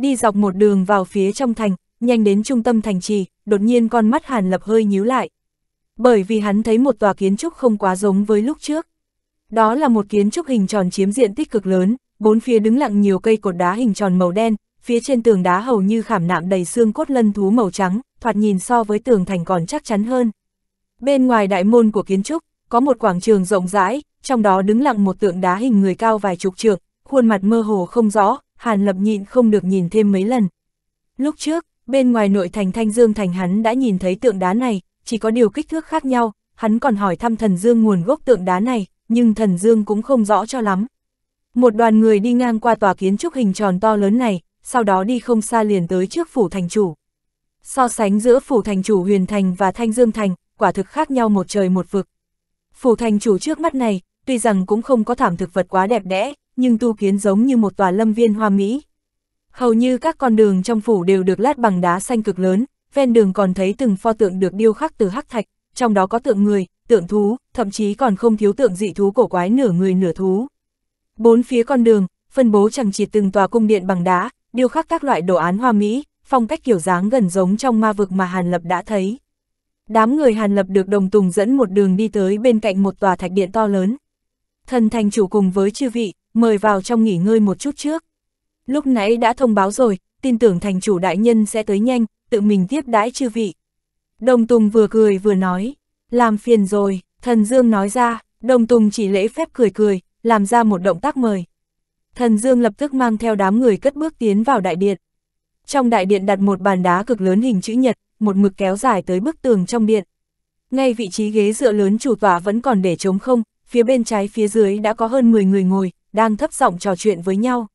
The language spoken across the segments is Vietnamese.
Đi dọc một đường vào phía trong thành, nhanh đến trung tâm thành trì, đột nhiên con mắt Hàn Lập hơi nhíu lại. Bởi vì hắn thấy một tòa kiến trúc không quá giống với lúc trước. Đó là một kiến trúc hình tròn chiếm diện tích cực lớn, bốn phía đứng lặng nhiều cây cột đá hình tròn màu đen, phía trên tường đá hầu như khảm nạm đầy xương cốt lân thú màu trắng, thoạt nhìn so với tường thành còn chắc chắn hơn. Bên ngoài đại môn của kiến trúc, có một quảng trường rộng rãi, trong đó đứng lặng một tượng đá hình người cao vài chục trượng, khuôn mặt mơ hồ không rõ, Hàn Lập nhịn không được nhìn thêm mấy lần. Lúc trước, bên ngoài nội thành Thanh Dương Thành hắn đã nhìn thấy tượng đá này, chỉ có điều kích thước khác nhau, hắn còn hỏi thăm thần Dương nguồn gốc tượng đá này, nhưng thần Dương cũng không rõ cho lắm. Một đoàn người đi ngang qua tòa kiến trúc hình tròn to lớn này, sau đó đi không xa liền tới trước phủ thành chủ. So sánh giữa phủ thành chủ Huyền Thành và Thanh Dương Thành, quả thực khác nhau một trời một vực. Phủ thành chủ trước mắt này, tuy rằng cũng không có thảm thực vật quá đẹp đẽ, nhưng tu kiến giống như một tòa lâm viên hoa Mỹ. Hầu như các con đường trong phủ đều được lát bằng đá xanh cực lớn, ven đường còn thấy từng pho tượng được điêu khắc từ hắc thạch, trong đó có tượng người, tượng thú, thậm chí còn không thiếu tượng dị thú cổ quái nửa người nửa thú. Bốn phía con đường, phân bố chẳng chỉ từng tòa cung điện bằng đá, điêu khắc các loại đồ án hoa Mỹ, phong cách kiểu dáng gần giống trong ma vực mà Hàn Lập đã thấy. Đám người Hàn Lập được đồng tùng dẫn một đường đi tới bên cạnh một tòa thạch điện to lớn. Thần thành chủ cùng với chư vị, mời vào trong nghỉ ngơi một chút trước. Lúc nãy đã thông báo rồi, tin tưởng thành chủ đại nhân sẽ tới nhanh, tự mình tiếp đãi chư vị. Đồng Tùng vừa cười vừa nói, làm phiền rồi, thần Dương nói ra, Đồng Tùng chỉ lễ phép cười cười, làm ra một động tác mời. Thần Dương lập tức mang theo đám người cất bước tiến vào đại điện. Trong đại điện đặt một bàn đá cực lớn hình chữ nhật, một mực kéo dài tới bức tường trong điện. Ngay vị trí ghế dựa lớn chủ tọa vẫn còn để trống không, phía bên trái phía dưới đã có hơn 10 người ngồi, đang thấp giọng trò chuyện với nhau.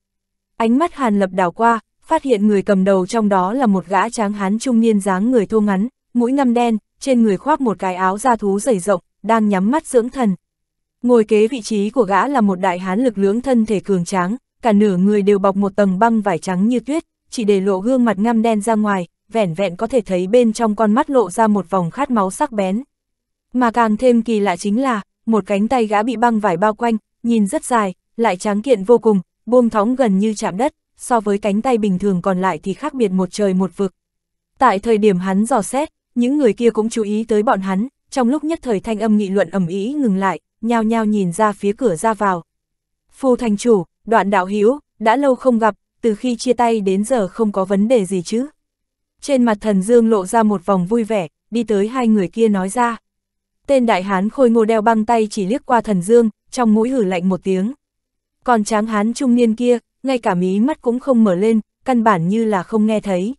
Ánh mắt Hàn Lập đảo qua, phát hiện người cầm đầu trong đó là một gã tráng hán trung niên dáng người thô ngắn, mũi ngăm đen, trên người khoác một cái áo da thú dày rộng, đang nhắm mắt dưỡng thần. Ngồi kế vị trí của gã là một đại hán lực lưỡng thân thể cường tráng, cả nửa người đều bọc một tầng băng vải trắng như tuyết, chỉ để lộ gương mặt ngăm đen ra ngoài, vẻn vẹn có thể thấy bên trong con mắt lộ ra một vòng khát máu sắc bén. Mà càng thêm kỳ lạ chính là, một cánh tay gã bị băng vải bao quanh, nhìn rất dài, lại tráng kiện vô cùng, buông thõng gần như chạm đất, so với cánh tay bình thường còn lại thì khác biệt một trời một vực. Tại thời điểm hắn dò xét, những người kia cũng chú ý tới bọn hắn, trong lúc nhất thời thanh âm nghị luận ầm ý ngừng lại, nhao nhao nhìn ra phía cửa ra vào. Phu thành chủ, đoạn đạo hiếu, đã lâu không gặp, từ khi chia tay đến giờ không có vấn đề gì chứ. Trên mặt thần dương lộ ra một vòng vui vẻ, đi tới hai người kia nói ra. Tên đại hán khôi ngô đeo băng tay chỉ liếc qua thần dương, trong mũi hử lạnh một tiếng. Còn tráng hán trung niên kia, ngay cả mí mắt cũng không mở lên, căn bản như là không nghe thấy.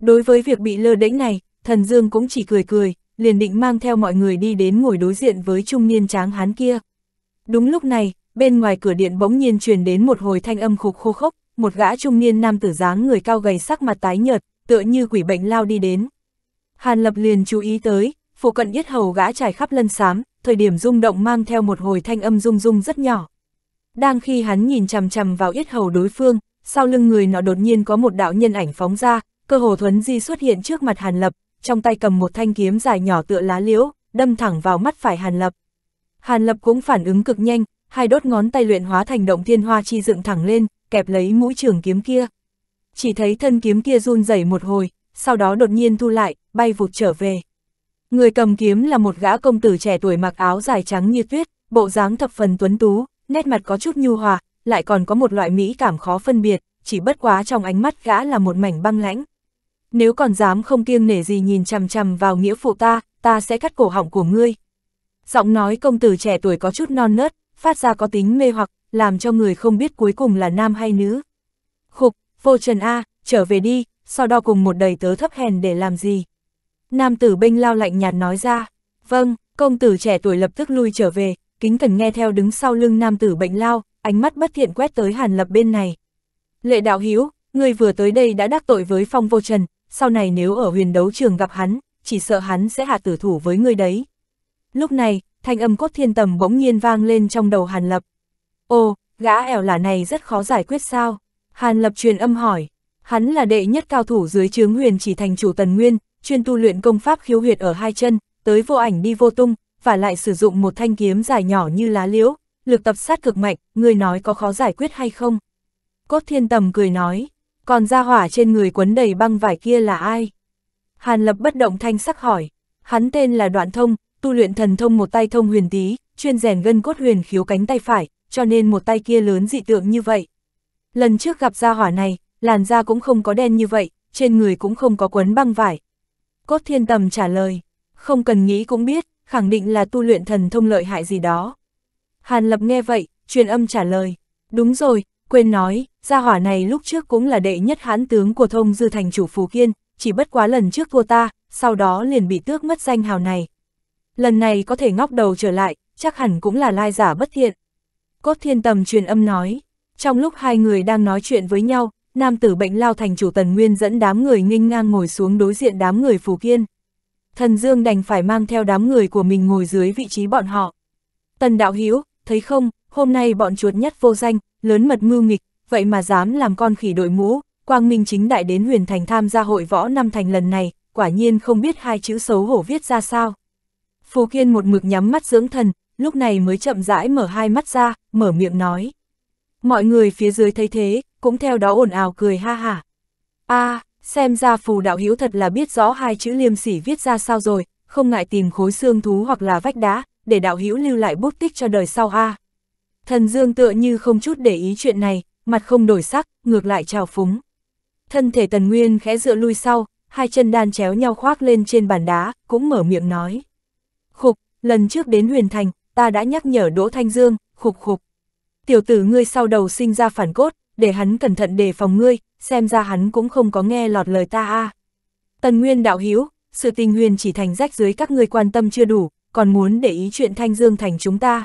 Đối với việc bị lơ đễnh này, thần dương cũng chỉ cười cười, liền định mang theo mọi người đi đến ngồi đối diện với trung niên tráng hán kia. Đúng lúc này, bên ngoài cửa điện bỗng nhiên truyền đến một hồi thanh âm khục khô khốc, một gã trung niên nam tử dáng người cao gầy sắc mặt tái nhợt, tựa như quỷ bệnh lao đi đến. Hàn Lập liền chú ý tới, phụ cận yết hầu gã trải khắp lân xám, thời điểm rung động mang theo một hồi thanh âm rung rung rất nhỏ, đang khi hắn nhìn chằm chằm vào yết hầu đối phương, sau lưng người nó đột nhiên có một đạo nhân ảnh phóng ra, cơ hồ thuấn di xuất hiện trước mặt Hàn Lập, trong tay cầm một thanh kiếm dài nhỏ tựa lá liễu, đâm thẳng vào mắt phải Hàn Lập. Hàn Lập cũng phản ứng cực nhanh, hai đốt ngón tay luyện hóa thành động thiên hoa chi dựng thẳng lên, kẹp lấy mũi trường kiếm kia. Chỉ thấy thân kiếm kia run rẩy một hồi, sau đó đột nhiên thu lại, bay vụt trở về. Người cầm kiếm là một gã công tử trẻ tuổi mặc áo dài trắng như tuyết, bộ dáng thập phần tuấn tú, nét mặt có chút nhu hòa, lại còn có một loại mỹ cảm khó phân biệt, chỉ bất quá trong ánh mắt gã là một mảnh băng lãnh. Nếu còn dám không kiêng nể gì nhìn chằm chằm vào nghĩa phụ ta, ta sẽ cắt cổ họng của ngươi. Giọng nói công tử trẻ tuổi có chút non nớt, phát ra có tính mê hoặc, làm cho người không biết cuối cùng là nam hay nữ. Khục, vô trần A, trở về đi, sau đo cùng một đầy tớ thấp hèn để làm gì. Nam tử bênh lao lạnh nhạt nói ra, vâng, công tử trẻ tuổi lập tức lui trở về, kính cẩn nghe theo đứng sau lưng nam tử bệnh lao, ánh mắt bất thiện quét tới Hàn Lập bên này. Lệ đạo hiếu, người vừa tới đây đã đắc tội với Phong Vô Trần, sau này nếu ở huyền đấu trường gặp hắn, chỉ sợ hắn sẽ hạ tử thủ với người đấy. Lúc này, thanh âm cốt thiên tầm bỗng nhiên vang lên trong đầu Hàn Lập. Ô, gã ẻo lả này rất khó giải quyết sao? Hàn Lập truyền âm hỏi. Hắn là đệ nhất cao thủ dưới chướng huyền chỉ thành chủ tần nguyên, chuyên tu luyện công pháp khiếu huyệt ở hai chân, tới vô ảnh đi vô tung, và lại sử dụng một thanh kiếm dài nhỏ như lá liễu, lực tập sát cực mạnh, người nói có khó giải quyết hay không? Cốt thiên tầm cười nói, còn ra hỏa trên người quấn đầy băng vải kia là ai? Hàn lập bất động thanh sắc hỏi, hắn tên là Đoạn Thông, tu luyện thần thông một tay thông huyền tí, chuyên rèn gân cốt huyền khiếu cánh tay phải, cho nên một tay kia lớn dị tượng như vậy. Lần trước gặp ra hỏa này, làn da cũng không có đen như vậy, trên người cũng không có quấn băng vải. Cốt thiên tầm trả lời, không cần nghĩ cũng biết, khẳng định là tu luyện thần thông lợi hại gì đó. Hàn Lập nghe vậy, truyền âm trả lời, đúng rồi, quên nói, gia hỏa này lúc trước cũng là đệ nhất hãn tướng của thông dư thành chủ Phù Kiên, chỉ bất quá lần trước thua ta, sau đó liền bị tước mất danh hào này. Lần này có thể ngóc đầu trở lại, chắc hẳn cũng là lai giả bất thiện. Cốt thiên tầm truyền âm nói, trong lúc hai người đang nói chuyện với nhau, nam tử bệnh lao thành chủ tần nguyên dẫn đám người nghênh ngang ngồi xuống đối diện đám người Phù Kiên. Thần Dương đành phải mang theo đám người của mình ngồi dưới vị trí bọn họ. Tần Đạo Hiếu, thấy không, hôm nay bọn chuột nhất vô danh, lớn mật mưu nghịch, vậy mà dám làm con khỉ đội mũ, Quang Minh chính đại đến huyền thành tham gia hội võ năm thành lần này, quả nhiên không biết hai chữ xấu hổ viết ra sao. Phù Kiên một mực nhắm mắt dưỡng thần, lúc này mới chậm rãi mở hai mắt ra, mở miệng nói. Mọi người phía dưới thấy thế, cũng theo đó ồn ào cười ha hả. a à, Xem ra phù đạo hiếu thật là biết rõ hai chữ liêm sỉ viết ra sao rồi, không ngại tìm khối xương thú hoặc là vách đá, để đạo hiếu lưu lại bút tích cho đời sau a. Thần Dương tựa như không chút để ý chuyện này, mặt không đổi sắc, ngược lại trào phúng. Thân thể Tần Nguyên khẽ dựa lui sau, hai chân đan chéo nhau khoác lên trên bàn đá, cũng mở miệng nói. Khục, lần trước đến huyền thành, ta đã nhắc nhở Đỗ Thanh Dương, khục khục. Tiểu tử ngươi sau đầu sinh ra phản cốt, để hắn cẩn thận đề phòng ngươi, xem ra hắn cũng không có nghe lọt lời ta a. Tần Nguyên đạo hữu, sự tình huyền chỉ thành rách dưới các ngươi quan tâm chưa đủ, còn muốn để ý chuyện Thanh Dương thành chúng ta.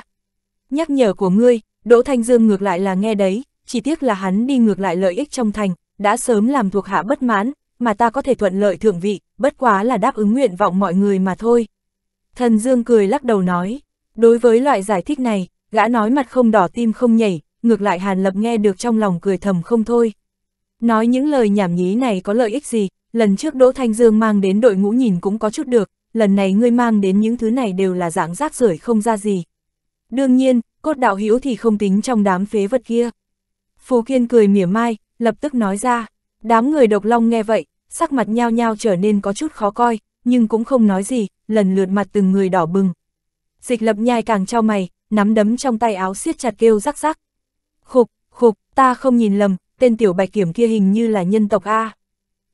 Nhắc nhở của ngươi, Đỗ Thanh Dương ngược lại là nghe đấy, chỉ tiếc là hắn đi ngược lại lợi ích trong thành, đã sớm làm thuộc hạ bất mãn, mà ta có thể thuận lợi thượng vị, bất quá là đáp ứng nguyện vọng mọi người mà thôi. Thần Dương cười lắc đầu nói, đối với loại giải thích này, gã nói mặt không đỏ tim không nhảy, ngược lại Hàn Lập nghe được trong lòng cười thầm không thôi. Nói những lời nhảm nhí này có lợi ích gì, lần trước Đỗ Thanh Dương mang đến đội ngũ nhìn cũng có chút được, lần này ngươi mang đến những thứ này đều là dạng rác rưởi không ra gì. Đương nhiên, cốt đạo hữu thì không tính trong đám phế vật kia. Phù Kiên cười mỉa mai, lập tức nói ra, đám người độc long nghe vậy, sắc mặt nhao nhao trở nên có chút khó coi, nhưng cũng không nói gì, lần lượt mặt từng người đỏ bừng. Dịch lập nhai càng trao mày, nắm đấm trong tay áo siết chặt kêu rắc rắc. Khục, khục, ta không nhìn lầm, tên tiểu bạch kiểm kia hình như là nhân tộc A.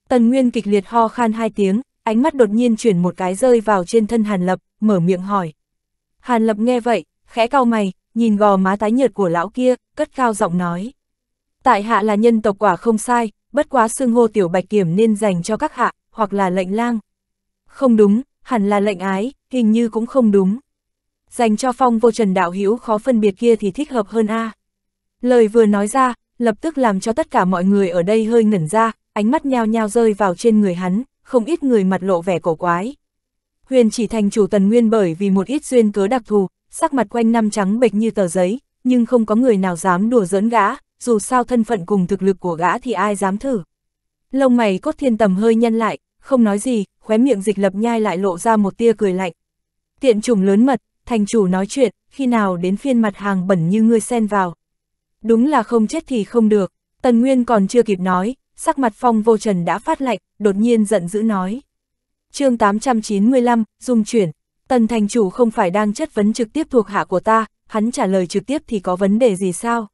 Tần Nguyên kịch liệt ho khan hai tiếng, ánh mắt đột nhiên chuyển một cái rơi vào trên thân Hàn Lập, mở miệng hỏi. Hàn Lập nghe vậy, khẽ cau mày, nhìn gò má tái nhợt của lão kia, cất cao giọng nói. Tại hạ là nhân tộc quả không sai, bất quá xương hô tiểu bạch kiểm nên dành cho các hạ, hoặc là lệnh lang. Không đúng, hẳn là lệnh ái, hình như cũng không đúng. Dành cho phong vô trần đạo hữu khó phân biệt kia thì thích hợp hơn a. À. Lời vừa nói ra, lập tức làm cho tất cả mọi người ở đây hơi ngẩn ra, ánh mắt nhao nhao rơi vào trên người hắn, không ít người mặt lộ vẻ cổ quái. Huyền chỉ thành chủ tần nguyên bởi vì một ít duyên cớ đặc thù, sắc mặt quanh năm trắng bệch như tờ giấy, nhưng không có người nào dám đùa giỡn gã, dù sao thân phận cùng thực lực của gã thì ai dám thử. Lông mày cốt thiên tầm hơi nhăn lại, không nói gì, khóe miệng dịch lập nhai lại lộ ra một tia cười lạnh. Tiện trùng lớn mật, thành chủ nói chuyện, khi nào đến phiên mặt hàng bẩn như ngươi xen vào đúng là không chết thì không được. Tần Nguyên còn chưa kịp nói, sắc mặt phong vô trần đã phát lạnh, đột nhiên giận dữ nói. chương 895, dung chuyển, tần thành chủ không phải đang chất vấn trực tiếp thuộc hạ của ta, hắn trả lời trực tiếp thì có vấn đề gì sao?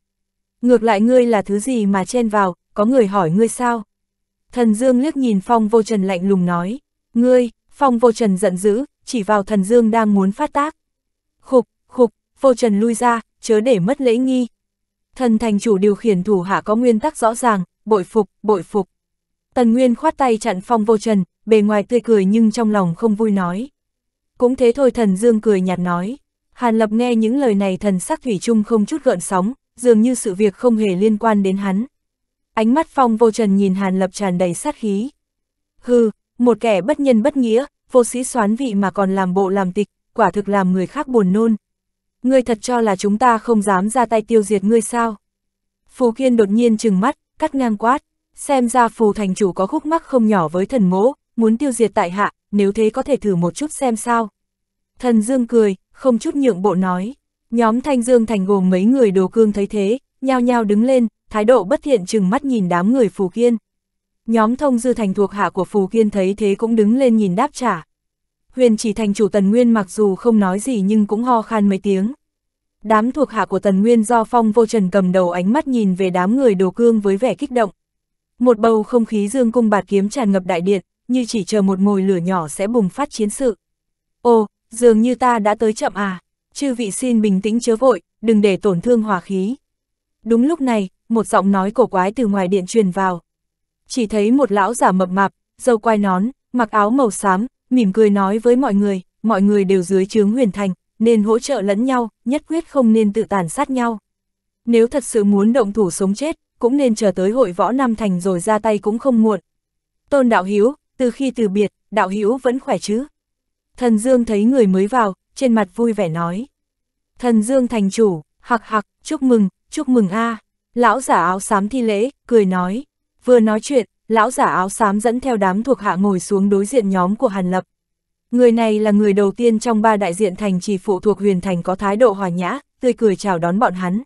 Ngược lại ngươi là thứ gì mà chen vào, có người hỏi ngươi sao? Thần Dương liếc nhìn phong vô trần lạnh lùng nói, ngươi, phong vô trần giận dữ, chỉ vào thần Dương đang muốn phát tác. Khục, khục, vô trần lui ra, chớ để mất lễ nghi, Thần thành chủ điều khiển thủ hạ có nguyên tắc rõ ràng, bội phục, bội phục. Tần Nguyên khoát tay chặn phong vô trần, bề ngoài tươi cười nhưng trong lòng không vui nói. Cũng thế thôi thần Dương cười nhạt nói. Hàn Lập nghe những lời này thần sắc thủy chung không chút gợn sóng, dường như sự việc không hề liên quan đến hắn. Ánh mắt phong vô trần nhìn Hàn Lập tràn đầy sát khí. Hừ, một kẻ bất nhân bất nghĩa, vô sĩ xoán vị mà còn làm bộ làm tịch, quả thực làm người khác buồn nôn, ngươi thật cho là chúng ta không dám ra tay tiêu diệt ngươi sao? Phù Kiên đột nhiên trừng mắt, cắt ngang quát, xem ra phù thành chủ có khúc mắc không nhỏ với thần mỗ, muốn tiêu diệt tại hạ, nếu thế có thể thử một chút xem sao. Thần Dương cười, không chút nhượng bộ nói, nhóm Thanh Dương thành gồm mấy người đồ cương thấy thế, nhao nhao đứng lên, thái độ bất thiện chừng mắt nhìn đám người phù kiên. Nhóm thông dư thành thuộc hạ của phù kiên thấy thế cũng đứng lên nhìn đáp trả, huyền chỉ thành chủ Tần Nguyên mặc dù không nói gì nhưng cũng ho khan mấy tiếng. Đám thuộc hạ của Tần Nguyên do phong vô trần cầm đầu ánh mắt nhìn về đám người đồ cương với vẻ kích động. Một bầu không khí dương cung bạt kiếm tràn ngập đại điện, như chỉ chờ một ngồi lửa nhỏ sẽ bùng phát chiến sự. Ô, dường như ta đã tới chậm à, chư vị xin bình tĩnh chớ vội, đừng để tổn thương hòa khí. Đúng lúc này, một giọng nói cổ quái từ ngoài điện truyền vào. Chỉ thấy một lão giả mập mạp, dâu quai nón, mặc áo màu xám, mỉm cười nói với mọi người, mọi người đều dưới chướng huyền thành, nên hỗ trợ lẫn nhau, nhất quyết không nên tự tàn sát nhau. Nếu thật sự muốn động thủ sống chết, cũng nên chờ tới hội võ Nam Thành rồi ra tay cũng không muộn. Tôn Đạo Hiếu, từ khi từ biệt, Đạo Hiếu vẫn khỏe chứ? Thần Dương thấy người mới vào, trên mặt vui vẻ nói. Thần Dương thành chủ, hạc hạc, chúc mừng, chúc mừng a à. Lão giả áo xám thi lễ, cười nói. Vừa nói chuyện, lão giả áo xám dẫn theo đám thuộc hạ ngồi xuống đối diện nhóm của Hàn Lập. Người này là người đầu tiên trong ba đại diện thành chỉ phụ thuộc huyền thành có thái độ hòa nhã, tươi cười chào đón bọn hắn.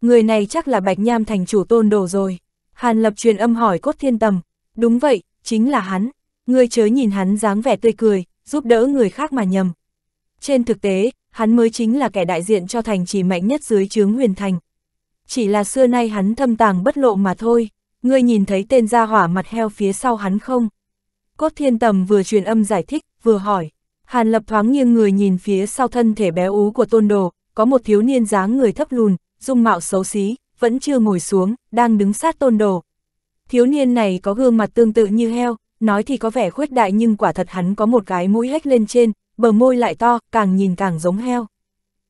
Người này chắc là Bạch Nham thành chủ tôn đồ rồi. Hàn Lập truyền âm hỏi cốt thiên tầm. Đúng vậy, chính là hắn. Người chớ nhìn hắn dáng vẻ tươi cười, giúp đỡ người khác mà nhầm. Trên thực tế, hắn mới chính là kẻ đại diện cho thành trì mạnh nhất dưới chướng huyền thành. Chỉ là xưa nay hắn thâm tàng bất lộ mà thôi ngươi nhìn thấy tên gia hỏa mặt heo phía sau hắn không? Cốt thiên tầm vừa truyền âm giải thích, vừa hỏi. Hàn lập thoáng nghiêng người nhìn phía sau thân thể bé ú của tôn đồ, có một thiếu niên dáng người thấp lùn, dung mạo xấu xí, vẫn chưa ngồi xuống, đang đứng sát tôn đồ. Thiếu niên này có gương mặt tương tự như heo, nói thì có vẻ khuyết đại nhưng quả thật hắn có một cái mũi hếch lên trên, bờ môi lại to, càng nhìn càng giống heo.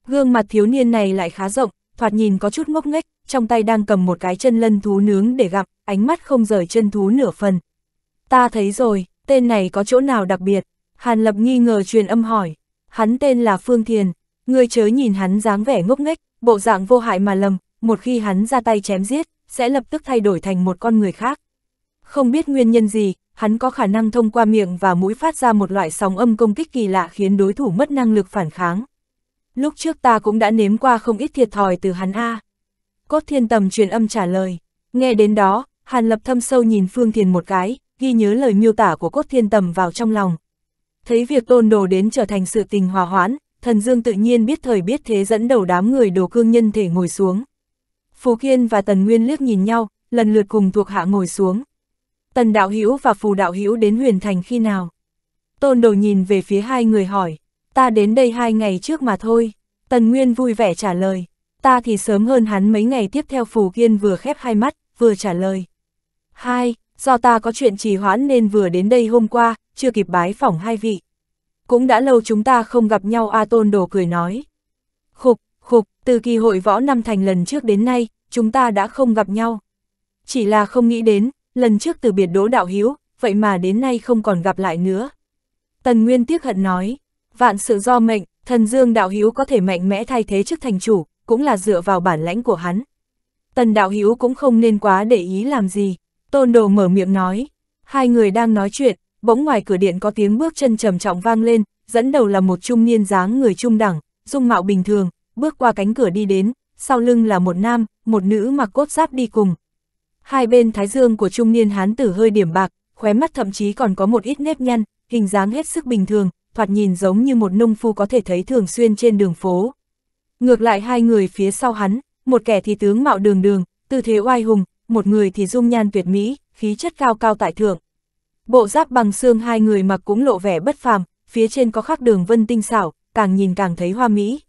Gương mặt thiếu niên này lại khá rộng, thoạt nhìn có chút ngốc nghếch, trong tay đang cầm một cái chân lân thú nướng để gặp, ánh mắt không rời chân thú nửa phần. Ta thấy rồi, tên này có chỗ nào đặc biệt? Hàn Lập nghi ngờ truyền âm hỏi. Hắn tên là Phương Thiền, ngươi chớ nhìn hắn dáng vẻ ngốc nghếch, bộ dạng vô hại mà lầm, một khi hắn ra tay chém giết, sẽ lập tức thay đổi thành một con người khác. Không biết nguyên nhân gì, hắn có khả năng thông qua miệng và mũi phát ra một loại sóng âm công kích kỳ lạ khiến đối thủ mất năng lực phản kháng. Lúc trước ta cũng đã nếm qua không ít thiệt thòi từ hắn A. Cốt thiên tầm truyền âm trả lời. Nghe đến đó, Hàn Lập thâm sâu nhìn Phương Thiền một cái, ghi nhớ lời miêu tả của cốt thiên tầm vào trong lòng. Thấy việc tôn đồ đến trở thành sự tình hòa hoãn, thần dương tự nhiên biết thời biết thế dẫn đầu đám người đồ cương nhân thể ngồi xuống. Phù Kiên và Tần Nguyên liếc nhìn nhau, lần lượt cùng thuộc hạ ngồi xuống. Tần Đạo Hữu và Phù Đạo Hữu đến huyền thành khi nào? Tôn đồ nhìn về phía hai người hỏi, ta đến đây hai ngày trước mà thôi. Tần Nguyên vui vẻ trả lời, ta thì sớm hơn hắn mấy ngày tiếp theo Phù Kiên vừa khép hai mắt, vừa trả lời. Hai, do ta có chuyện trì hoãn nên vừa đến đây hôm qua, chưa kịp bái phỏng hai vị. Cũng đã lâu chúng ta không gặp nhau A Tôn Đồ cười nói. Khục, khục, từ kỳ hội võ năm thành lần trước đến nay, chúng ta đã không gặp nhau. Chỉ là không nghĩ đến, lần trước từ biệt đỗ đạo hiếu, vậy mà đến nay không còn gặp lại nữa. Tần Nguyên tiếc hận nói, vạn sự do mệnh, thần dương đạo hiếu có thể mạnh mẽ thay thế chức thành chủ, cũng là dựa vào bản lãnh của hắn. Tần đạo hữu cũng không nên quá để ý làm gì, tôn đồ mở miệng nói. Hai người đang nói chuyện, bỗng ngoài cửa điện có tiếng bước chân trầm trọng vang lên, dẫn đầu là một trung niên dáng người trung đẳng, dung mạo bình thường, bước qua cánh cửa đi đến, sau lưng là một nam, một nữ mặc cốt giáp đi cùng. Hai bên thái dương của trung niên hán tử hơi điểm bạc, khóe mắt thậm chí còn có một ít nếp nhăn, hình dáng hết sức bình thường, thoạt nhìn giống như một nông phu có thể thấy thường xuyên trên đường phố. Ngược lại hai người phía sau hắn, một kẻ thì tướng mạo đường đường, tư thế oai hùng, một người thì dung nhan tuyệt mỹ, khí chất cao cao tại thượng. Bộ giáp bằng xương hai người mặc cũng lộ vẻ bất phàm, phía trên có khắc đường vân tinh xảo, càng nhìn càng thấy hoa mỹ.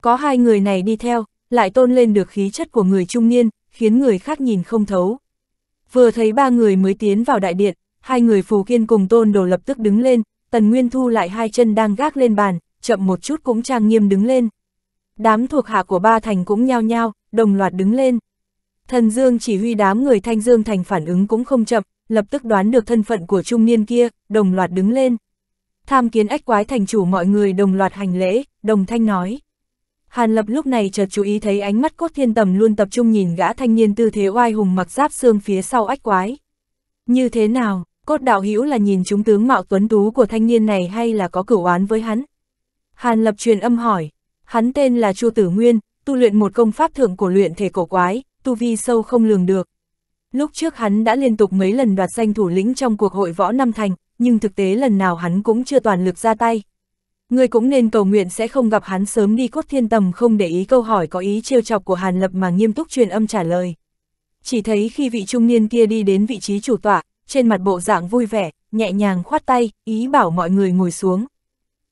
Có hai người này đi theo, lại tôn lên được khí chất của người trung niên, khiến người khác nhìn không thấu. Vừa thấy ba người mới tiến vào đại điện, hai người phù kiên cùng tôn đồ lập tức đứng lên, tần nguyên thu lại hai chân đang gác lên bàn, chậm một chút cũng trang nghiêm đứng lên đám thuộc hạ của ba thành cũng nhao nhao, đồng loạt đứng lên. Thần Dương chỉ huy đám người Thanh Dương thành phản ứng cũng không chậm, lập tức đoán được thân phận của trung niên kia, đồng loạt đứng lên. Tham kiến ách quái thành chủ mọi người đồng loạt hành lễ, đồng thanh nói. Hàn Lập lúc này chợt chú ý thấy ánh mắt cốt thiên tầm luôn tập trung nhìn gã thanh niên tư thế oai hùng mặc giáp xương phía sau ách quái. Như thế nào, cốt đạo hữu là nhìn chúng tướng mạo tuấn tú của thanh niên này hay là có cửu oán với hắn? Hàn Lập truyền âm hỏi, Hắn tên là Chu Tử Nguyên, tu luyện một công pháp thượng cổ luyện thể cổ quái, tu vi sâu không lường được. Lúc trước hắn đã liên tục mấy lần đoạt danh thủ lĩnh trong cuộc hội võ năm thành, nhưng thực tế lần nào hắn cũng chưa toàn lực ra tay. Người cũng nên cầu nguyện sẽ không gặp hắn sớm đi cốt thiên tầm không để ý câu hỏi có ý trêu chọc của Hàn Lập mà nghiêm túc truyền âm trả lời. Chỉ thấy khi vị trung niên kia đi đến vị trí chủ tọa, trên mặt bộ dạng vui vẻ, nhẹ nhàng khoát tay, ý bảo mọi người ngồi xuống.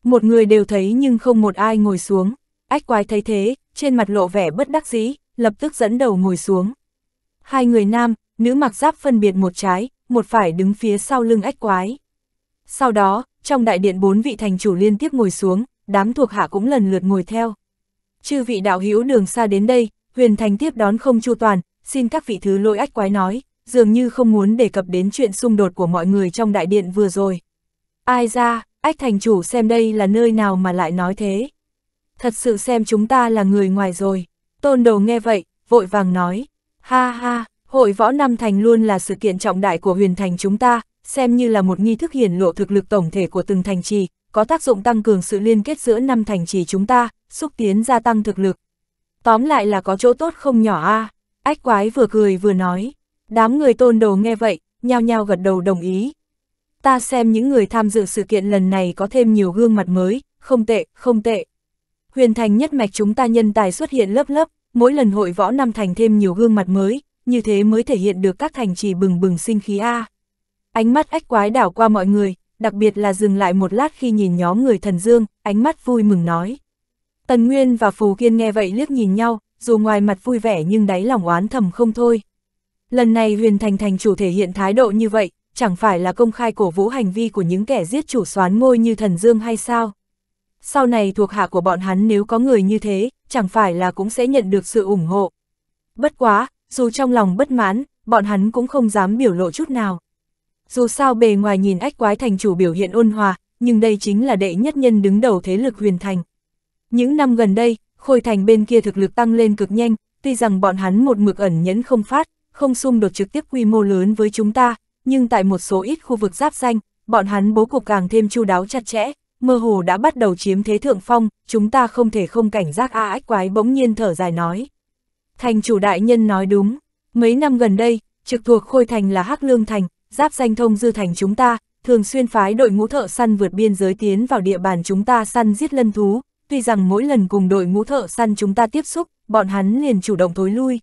Một người đều thấy nhưng không một ai ngồi xuống. Ách quái thấy thế, trên mặt lộ vẻ bất đắc dĩ, lập tức dẫn đầu ngồi xuống. Hai người nam, nữ mặc giáp phân biệt một trái, một phải đứng phía sau lưng ách quái. Sau đó, trong đại điện bốn vị thành chủ liên tiếp ngồi xuống, đám thuộc hạ cũng lần lượt ngồi theo. Chư vị đạo hữu đường xa đến đây, huyền thành tiếp đón không chu toàn, xin các vị thứ lỗi ách quái nói, dường như không muốn đề cập đến chuyện xung đột của mọi người trong đại điện vừa rồi. Ai ra, ách thành chủ xem đây là nơi nào mà lại nói thế thật sự xem chúng ta là người ngoài rồi. Tôn đồ nghe vậy, vội vàng nói, ha ha, hội võ năm thành luôn là sự kiện trọng đại của huyền thành chúng ta, xem như là một nghi thức hiển lộ thực lực tổng thể của từng thành trì, có tác dụng tăng cường sự liên kết giữa năm thành trì chúng ta, xúc tiến gia tăng thực lực. Tóm lại là có chỗ tốt không nhỏ a. À. Ách quái vừa cười vừa nói, đám người tôn đồ nghe vậy, nhao nhao gật đầu đồng ý. Ta xem những người tham dự sự kiện lần này có thêm nhiều gương mặt mới, không tệ, không tệ huyền thành nhất mạch chúng ta nhân tài xuất hiện lớp lớp, mỗi lần hội võ năm thành thêm nhiều gương mặt mới, như thế mới thể hiện được các thành trì bừng bừng sinh khí A. Ánh mắt ách quái đảo qua mọi người, đặc biệt là dừng lại một lát khi nhìn nhóm người thần dương, ánh mắt vui mừng nói. Tần Nguyên và Phù Kiên nghe vậy liếc nhìn nhau, dù ngoài mặt vui vẻ nhưng đáy lòng oán thầm không thôi. Lần này huyền thành thành chủ thể hiện thái độ như vậy, chẳng phải là công khai cổ vũ hành vi của những kẻ giết chủ soán ngôi như thần dương hay sao? sau này thuộc hạ của bọn hắn nếu có người như thế, chẳng phải là cũng sẽ nhận được sự ủng hộ. Bất quá, dù trong lòng bất mãn, bọn hắn cũng không dám biểu lộ chút nào. Dù sao bề ngoài nhìn ách quái thành chủ biểu hiện ôn hòa, nhưng đây chính là đệ nhất nhân đứng đầu thế lực huyền thành. Những năm gần đây, khôi thành bên kia thực lực tăng lên cực nhanh, tuy rằng bọn hắn một mực ẩn nhẫn không phát, không xung đột trực tiếp quy mô lớn với chúng ta, nhưng tại một số ít khu vực giáp danh, bọn hắn bố cục càng thêm chu đáo chặt chẽ, mơ hồ đã bắt đầu chiếm thế thượng phong, chúng ta không thể không cảnh giác A à ách quái bỗng nhiên thở dài nói. Thành chủ đại nhân nói đúng, mấy năm gần đây, trực thuộc Khôi Thành là Hắc Lương Thành, giáp danh thông dư thành chúng ta, thường xuyên phái đội ngũ thợ săn vượt biên giới tiến vào địa bàn chúng ta săn giết lân thú, tuy rằng mỗi lần cùng đội ngũ thợ săn chúng ta tiếp xúc, bọn hắn liền chủ động thối lui.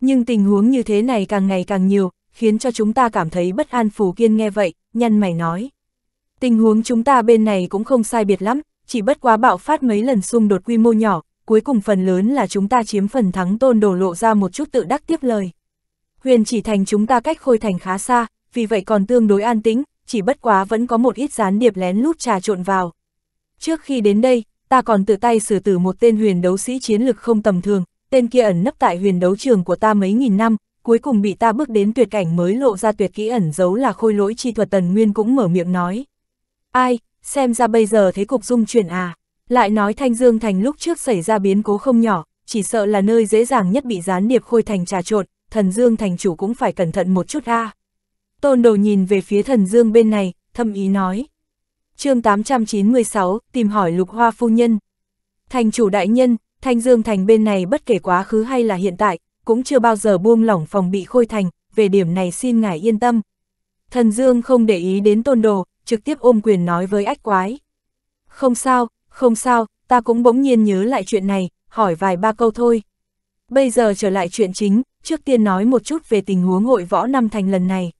Nhưng tình huống như thế này càng ngày càng nhiều, khiến cho chúng ta cảm thấy bất an phù kiên nghe vậy, nhăn mày nói. Tình huống chúng ta bên này cũng không sai biệt lắm, chỉ bất quá bạo phát mấy lần xung đột quy mô nhỏ, cuối cùng phần lớn là chúng ta chiếm phần thắng tôn đổ lộ ra một chút tự đắc tiếp lời. Huyền chỉ thành chúng ta cách khôi thành khá xa, vì vậy còn tương đối an tĩnh, chỉ bất quá vẫn có một ít gián điệp lén lút trà trộn vào. Trước khi đến đây, ta còn tự tay xử tử một tên huyền đấu sĩ chiến lực không tầm thường, tên kia ẩn nấp tại huyền đấu trường của ta mấy nghìn năm, cuối cùng bị ta bước đến tuyệt cảnh mới lộ ra tuyệt kỹ ẩn giấu là khôi lỗi chi thuật tần nguyên cũng mở miệng nói. Ai, xem ra bây giờ thế cục dung chuyển à. Lại nói Thanh Dương Thành lúc trước xảy ra biến cố không nhỏ, chỉ sợ là nơi dễ dàng nhất bị gián điệp khôi thành trà trộn, thần Dương Thành chủ cũng phải cẩn thận một chút a. Tôn đồ nhìn về phía thần Dương bên này, thâm ý nói. chương 896, tìm hỏi lục hoa phu nhân. Thành chủ đại nhân, Thanh Dương Thành bên này bất kể quá khứ hay là hiện tại, cũng chưa bao giờ buông lỏng phòng bị khôi thành, về điểm này xin ngài yên tâm. Thần Dương không để ý đến tôn đồ, trực tiếp ôm quyền nói với ách quái. Không sao, không sao, ta cũng bỗng nhiên nhớ lại chuyện này, hỏi vài ba câu thôi. Bây giờ trở lại chuyện chính, trước tiên nói một chút về tình huống hội võ năm thành lần này.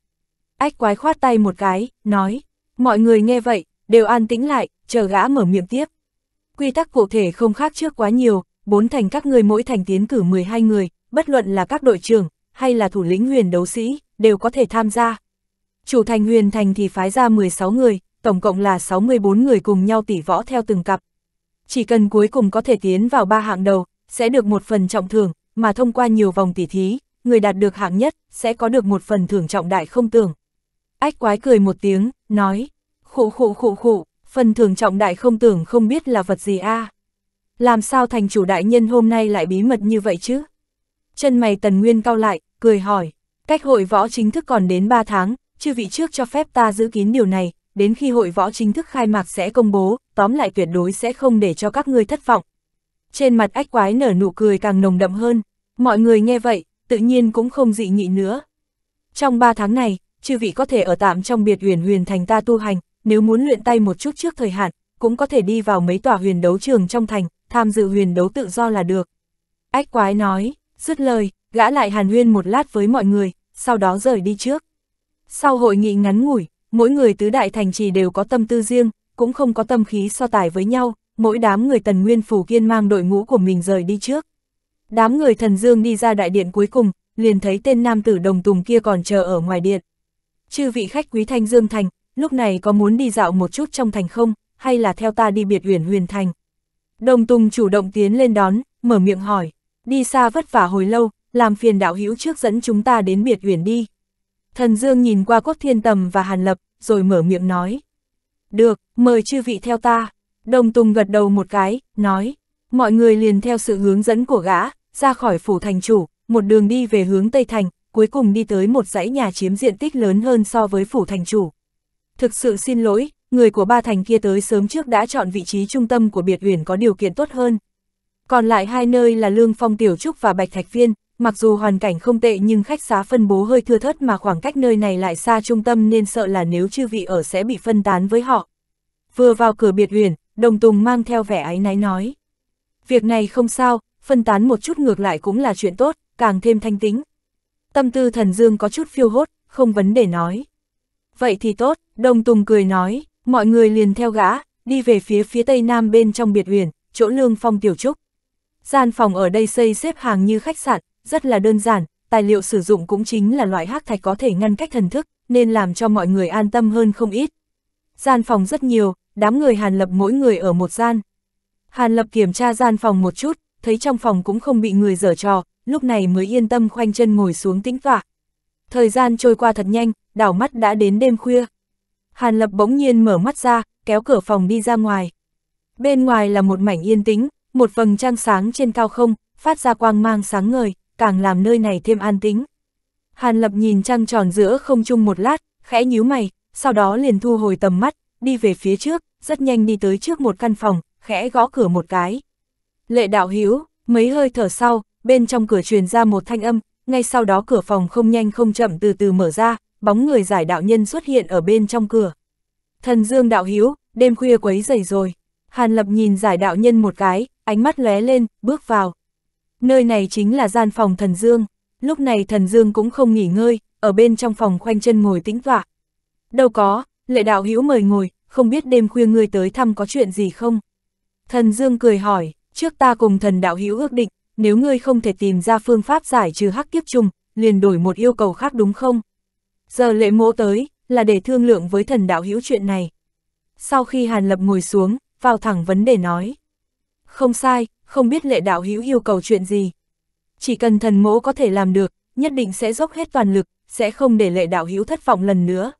Ách quái khoát tay một cái, nói, mọi người nghe vậy, đều an tĩnh lại, chờ gã mở miệng tiếp. Quy tắc cụ thể không khác trước quá nhiều, bốn thành các người mỗi thành tiến cử 12 người, bất luận là các đội trưởng, hay là thủ lĩnh huyền đấu sĩ, đều có thể tham gia, chủ thành huyền thành thì phái ra 16 người, tổng cộng là 64 người cùng nhau tỉ võ theo từng cặp. Chỉ cần cuối cùng có thể tiến vào ba hạng đầu, sẽ được một phần trọng thưởng, mà thông qua nhiều vòng tỉ thí, người đạt được hạng nhất, sẽ có được một phần thưởng trọng đại không tưởng. Ách quái cười một tiếng, nói, khụ khụ khụ khụ, phần thưởng trọng đại không tưởng không biết là vật gì a à? Làm sao thành chủ đại nhân hôm nay lại bí mật như vậy chứ? Chân mày tần nguyên cao lại, cười hỏi, cách hội võ chính thức còn đến 3 tháng, chư vị trước cho phép ta giữ kín điều này, đến khi hội võ chính thức khai mạc sẽ công bố, tóm lại tuyệt đối sẽ không để cho các ngươi thất vọng. Trên mặt ách quái nở nụ cười càng nồng đậm hơn, mọi người nghe vậy, tự nhiên cũng không dị nghị nữa. Trong 3 tháng này, chư vị có thể ở tạm trong biệt huyền huyền thành ta tu hành, nếu muốn luyện tay một chút trước thời hạn, cũng có thể đi vào mấy tòa huyền đấu trường trong thành, tham dự huyền đấu tự do là được. Ách quái nói, dứt lời, gã lại hàn huyên một lát với mọi người, sau đó rời đi trước. Sau hội nghị ngắn ngủi, mỗi người tứ đại thành trì đều có tâm tư riêng, cũng không có tâm khí so tài với nhau, mỗi đám người tần nguyên phủ kiên mang đội ngũ của mình rời đi trước. Đám người thần dương đi ra đại điện cuối cùng, liền thấy tên nam tử đồng tùng kia còn chờ ở ngoài điện. Chư vị khách quý thanh dương thành, lúc này có muốn đi dạo một chút trong thành không, hay là theo ta đi biệt uyển huyền thành? Đồng tùng chủ động tiến lên đón, mở miệng hỏi, đi xa vất vả hồi lâu, làm phiền đạo hữu trước dẫn chúng ta đến biệt uyển đi. Thần Dương nhìn qua Quốc Thiên Tầm và Hàn Lập, rồi mở miệng nói. Được, mời chư vị theo ta. Đồng Tùng gật đầu một cái, nói. Mọi người liền theo sự hướng dẫn của gã, ra khỏi phủ thành chủ, một đường đi về hướng Tây Thành, cuối cùng đi tới một dãy nhà chiếm diện tích lớn hơn so với phủ thành chủ. Thực sự xin lỗi, người của ba thành kia tới sớm trước đã chọn vị trí trung tâm của biệt uyển có điều kiện tốt hơn. Còn lại hai nơi là Lương Phong Tiểu Trúc và Bạch Thạch Viên, Mặc dù hoàn cảnh không tệ nhưng khách xá phân bố hơi thưa thớt mà khoảng cách nơi này lại xa trung tâm nên sợ là nếu chư vị ở sẽ bị phân tán với họ. Vừa vào cửa biệt huyền, Đồng Tùng mang theo vẻ áy náy nói. Việc này không sao, phân tán một chút ngược lại cũng là chuyện tốt, càng thêm thanh tính. Tâm tư thần dương có chút phiêu hốt, không vấn đề nói. Vậy thì tốt, Đồng Tùng cười nói, mọi người liền theo gã, đi về phía phía tây nam bên trong biệt huyền, chỗ lương phong tiểu trúc. Gian phòng ở đây xây xếp hàng như khách sạn, rất là đơn giản, tài liệu sử dụng cũng chính là loại hắc thạch có thể ngăn cách thần thức, nên làm cho mọi người an tâm hơn không ít. Gian phòng rất nhiều, đám người Hàn Lập mỗi người ở một gian. Hàn Lập kiểm tra gian phòng một chút, thấy trong phòng cũng không bị người dở trò, lúc này mới yên tâm khoanh chân ngồi xuống tĩnh tọa. Thời gian trôi qua thật nhanh, đảo mắt đã đến đêm khuya. Hàn Lập bỗng nhiên mở mắt ra, kéo cửa phòng đi ra ngoài. Bên ngoài là một mảnh yên tĩnh, một vầng trăng sáng trên cao không, phát ra quang mang sáng ngời càng làm nơi này thêm an tính. Hàn Lập nhìn trăng tròn giữa không chung một lát, khẽ nhíu mày, sau đó liền thu hồi tầm mắt, đi về phía trước, rất nhanh đi tới trước một căn phòng, khẽ gõ cửa một cái. Lệ đạo hiếu, mấy hơi thở sau, bên trong cửa truyền ra một thanh âm, ngay sau đó cửa phòng không nhanh không chậm từ từ mở ra, bóng người giải đạo nhân xuất hiện ở bên trong cửa. Thần Dương đạo hiếu, đêm khuya quấy dày rồi. Hàn Lập nhìn giải đạo nhân một cái, ánh mắt lóe lên, bước vào. Nơi này chính là gian phòng thần dương, lúc này thần dương cũng không nghỉ ngơi, ở bên trong phòng khoanh chân ngồi tĩnh tọa. Đâu có, lệ đạo hữu mời ngồi, không biết đêm khuya ngươi tới thăm có chuyện gì không? Thần dương cười hỏi, trước ta cùng thần đạo hữu ước định, nếu ngươi không thể tìm ra phương pháp giải trừ hắc kiếp trùng, liền đổi một yêu cầu khác đúng không? Giờ lệ mỗ tới, là để thương lượng với thần đạo hữu chuyện này. Sau khi Hàn Lập ngồi xuống, vào thẳng vấn đề nói. Không sai, không biết lệ đạo hữu yêu cầu chuyện gì. Chỉ cần thần mỗ có thể làm được, nhất định sẽ dốc hết toàn lực, sẽ không để lệ đạo hữu thất vọng lần nữa.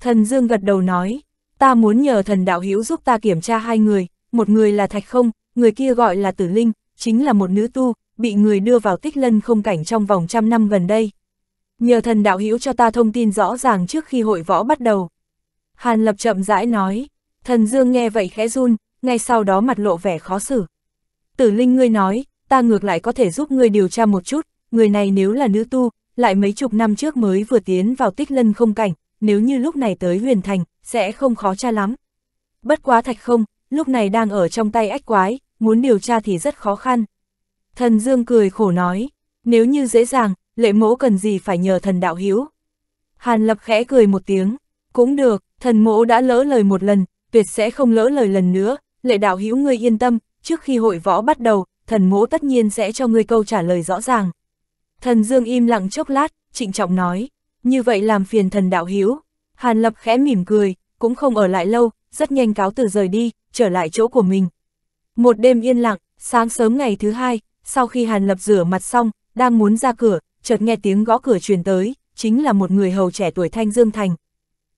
Thần Dương gật đầu nói, ta muốn nhờ thần đạo hữu giúp ta kiểm tra hai người, một người là Thạch Không, người kia gọi là Tử Linh, chính là một nữ tu, bị người đưa vào tích lân không cảnh trong vòng trăm năm gần đây. Nhờ thần đạo hữu cho ta thông tin rõ ràng trước khi hội võ bắt đầu. Hàn Lập chậm rãi nói, thần Dương nghe vậy khẽ run, ngay sau đó mặt lộ vẻ khó xử. Tử Linh ngươi nói, ta ngược lại có thể giúp ngươi điều tra một chút, người này nếu là nữ tu, lại mấy chục năm trước mới vừa tiến vào tích lân không cảnh, nếu như lúc này tới huyền thành, sẽ không khó tra lắm. Bất quá thạch không, lúc này đang ở trong tay ách quái, muốn điều tra thì rất khó khăn. Thần Dương cười khổ nói, nếu như dễ dàng, lệ mẫu cần gì phải nhờ thần đạo hiếu. Hàn Lập khẽ cười một tiếng, cũng được, thần mẫu đã lỡ lời một lần, tuyệt sẽ không lỡ lời lần nữa, lệ đạo hữu ngươi yên tâm, trước khi hội võ bắt đầu, thần mỗ tất nhiên sẽ cho ngươi câu trả lời rõ ràng. Thần Dương im lặng chốc lát, trịnh trọng nói, như vậy làm phiền thần đạo hữu. Hàn Lập khẽ mỉm cười, cũng không ở lại lâu, rất nhanh cáo từ rời đi, trở lại chỗ của mình. Một đêm yên lặng, sáng sớm ngày thứ hai, sau khi Hàn Lập rửa mặt xong, đang muốn ra cửa, chợt nghe tiếng gõ cửa truyền tới, chính là một người hầu trẻ tuổi Thanh Dương Thành.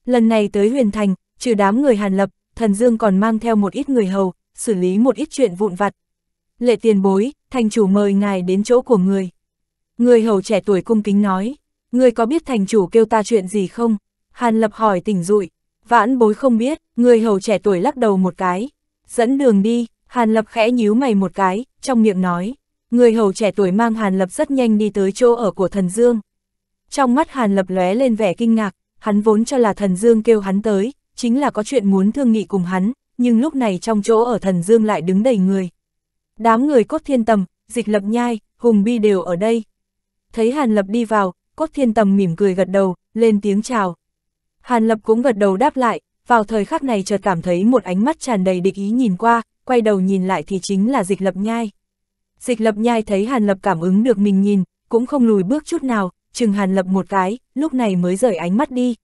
Lần này tới Huyền Thành, trừ đám người Hàn Lập, thần dương còn mang theo một ít người hầu, xử lý một ít chuyện vụn vặt. Lệ tiền bối, thành chủ mời ngài đến chỗ của người. Người hầu trẻ tuổi cung kính nói, người có biết thành chủ kêu ta chuyện gì không? Hàn lập hỏi tỉnh rụi, vãn bối không biết, người hầu trẻ tuổi lắc đầu một cái. Dẫn đường đi, hàn lập khẽ nhíu mày một cái, trong miệng nói. Người hầu trẻ tuổi mang hàn lập rất nhanh đi tới chỗ ở của thần dương. Trong mắt hàn lập lóe lên vẻ kinh ngạc, hắn vốn cho là thần dương kêu hắn tới, chính là có chuyện muốn thương nghị cùng hắn, nhưng lúc này trong chỗ ở thần dương lại đứng đầy người. Đám người cốt thiên tầm, dịch lập nhai, hùng bi đều ở đây. Thấy Hàn Lập đi vào, cốt thiên tầm mỉm cười gật đầu, lên tiếng chào. Hàn Lập cũng gật đầu đáp lại, vào thời khắc này chợt cảm thấy một ánh mắt tràn đầy địch ý nhìn qua, quay đầu nhìn lại thì chính là dịch lập nhai. Dịch lập nhai thấy Hàn Lập cảm ứng được mình nhìn, cũng không lùi bước chút nào, chừng Hàn Lập một cái, lúc này mới rời ánh mắt đi.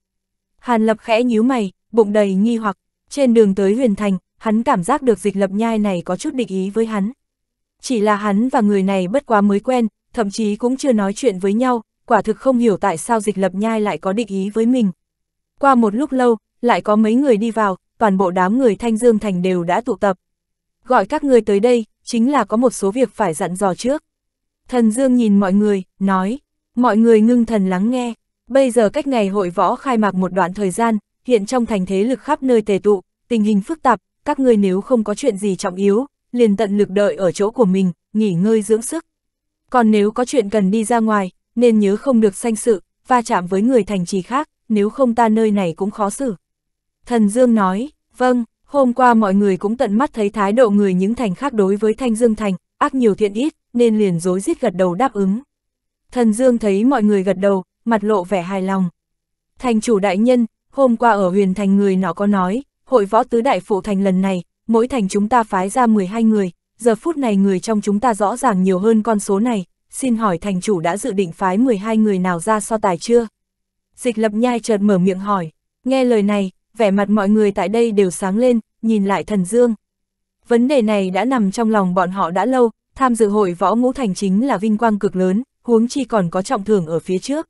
Hàn Lập khẽ nhíu mày, bụng đầy nghi hoặc, trên đường tới huyền thành, hắn cảm giác được dịch lập nhai này có chút địch ý với hắn. Chỉ là hắn và người này bất quá mới quen, thậm chí cũng chưa nói chuyện với nhau, quả thực không hiểu tại sao dịch lập nhai lại có địch ý với mình. Qua một lúc lâu, lại có mấy người đi vào, toàn bộ đám người Thanh Dương Thành đều đã tụ tập. Gọi các người tới đây, chính là có một số việc phải dặn dò trước. Thần Dương nhìn mọi người, nói, mọi người ngưng thần lắng nghe, bây giờ cách ngày hội võ khai mạc một đoạn thời gian, hiện trong thành thế lực khắp nơi tề tụ, tình hình phức tạp, các ngươi nếu không có chuyện gì trọng yếu, liền tận lực đợi ở chỗ của mình, nghỉ ngơi dưỡng sức. Còn nếu có chuyện cần đi ra ngoài, nên nhớ không được sanh sự, va chạm với người thành trì khác, nếu không ta nơi này cũng khó xử. Thần Dương nói, vâng, hôm qua mọi người cũng tận mắt thấy thái độ người những thành khác đối với Thanh Dương Thành, ác nhiều thiện ít, nên liền dối rít gật đầu đáp ứng. Thần Dương thấy mọi người gật đầu, mặt lộ vẻ hài lòng. Thành chủ đại nhân, hôm qua ở huyền thành người nó có nói, hội võ tứ đại phụ thành lần này, mỗi thành chúng ta phái ra 12 người, giờ phút này người trong chúng ta rõ ràng nhiều hơn con số này, xin hỏi thành chủ đã dự định phái 12 người nào ra so tài chưa? Dịch lập nhai chợt mở miệng hỏi, nghe lời này, vẻ mặt mọi người tại đây đều sáng lên, nhìn lại thần dương. Vấn đề này đã nằm trong lòng bọn họ đã lâu, tham dự hội võ ngũ thành chính là vinh quang cực lớn, huống chi còn có trọng thưởng ở phía trước.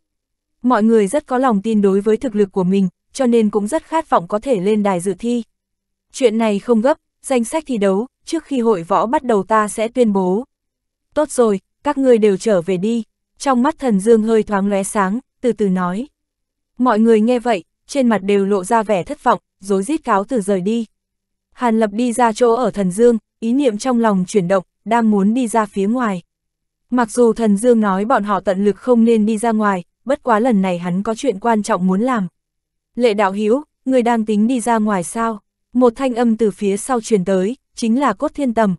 Mọi người rất có lòng tin đối với thực lực của mình, cho nên cũng rất khát vọng có thể lên đài dự thi. Chuyện này không gấp, danh sách thi đấu, trước khi hội võ bắt đầu ta sẽ tuyên bố. Tốt rồi, các ngươi đều trở về đi. Trong mắt thần dương hơi thoáng lóe sáng, từ từ nói. Mọi người nghe vậy, trên mặt đều lộ ra vẻ thất vọng, dối rít cáo từ rời đi. Hàn lập đi ra chỗ ở thần dương, ý niệm trong lòng chuyển động, đang muốn đi ra phía ngoài. Mặc dù thần dương nói bọn họ tận lực không nên đi ra ngoài, bất quá lần này hắn có chuyện quan trọng muốn làm. Lệ đạo Hiếu, người đang tính đi ra ngoài sao? Một thanh âm từ phía sau truyền tới, chính là cốt thiên tầm.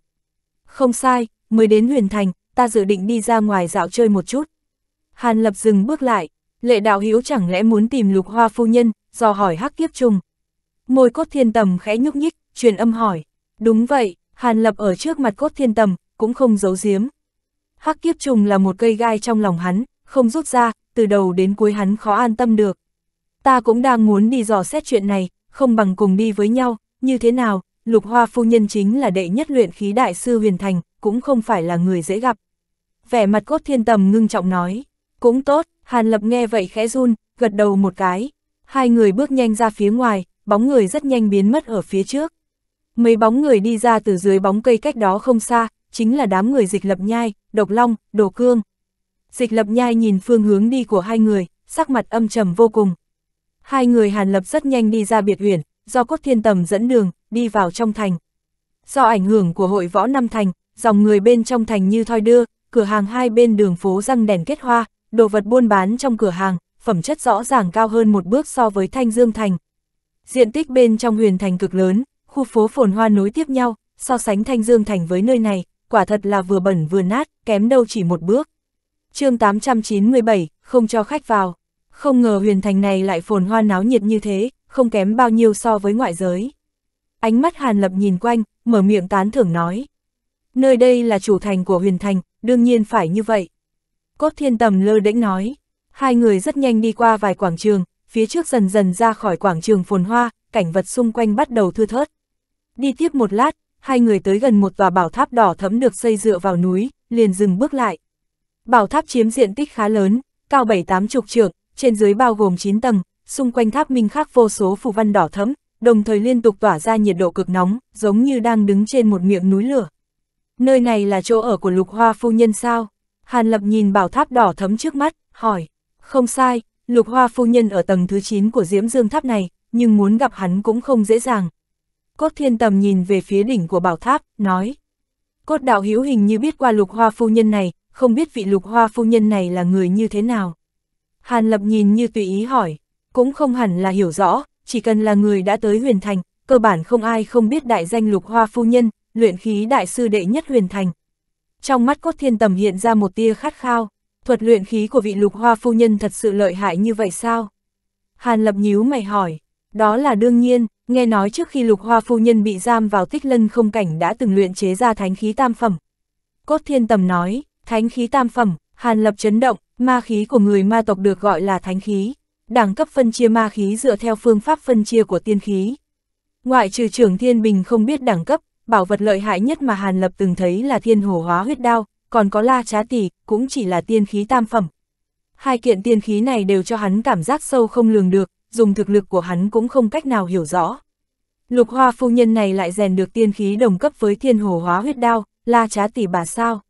Không sai, mới đến huyền thành, ta dự định đi ra ngoài dạo chơi một chút. Hàn lập dừng bước lại, lệ đạo Hiếu chẳng lẽ muốn tìm lục hoa phu nhân, do hỏi hắc kiếp trùng. Môi cốt thiên tầm khẽ nhúc nhích, truyền âm hỏi. Đúng vậy, Hàn lập ở trước mặt cốt thiên tầm, cũng không giấu giếm. Hắc kiếp trùng là một cây gai trong lòng hắn, không rút ra, từ đầu đến cuối hắn khó an tâm được ta cũng đang muốn đi dò xét chuyện này, không bằng cùng đi với nhau, như thế nào, lục hoa phu nhân chính là đệ nhất luyện khí đại sư huyền thành, cũng không phải là người dễ gặp. Vẻ mặt cốt thiên tầm ngưng trọng nói, cũng tốt, Hàn Lập nghe vậy khẽ run, gật đầu một cái, hai người bước nhanh ra phía ngoài, bóng người rất nhanh biến mất ở phía trước. Mấy bóng người đi ra từ dưới bóng cây cách đó không xa, chính là đám người dịch lập nhai, độc long, đồ cương. Dịch lập nhai nhìn phương hướng đi của hai người, sắc mặt âm trầm vô cùng, Hai người Hàn Lập rất nhanh đi ra biệt huyện, do cốt thiên tầm dẫn đường, đi vào trong thành. Do ảnh hưởng của hội võ năm thành, dòng người bên trong thành như thoi đưa, cửa hàng hai bên đường phố răng đèn kết hoa, đồ vật buôn bán trong cửa hàng, phẩm chất rõ ràng cao hơn một bước so với Thanh Dương Thành. Diện tích bên trong huyền thành cực lớn, khu phố phồn hoa nối tiếp nhau, so sánh Thanh Dương Thành với nơi này, quả thật là vừa bẩn vừa nát, kém đâu chỉ một bước. chương 897, không cho khách vào. Không ngờ huyền thành này lại phồn hoa náo nhiệt như thế, không kém bao nhiêu so với ngoại giới. Ánh mắt Hàn Lập nhìn quanh, mở miệng tán thưởng nói. Nơi đây là chủ thành của huyền thành, đương nhiên phải như vậy. Cốt thiên tầm lơ đễnh nói. Hai người rất nhanh đi qua vài quảng trường, phía trước dần dần ra khỏi quảng trường phồn hoa, cảnh vật xung quanh bắt đầu thưa thớt. Đi tiếp một lát, hai người tới gần một tòa bảo tháp đỏ thẫm được xây dựa vào núi, liền dừng bước lại. Bảo tháp chiếm diện tích khá lớn, cao bảy tám chục trượng, trên dưới bao gồm 9 tầng, xung quanh tháp minh khắc vô số phù văn đỏ thẫm, đồng thời liên tục tỏa ra nhiệt độ cực nóng, giống như đang đứng trên một miệng núi lửa. Nơi này là chỗ ở của lục hoa phu nhân sao? Hàn Lập nhìn bảo tháp đỏ thấm trước mắt, hỏi. Không sai, lục hoa phu nhân ở tầng thứ 9 của diễm dương tháp này, nhưng muốn gặp hắn cũng không dễ dàng. Cốt thiên tầm nhìn về phía đỉnh của bảo tháp, nói. Cốt đạo hữu hình như biết qua lục hoa phu nhân này, không biết vị lục hoa phu nhân này là người như thế nào. Hàn Lập nhìn như tùy ý hỏi, cũng không hẳn là hiểu rõ, chỉ cần là người đã tới huyền thành, cơ bản không ai không biết đại danh lục hoa phu nhân, luyện khí đại sư đệ nhất huyền thành. Trong mắt cốt thiên tầm hiện ra một tia khát khao, thuật luyện khí của vị lục hoa phu nhân thật sự lợi hại như vậy sao? Hàn Lập nhíu mày hỏi, đó là đương nhiên, nghe nói trước khi lục hoa phu nhân bị giam vào tích lân không cảnh đã từng luyện chế ra thánh khí tam phẩm. Cốt thiên tầm nói, thánh khí tam phẩm, Hàn Lập chấn động, Ma khí của người ma tộc được gọi là thánh khí, đẳng cấp phân chia ma khí dựa theo phương pháp phân chia của tiên khí. Ngoại trừ trưởng Thiên Bình không biết đẳng cấp, bảo vật lợi hại nhất mà Hàn Lập từng thấy là thiên hổ hóa huyết đao, còn có la trá tỷ, cũng chỉ là tiên khí tam phẩm. Hai kiện tiên khí này đều cho hắn cảm giác sâu không lường được, dùng thực lực của hắn cũng không cách nào hiểu rõ. Lục hoa phu nhân này lại rèn được tiên khí đồng cấp với thiên hổ hóa huyết đao, la trá tỷ bà sao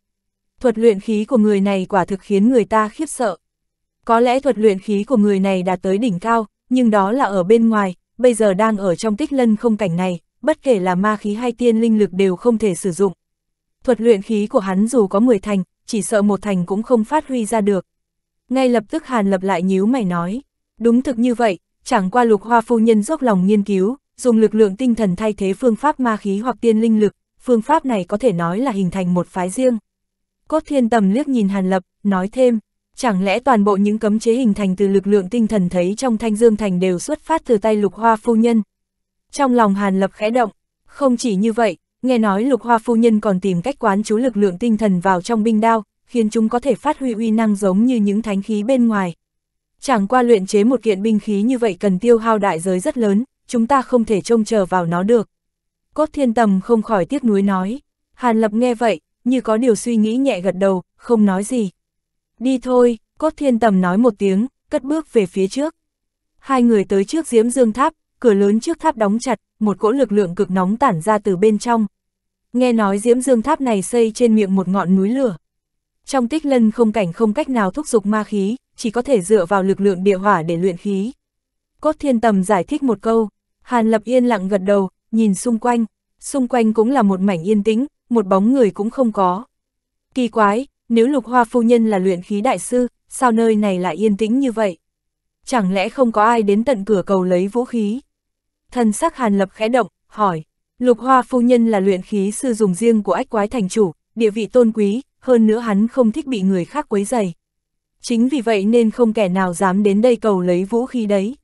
thuật luyện khí của người này quả thực khiến người ta khiếp sợ. Có lẽ thuật luyện khí của người này đạt tới đỉnh cao, nhưng đó là ở bên ngoài, bây giờ đang ở trong tích lân không cảnh này, bất kể là ma khí hay tiên linh lực đều không thể sử dụng. Thuật luyện khí của hắn dù có 10 thành, chỉ sợ một thành cũng không phát huy ra được. Ngay lập tức Hàn Lập lại nhíu mày nói, đúng thực như vậy, chẳng qua lục hoa phu nhân dốc lòng nghiên cứu, dùng lực lượng tinh thần thay thế phương pháp ma khí hoặc tiên linh lực, phương pháp này có thể nói là hình thành một phái riêng. Cốt thiên tầm liếc nhìn Hàn Lập, nói thêm, chẳng lẽ toàn bộ những cấm chế hình thành từ lực lượng tinh thần thấy trong thanh dương thành đều xuất phát từ tay lục hoa phu nhân. Trong lòng Hàn Lập khẽ động, không chỉ như vậy, nghe nói lục hoa phu nhân còn tìm cách quán chú lực lượng tinh thần vào trong binh đao, khiến chúng có thể phát huy uy năng giống như những thánh khí bên ngoài. Chẳng qua luyện chế một kiện binh khí như vậy cần tiêu hao đại giới rất lớn, chúng ta không thể trông chờ vào nó được. Cốt thiên tầm không khỏi tiếc nuối nói. Hàn Lập nghe vậy, như có điều suy nghĩ nhẹ gật đầu, không nói gì. Đi thôi, cốt thiên tầm nói một tiếng, cất bước về phía trước. Hai người tới trước diễm dương tháp, cửa lớn trước tháp đóng chặt, một cỗ lực lượng cực nóng tản ra từ bên trong. Nghe nói diễm dương tháp này xây trên miệng một ngọn núi lửa. Trong tích lân không cảnh không cách nào thúc giục ma khí, chỉ có thể dựa vào lực lượng địa hỏa để luyện khí. Cốt thiên tầm giải thích một câu, Hàn Lập yên lặng gật đầu, nhìn xung quanh, xung quanh cũng là một mảnh yên tĩnh, một bóng người cũng không có. Kỳ quái, nếu lục hoa phu nhân là luyện khí đại sư, sao nơi này lại yên tĩnh như vậy? Chẳng lẽ không có ai đến tận cửa cầu lấy vũ khí? Thần sắc hàn lập khẽ động, hỏi, lục hoa phu nhân là luyện khí sư dùng riêng của ách quái thành chủ, địa vị tôn quý, hơn nữa hắn không thích bị người khác quấy dày. Chính vì vậy nên không kẻ nào dám đến đây cầu lấy vũ khí đấy.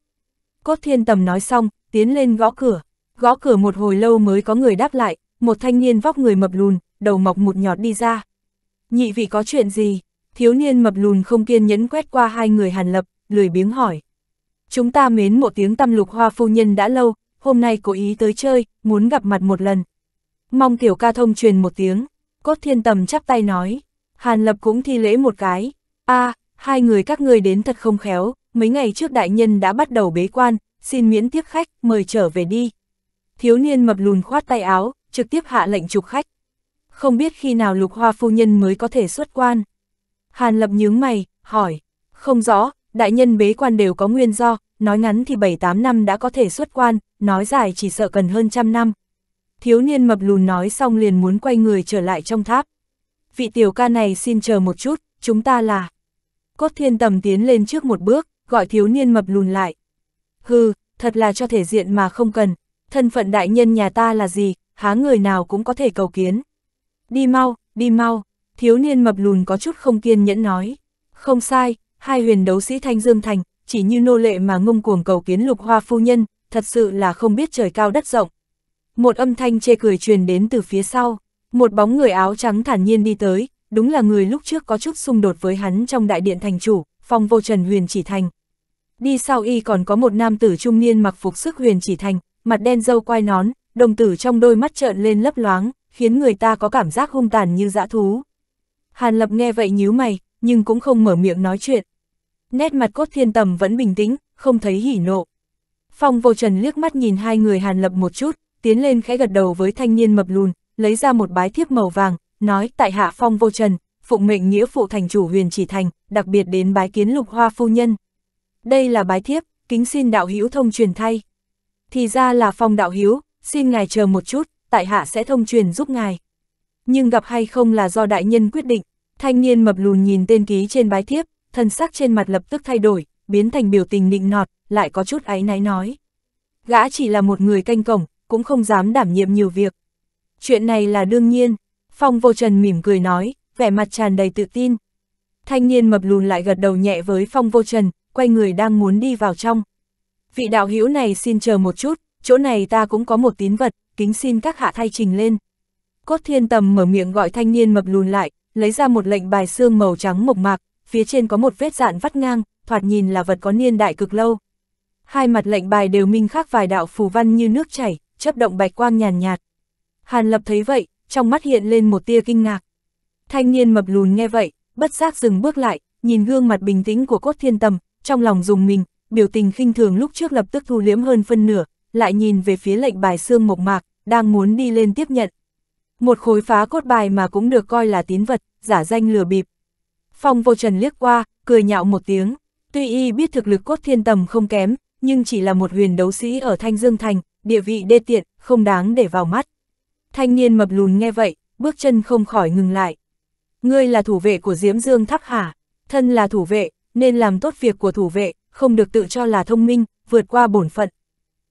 Cốt thiên tầm nói xong, tiến lên gõ cửa. Gõ cửa một hồi lâu mới có người đáp lại, một thanh niên vóc người mập lùn, đầu mọc một nhọt đi ra. Nhị vị có chuyện gì? Thiếu niên mập lùn không kiên nhẫn quét qua hai người hàn lập, lười biếng hỏi. Chúng ta mến một tiếng tăm lục hoa phu nhân đã lâu, hôm nay cố ý tới chơi, muốn gặp mặt một lần. Mong tiểu ca thông truyền một tiếng, cốt thiên tầm chắp tay nói. Hàn lập cũng thi lễ một cái. a à, hai người các ngươi đến thật không khéo, mấy ngày trước đại nhân đã bắt đầu bế quan, xin miễn tiếp khách, mời trở về đi. Thiếu niên mập lùn khoát tay áo, trực tiếp hạ lệnh trục khách. Không biết khi nào lục hoa phu nhân mới có thể xuất quan. Hàn lập nhướng mày, hỏi, không rõ, đại nhân bế quan đều có nguyên do, nói ngắn thì 7-8 năm đã có thể xuất quan, nói dài chỉ sợ cần hơn trăm năm. Thiếu niên mập lùn nói xong liền muốn quay người trở lại trong tháp. Vị tiểu ca này xin chờ một chút, chúng ta là... Cốt thiên tầm tiến lên trước một bước, gọi thiếu niên mập lùn lại. Hừ, thật là cho thể diện mà không cần, thân phận đại nhân nhà ta là gì, há người nào cũng có thể cầu kiến. Đi mau, đi mau, thiếu niên mập lùn có chút không kiên nhẫn nói. Không sai, hai huyền đấu sĩ Thanh Dương Thành, chỉ như nô lệ mà ngông cuồng cầu kiến lục hoa phu nhân, thật sự là không biết trời cao đất rộng. Một âm thanh chê cười truyền đến từ phía sau, một bóng người áo trắng thản nhiên đi tới, đúng là người lúc trước có chút xung đột với hắn trong đại điện thành chủ, phong vô trần huyền chỉ thành. Đi sau y còn có một nam tử trung niên mặc phục sức huyền chỉ thành, mặt đen dâu quai nón, đồng tử trong đôi mắt trợn lên lấp loáng, khiến người ta có cảm giác hung tàn như dã thú. Hàn Lập nghe vậy nhíu mày, nhưng cũng không mở miệng nói chuyện. Nét mặt cốt thiên tầm vẫn bình tĩnh, không thấy hỉ nộ. Phong vô trần liếc mắt nhìn hai người Hàn Lập một chút, tiến lên khẽ gật đầu với thanh niên mập lùn, lấy ra một bái thiếp màu vàng, nói tại hạ Phong vô trần, phụng mệnh nghĩa phụ thành chủ huyền chỉ thành, đặc biệt đến bái kiến lục hoa phu nhân. Đây là bái thiếp, kính xin đạo hữu thông truyền thay. Thì ra là Phong đạo hữu, xin ngài chờ một chút, tại hạ sẽ thông truyền giúp ngài. Nhưng gặp hay không là do đại nhân quyết định, thanh niên mập lùn nhìn tên ký trên bái thiếp, thân sắc trên mặt lập tức thay đổi, biến thành biểu tình nịnh nọt, lại có chút áy náy nói. Gã chỉ là một người canh cổng, cũng không dám đảm nhiệm nhiều việc. Chuyện này là đương nhiên, Phong vô trần mỉm cười nói, vẻ mặt tràn đầy tự tin. Thanh niên mập lùn lại gật đầu nhẹ với Phong vô trần, quay người đang muốn đi vào trong. Vị đạo hữu này xin chờ một chút, chỗ này ta cũng có một tín vật, kính xin các hạ thay trình lên. Cốt thiên tầm mở miệng gọi thanh niên mập lùn lại, lấy ra một lệnh bài xương màu trắng mộc mạc, phía trên có một vết dạn vắt ngang, thoạt nhìn là vật có niên đại cực lâu. Hai mặt lệnh bài đều minh khắc vài đạo phù văn như nước chảy, chấp động bạch quang nhàn nhạt, Hàn Lập thấy vậy, trong mắt hiện lên một tia kinh ngạc. Thanh niên mập lùn nghe vậy, bất giác dừng bước lại, nhìn gương mặt bình tĩnh của cốt thiên tầm, trong lòng dùng mình, biểu tình khinh thường lúc trước lập tức thu liễm hơn phân nửa, lại nhìn về phía lệnh bài xương mộc mạc, đang muốn đi lên tiếp nhận. Một khối phá cốt bài mà cũng được coi là tín vật, giả danh lừa bịp. Phong vô trần liếc qua, cười nhạo một tiếng. Tuy y biết thực lực cốt thiên tầm không kém, nhưng chỉ là một huyền đấu sĩ ở Thanh Dương Thành, địa vị đê tiện, không đáng để vào mắt. Thanh niên mập lùn nghe vậy, bước chân không khỏi ngừng lại. Ngươi là thủ vệ của Diễm Dương Tháp hà Thân là thủ vệ, nên làm tốt việc của thủ vệ, không được tự cho là thông minh, vượt qua bổn phận,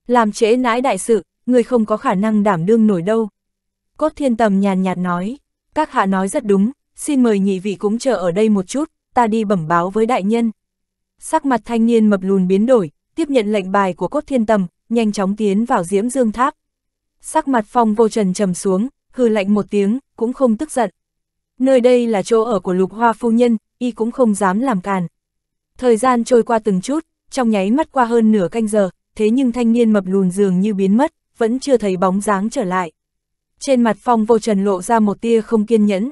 làm trễ nãi đại sự, người không có khả năng đảm đương nổi đâu. Cốt thiên tầm nhàn nhạt nói, các hạ nói rất đúng, xin mời nhị vị cũng chờ ở đây một chút, ta đi bẩm báo với đại nhân. Sắc mặt thanh niên mập lùn biến đổi, tiếp nhận lệnh bài của cốt thiên tầm, nhanh chóng tiến vào diễm dương tháp. Sắc mặt phong vô trần trầm xuống, hư lạnh một tiếng, cũng không tức giận. Nơi đây là chỗ ở của lục hoa phu nhân, y cũng không dám làm càn. Thời gian trôi qua từng chút, trong nháy mắt qua hơn nửa canh giờ, thế nhưng thanh niên mập lùn dường như biến mất, vẫn chưa thấy bóng dáng trở lại. Trên mặt phong vô trần lộ ra một tia không kiên nhẫn.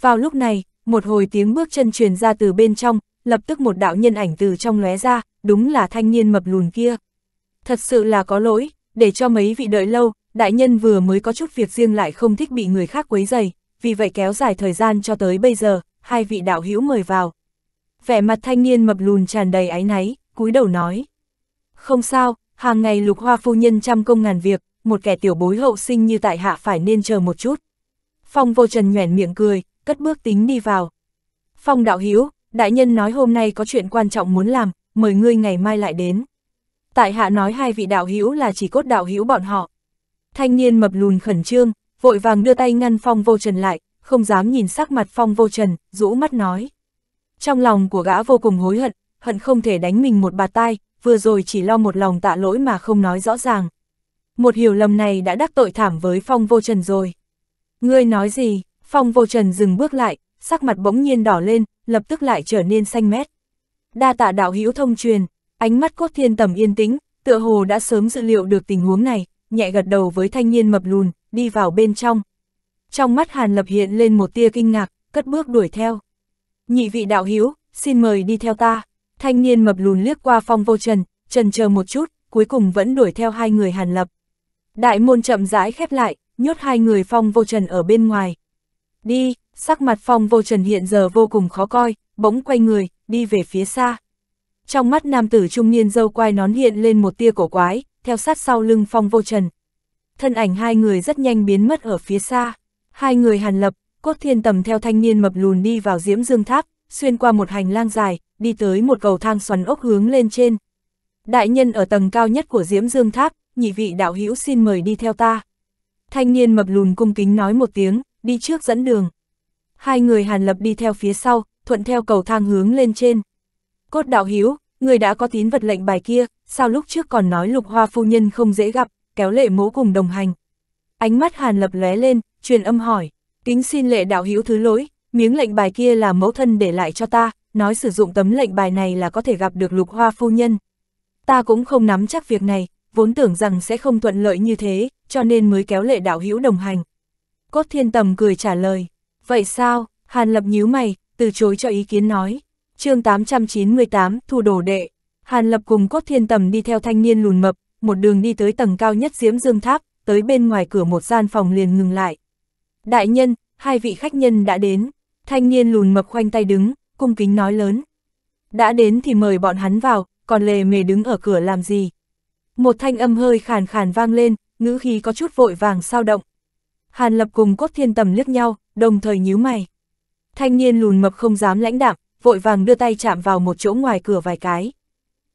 Vào lúc này, một hồi tiếng bước chân truyền ra từ bên trong, lập tức một đạo nhân ảnh từ trong lóe ra, đúng là thanh niên mập lùn kia. Thật sự là có lỗi, để cho mấy vị đợi lâu, đại nhân vừa mới có chút việc riêng lại không thích bị người khác quấy dày, vì vậy kéo dài thời gian cho tới bây giờ, hai vị đạo hữu mời vào. Vẻ mặt thanh niên mập lùn tràn đầy áy náy, cúi đầu nói. Không sao, hàng ngày lục hoa phu nhân trăm công ngàn việc, một kẻ tiểu bối hậu sinh như tại hạ phải nên chờ một chút. Phong vô trần nhoẻn miệng cười, cất bước tính đi vào. Phong đạo hiếu, đại nhân nói hôm nay có chuyện quan trọng muốn làm, mời ngươi ngày mai lại đến. Tại hạ nói hai vị đạo hữu là chỉ cốt đạo hữu bọn họ. Thanh niên mập lùn khẩn trương, vội vàng đưa tay ngăn phong vô trần lại, không dám nhìn sắc mặt phong vô trần, rũ mắt nói. Trong lòng của gã vô cùng hối hận, hận không thể đánh mình một bà tai, vừa rồi chỉ lo một lòng tạ lỗi mà không nói rõ ràng. Một hiểu lầm này đã đắc tội thảm với Phong Vô Trần rồi. Ngươi nói gì? Phong Vô Trần dừng bước lại, sắc mặt bỗng nhiên đỏ lên, lập tức lại trở nên xanh mét. Đa tạ đạo hữu thông truyền, ánh mắt cốt thiên tầm yên tĩnh, tựa hồ đã sớm dự liệu được tình huống này, nhẹ gật đầu với thanh niên mập lùn, đi vào bên trong. Trong mắt Hàn Lập hiện lên một tia kinh ngạc, cất bước đuổi theo. Nhị vị đạo hữu xin mời đi theo ta. Thanh niên mập lùn liếc qua phong vô trần, trần chờ một chút, cuối cùng vẫn đuổi theo hai người hàn lập. Đại môn chậm rãi khép lại, nhốt hai người phong vô trần ở bên ngoài. Đi, sắc mặt phong vô trần hiện giờ vô cùng khó coi, bỗng quay người, đi về phía xa. Trong mắt nam tử trung niên dâu quai nón hiện lên một tia cổ quái, theo sát sau lưng phong vô trần. Thân ảnh hai người rất nhanh biến mất ở phía xa. Hai người hàn lập, cốt thiên tầm theo thanh niên mập lùn đi vào diễm dương tháp, xuyên qua một hành lang dài, đi tới một cầu thang xoắn ốc hướng lên trên. Đại nhân ở tầng cao nhất của Diễm Dương Tháp, nhị vị đạo hữu xin mời đi theo ta. Thanh niên mập lùn cung kính nói một tiếng, đi trước dẫn đường. Hai người Hàn Lập đi theo phía sau, thuận theo cầu thang hướng lên trên. Cốt đạo hữu, người đã có tín vật lệnh bài kia, sao lúc trước còn nói lục hoa phu nhân không dễ gặp, kéo lệ mố cùng đồng hành. Ánh mắt Hàn Lập lóe lên, truyền âm hỏi, kính xin lệ đạo hữu thứ lỗi, miếng lệnh bài kia là mẫu thân để lại cho ta, nói sử dụng tấm lệnh bài này là có thể gặp được lục hoa phu nhân. Ta cũng không nắm chắc việc này, vốn tưởng rằng sẽ không thuận lợi như thế, cho nên mới kéo lệ đạo hữu đồng hành. Cốt thiên tầm cười trả lời, vậy sao, Hàn Lập nhíu mày, từ chối cho ý kiến nói. chương 898, thu đồ đệ, Hàn Lập cùng cốt thiên tầm đi theo thanh niên lùn mập, một đường đi tới tầng cao nhất diễm dương tháp, tới bên ngoài cửa một gian phòng liền ngừng lại. Đại nhân, hai vị khách nhân đã đến. Thanh niên lùn mập khoanh tay đứng, cung kính nói lớn. Đã đến thì mời bọn hắn vào, còn lề mề đứng ở cửa làm gì. Một thanh âm hơi khàn khàn vang lên, ngữ khí có chút vội vàng sao động. Hàn lập cùng cốt thiên tầm liếc nhau, đồng thời nhíu mày. Thanh niên lùn mập không dám lãnh đạm, vội vàng đưa tay chạm vào một chỗ ngoài cửa vài cái.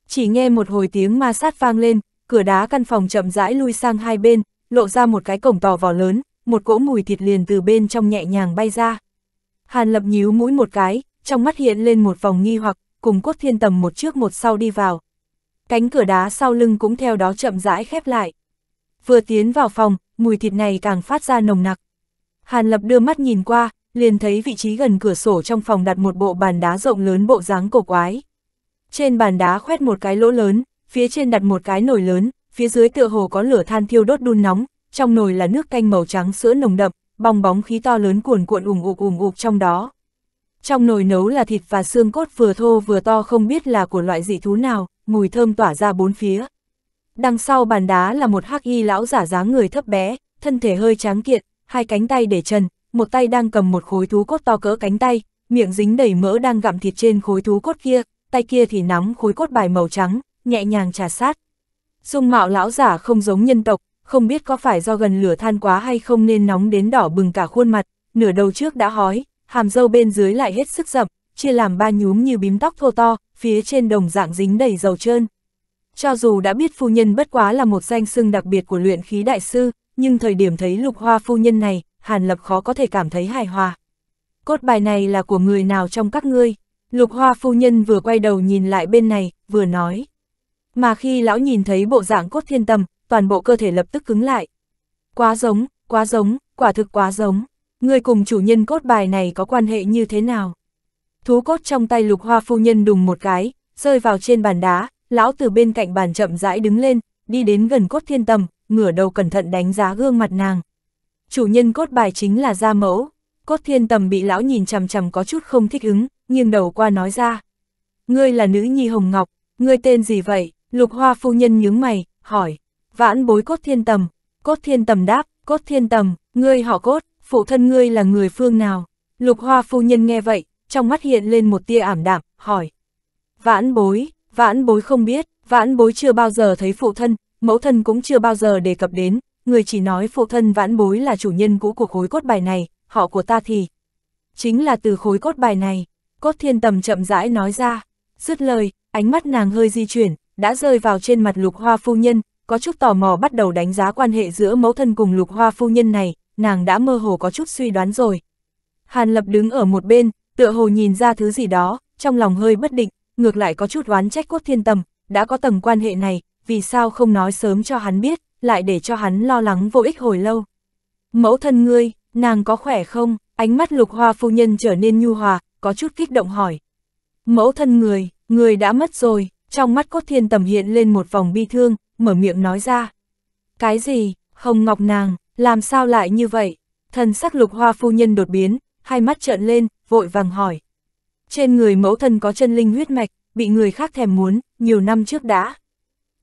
Chỉ nghe một hồi tiếng ma sát vang lên, cửa đá căn phòng chậm rãi lui sang hai bên, lộ ra một cái cổng tò vò lớn, một cỗ mùi thịt liền từ bên trong nhẹ nhàng bay ra. Hàn Lập nhíu mũi một cái, trong mắt hiện lên một vòng nghi hoặc, cùng cốt thiên tầm một trước một sau đi vào. Cánh cửa đá sau lưng cũng theo đó chậm rãi khép lại. Vừa tiến vào phòng, mùi thịt này càng phát ra nồng nặc. Hàn Lập đưa mắt nhìn qua, liền thấy vị trí gần cửa sổ trong phòng đặt một bộ bàn đá rộng lớn bộ dáng cổ quái. Trên bàn đá khoét một cái lỗ lớn, phía trên đặt một cái nồi lớn, phía dưới tựa hồ có lửa than thiêu đốt đun nóng, trong nồi là nước canh màu trắng sữa nồng đậm, bong bóng khí to lớn cuồn cuộn ủng ụp ủng ụp trong đó. Trong nồi nấu là thịt và xương cốt vừa thô vừa to không biết là của loại dị thú nào, mùi thơm tỏa ra bốn phía. Đằng sau bàn đá là một hắc y lão giả dáng người thấp bé, thân thể hơi tráng kiện, hai cánh tay để chân một tay đang cầm một khối thú cốt to cỡ cánh tay, miệng dính đầy mỡ đang gặm thịt trên khối thú cốt kia, tay kia thì nắm khối cốt bài màu trắng, nhẹ nhàng trà sát. Dung mạo lão giả không giống nhân tộc, không biết có phải do gần lửa than quá hay không nên nóng đến đỏ bừng cả khuôn mặt, nửa đầu trước đã hói, hàm dâu bên dưới lại hết sức rậm, chia làm ba nhúm như bím tóc thô to, phía trên đồng dạng dính đầy dầu trơn. Cho dù đã biết phu nhân bất quá là một danh sưng đặc biệt của luyện khí đại sư, nhưng thời điểm thấy lục hoa phu nhân này, Hàn Lập khó có thể cảm thấy hài hòa. Cốt bài này là của người nào trong các ngươi? Lục hoa phu nhân vừa quay đầu nhìn lại bên này, vừa nói. Mà khi lão nhìn thấy bộ dạng cốt thiên tâm, toàn bộ cơ thể lập tức cứng lại. Quá giống, quá giống, quả thực quá giống. Người cùng chủ nhân cốt bài này có quan hệ như thế nào? Thú cốt trong tay lục hoa phu nhân đùng một cái, rơi vào trên bàn đá, lão từ bên cạnh bàn chậm rãi đứng lên, đi đến gần cốt thiên tầm, ngửa đầu cẩn thận đánh giá gương mặt nàng. Chủ nhân cốt bài chính là gia mẫu, cốt thiên tầm bị lão nhìn chằm chằm có chút không thích ứng, nghiêng đầu qua nói ra. Ngươi là nữ nhi hồng ngọc, ngươi tên gì vậy? Lục hoa phu nhân nhướng mày, hỏi vãn bối cốt thiên tầm, cốt thiên tầm đáp, cốt thiên tầm, ngươi họ cốt, phụ thân ngươi là người phương nào? Lục hoa phu nhân nghe vậy, trong mắt hiện lên một tia ảm đạm, hỏi. Vãn bối, vãn bối không biết, vãn bối chưa bao giờ thấy phụ thân, mẫu thân cũng chưa bao giờ đề cập đến, người chỉ nói phụ thân vãn bối là chủ nhân cũ của khối cốt bài này, họ của ta thì. Chính là từ khối cốt bài này, cốt thiên tầm chậm rãi nói ra, dứt lời, ánh mắt nàng hơi di chuyển, đã rơi vào trên mặt lục hoa phu nhân, có chút tò mò bắt đầu đánh giá quan hệ giữa mẫu thân cùng lục hoa phu nhân này, nàng đã mơ hồ có chút suy đoán rồi. Hàn Lập đứng ở một bên, tựa hồ nhìn ra thứ gì đó, trong lòng hơi bất định, ngược lại có chút oán trách cốt thiên tầm, đã có tầng quan hệ này, vì sao không nói sớm cho hắn biết, lại để cho hắn lo lắng vô ích hồi lâu. Mẫu thân ngươi, nàng có khỏe không? Ánh mắt lục hoa phu nhân trở nên nhu hòa, có chút kích động hỏi. Mẫu thân người, người đã mất rồi, trong mắt cốt thiên tầm hiện lên một vòng bi thương, mở miệng nói ra. Cái gì, hồng ngọc nàng, làm sao lại như vậy? Thần sắc lục hoa phu nhân đột biến, hai mắt trợn lên, vội vàng hỏi. Trên người mẫu thân có chân linh huyết mạch, bị người khác thèm muốn, nhiều năm trước đã.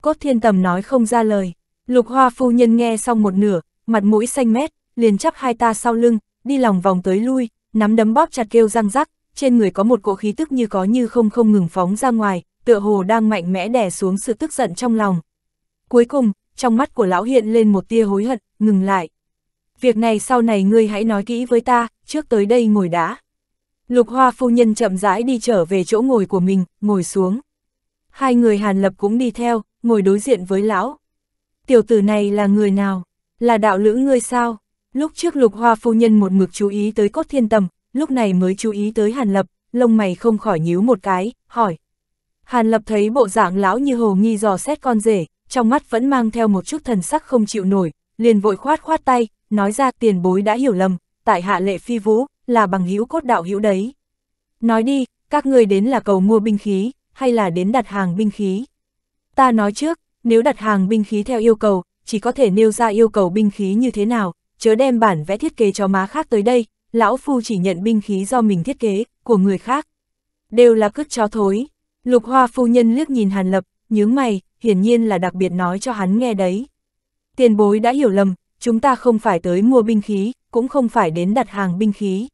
Cốt thiên tầm nói không ra lời, lục hoa phu nhân nghe xong một nửa, mặt mũi xanh mét, liền chắp hai ta sau lưng, đi lòng vòng tới lui, nắm đấm bóp chặt kêu răng rắc, trên người có một cỗ khí tức như có như không không ngừng phóng ra ngoài, tựa hồ đang mạnh mẽ đè xuống sự tức giận trong lòng, Cuối cùng, trong mắt của lão hiện lên một tia hối hận, ngừng lại. Việc này sau này ngươi hãy nói kỹ với ta, trước tới đây ngồi đã. Lục hoa phu nhân chậm rãi đi trở về chỗ ngồi của mình, ngồi xuống. Hai người Hàn Lập cũng đi theo, ngồi đối diện với lão. Tiểu tử này là người nào? Là đạo lữ ngươi sao? Lúc trước lục hoa phu nhân một mực chú ý tới cốt thiên tầm, lúc này mới chú ý tới Hàn Lập, lông mày không khỏi nhíu một cái, hỏi. Hàn Lập thấy bộ dạng lão như hồ nghi dò xét con rể, trong mắt vẫn mang theo một chút thần sắc không chịu nổi, liền vội khoát khoát tay, nói ra tiền bối đã hiểu lầm, tại hạ lệ phi vũ, là bằng hữu cốt đạo hữu đấy. Nói đi, các người đến là cầu mua binh khí, hay là đến đặt hàng binh khí? Ta nói trước, nếu đặt hàng binh khí theo yêu cầu, chỉ có thể nêu ra yêu cầu binh khí như thế nào, chớ đem bản vẽ thiết kế cho má khác tới đây, lão phu chỉ nhận binh khí do mình thiết kế, của người khác. Đều là cứt chó thối. Lục hoa phu nhân liếc nhìn Hàn Lập, nhướng mày, hiển nhiên là đặc biệt nói cho hắn nghe đấy. Tiền bối đã hiểu lầm, chúng ta không phải tới mua binh khí, cũng không phải đến đặt hàng binh khí.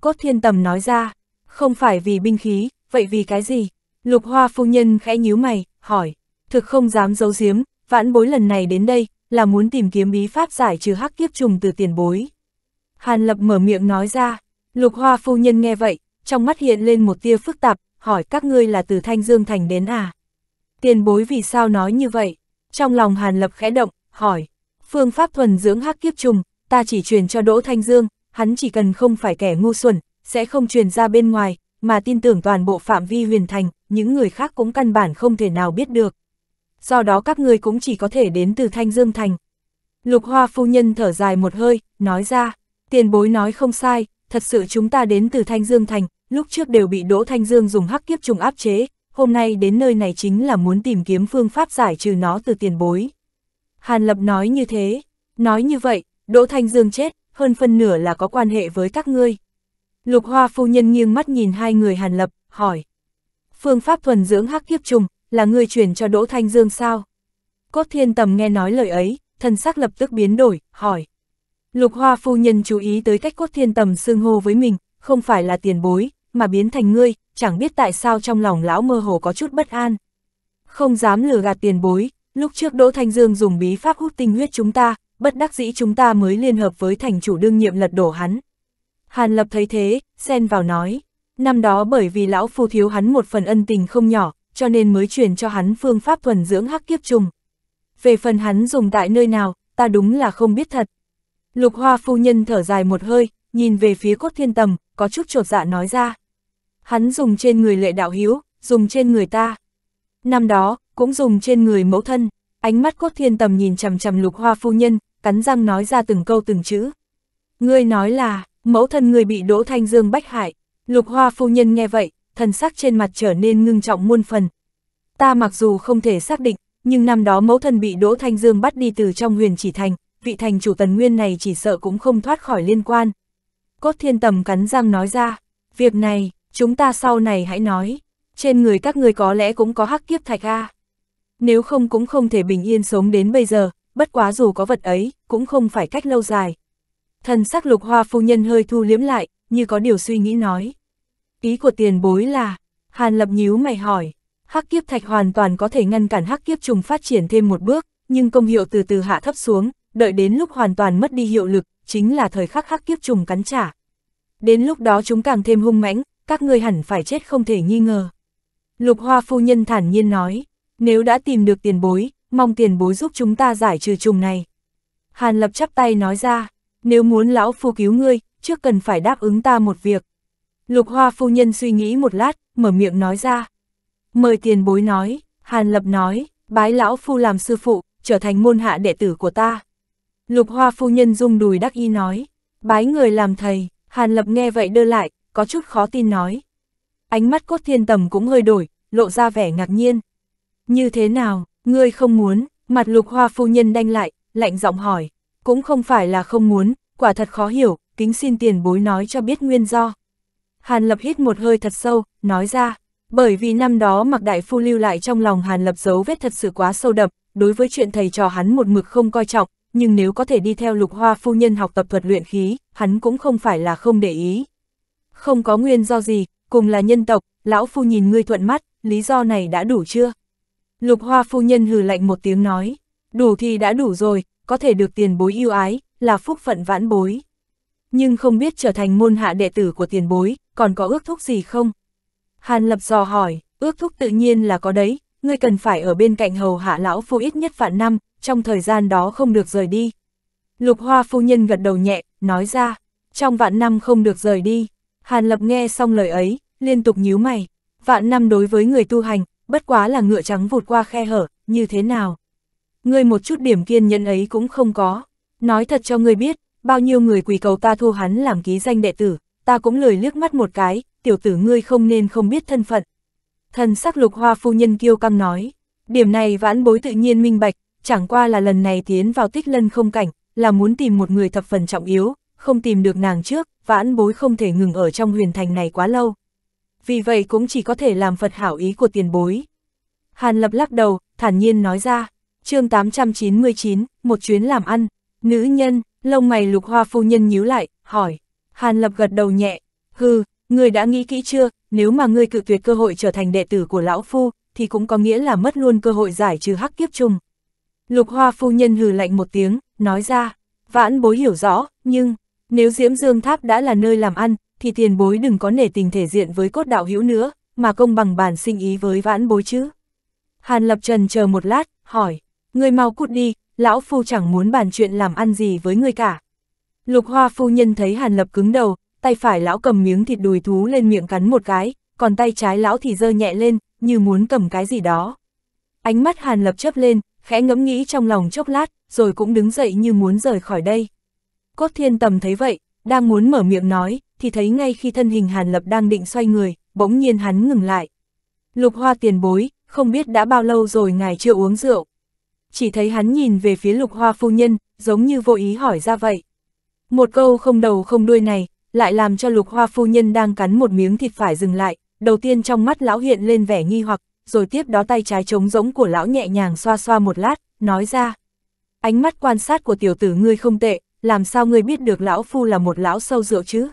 Cốt thiên tầm nói ra, không phải vì binh khí, vậy vì cái gì? Lục hoa phu nhân khẽ nhíu mày, hỏi, thực không dám giấu giếm, vãn bối lần này đến đây, là muốn tìm kiếm bí pháp giải trừ hắc kiếp trùng từ tiền bối. Hàn lập mở miệng nói ra, lục hoa phu nhân nghe vậy, trong mắt hiện lên một tia phức tạp, hỏi các ngươi là từ Thanh Dương Thành đến à? Tiền bối vì sao nói như vậy? Trong lòng Hàn Lập khẽ động, hỏi, phương pháp thuần dưỡng hắc kiếp trùng, ta chỉ truyền cho Đỗ Thanh Dương, hắn chỉ cần không phải kẻ ngu xuẩn, sẽ không truyền ra bên ngoài, mà tin tưởng toàn bộ phạm vi huyền thành, những người khác cũng căn bản không thể nào biết được. Do đó các người cũng chỉ có thể đến từ Thanh Dương Thành. Lục Hoa Phu Nhân thở dài một hơi, nói ra, tiền bối nói không sai, thật sự chúng ta đến từ Thanh Dương Thành, lúc trước đều bị Đỗ Thanh Dương dùng hắc kiếp trùng áp chế, hôm nay đến nơi này chính là muốn tìm kiếm phương pháp giải trừ nó từ tiền bối. Hàn Lập nói như thế, nói như vậy, Đỗ Thanh Dương chết, hơn phân nửa là có quan hệ với các ngươi. Lục Hoa phu nhân nghiêng mắt nhìn hai người Hàn Lập, hỏi. Phương pháp thuần dưỡng hắc kiếp trùng, là ngươi chuyển cho Đỗ Thanh Dương sao? Cốt Thiên Tầm nghe nói lời ấy, thân sắc lập tức biến đổi, hỏi. Lục Hoa phu nhân chú ý tới cách Cốt Thiên Tầm xưng hô với mình, không phải là tiền bối, mà biến thành ngươi, chẳng biết tại sao trong lòng lão mơ hồ có chút bất an. Không dám lừa gạt tiền bối, lúc trước Đỗ Thanh Dương dùng bí pháp hút tinh huyết chúng ta, bất đắc dĩ chúng ta mới liên hợp với thành chủ đương nhiệm lật đổ hắn. Hàn Lập thấy thế, xen vào nói, năm đó bởi vì lão phu thiếu hắn một phần ân tình không nhỏ, cho nên mới truyền cho hắn phương pháp thuần dưỡng hắc kiếp trùng. Về phần hắn dùng tại nơi nào, ta đúng là không biết thật. Lục Hoa phu nhân thở dài một hơi, nhìn về phía cốt thiên tầm, có chút trột dạ nói ra. Hắn dùng trên người lệ đạo hiếu, dùng trên người ta. Năm đó, cũng dùng trên người mẫu thân, ánh mắt cốt thiên tầm nhìn chằm chằm lục hoa phu nhân, cắn răng nói ra từng câu từng chữ. Ngươi nói là, mẫu thân người bị Đỗ Thanh Dương bách hại, lục hoa phu nhân nghe vậy, thần sắc trên mặt trở nên ngưng trọng muôn phần. Ta mặc dù không thể xác định, nhưng năm đó mẫu thân bị Đỗ Thanh Dương bắt đi từ trong huyền chỉ thành, vị thành chủ tần nguyên này chỉ sợ cũng không thoát khỏi liên quan. Cốt thiên tầm cắn răng nói ra, việc này, chúng ta sau này hãy nói, trên người các ngươi có lẽ cũng có hắc kiếp thạch a. Nếu không cũng không thể bình yên sống đến bây giờ, bất quá dù có vật ấy, cũng không phải cách lâu dài. Thần sắc lục hoa phu nhân hơi thu liếm lại, như có điều suy nghĩ nói. Ý của tiền bối là, Hàn Lập nhíu mày hỏi, hắc kiếp thạch hoàn toàn có thể ngăn cản hắc kiếp trùng phát triển thêm một bước, nhưng công hiệu từ từ hạ thấp xuống, đợi đến lúc hoàn toàn mất đi hiệu lực, chính là thời khắc hắc kiếp trùng cắn trả. Đến lúc đó chúng càng thêm hung mãnh, các ngươi hẳn phải chết không thể nghi ngờ. Lục hoa phu nhân thản nhiên nói, nếu đã tìm được tiền bối, mong tiền bối giúp chúng ta giải trừ trùng này. Hàn lập chắp tay nói ra, nếu muốn lão phu cứu ngươi, trước cần phải đáp ứng ta một việc. Lục hoa phu nhân suy nghĩ một lát, mở miệng nói ra. Mời tiền bối nói, Hàn lập nói, bái lão phu làm sư phụ, trở thành môn hạ đệ tử của ta. Lục hoa phu nhân rung đùi đắc y nói, bái người làm thầy, Hàn lập nghe vậy đơ lại, có chút khó tin nói. Ánh mắt cốt thiên tầm cũng hơi đổi, lộ ra vẻ ngạc nhiên. Như thế nào, ngươi không muốn, mặt lục hoa phu nhân đanh lại, lạnh giọng hỏi. Cũng không phải là không muốn, quả thật khó hiểu, kính xin tiền bối nói cho biết nguyên do. Hàn lập hít một hơi thật sâu, nói ra, bởi vì năm đó mặc đại phu lưu lại trong lòng Hàn lập dấu vết thật sự quá sâu đậm, đối với chuyện thầy trò hắn một mực không coi trọng, nhưng nếu có thể đi theo lục hoa phu nhân học tập thuật luyện khí, hắn cũng không phải là không để ý. Không có nguyên do gì, cùng là nhân tộc, lão phu nhìn ngươi thuận mắt, lý do này đã đủ chưa? Lục hoa phu nhân hừ lạnh một tiếng nói, đủ thì đã đủ rồi, có thể được tiền bối yêu ái, là phúc phận vãn bối. Nhưng không biết trở thành môn hạ đệ tử của tiền bối, còn có ước thúc gì không? Hàn lập dò hỏi, ước thúc tự nhiên là có đấy, ngươi cần phải ở bên cạnh hầu hạ lão phu ít nhất vạn năm, trong thời gian đó không được rời đi. Lục hoa phu nhân gật đầu nhẹ, nói ra, trong vạn năm không được rời đi. Hàn Lập nghe xong lời ấy, liên tục nhíu mày. Vạn năm đối với người tu hành, bất quá là ngựa trắng vụt qua khe hở, như thế nào? Ngươi một chút điểm kiên nhẫn ấy cũng không có. Nói thật cho ngươi biết, bao nhiêu người quỳ cầu ta thu hắn làm ký danh đệ tử, ta cũng lời liếc mắt một cái, tiểu tử ngươi không nên không biết thân phận. Thần sắc lục hoa phu nhân kiêu căng nói, điểm này vãn bối tự nhiên minh bạch, chẳng qua là lần này tiến vào tích lân không cảnh, là muốn tìm một người thập phần trọng yếu, không tìm được nàng trước, vãn bối không thể ngừng ở trong huyền thành này quá lâu. Vì vậy cũng chỉ có thể làm Phật hảo ý của tiền bối. Hàn lập lắc đầu, thản nhiên nói ra, chương 899, một chuyến làm ăn, nữ nhân, lông mày lục hoa phu nhân nhíu lại, hỏi, Hàn lập gật đầu nhẹ, hừ, ngươi đã nghĩ kỹ chưa, nếu mà ngươi cự tuyệt cơ hội trở thành đệ tử của lão phu, thì cũng có nghĩa là mất luôn cơ hội giải trừ hắc kiếp chung. Lục hoa phu nhân hừ lạnh một tiếng, nói ra, vãn bối hiểu rõ, nhưng, nếu Diễm Dương Tháp đã là nơi làm ăn, thì tiền bối đừng có nể tình thể diện với cốt đạo hữu nữa, mà công bằng bản sinh ý với vãn bối chứ. Hàn Lập Trần chờ một lát, hỏi, người mau cút đi, lão phu chẳng muốn bàn chuyện làm ăn gì với người cả. Lục hoa phu nhân thấy Hàn Lập cứng đầu, tay phải lão cầm miếng thịt đùi thú lên miệng cắn một cái, còn tay trái lão thì dơ nhẹ lên, như muốn cầm cái gì đó. Ánh mắt Hàn Lập chớp lên, khẽ ngẫm nghĩ trong lòng chốc lát, rồi cũng đứng dậy như muốn rời khỏi đây. Cốt thiên tầm thấy vậy, đang muốn mở miệng nói, thì thấy ngay khi thân hình Hàn Lập đang định xoay người, bỗng nhiên hắn ngừng lại. Lục hoa tiền bối, không biết đã bao lâu rồi ngài chưa uống rượu. Chỉ thấy hắn nhìn về phía lục hoa phu nhân, giống như vô ý hỏi ra vậy. Một câu không đầu không đuôi này, lại làm cho lục hoa phu nhân đang cắn một miếng thịt phải dừng lại, đầu tiên trong mắt lão hiện lên vẻ nghi hoặc, rồi tiếp đó tay trái trống rỗng của lão nhẹ nhàng xoa xoa một lát, nói ra. Ánh mắt quan sát của tiểu tử ngươi không tệ, làm sao ngươi biết được lão phu là một lão sâu rượu chứ?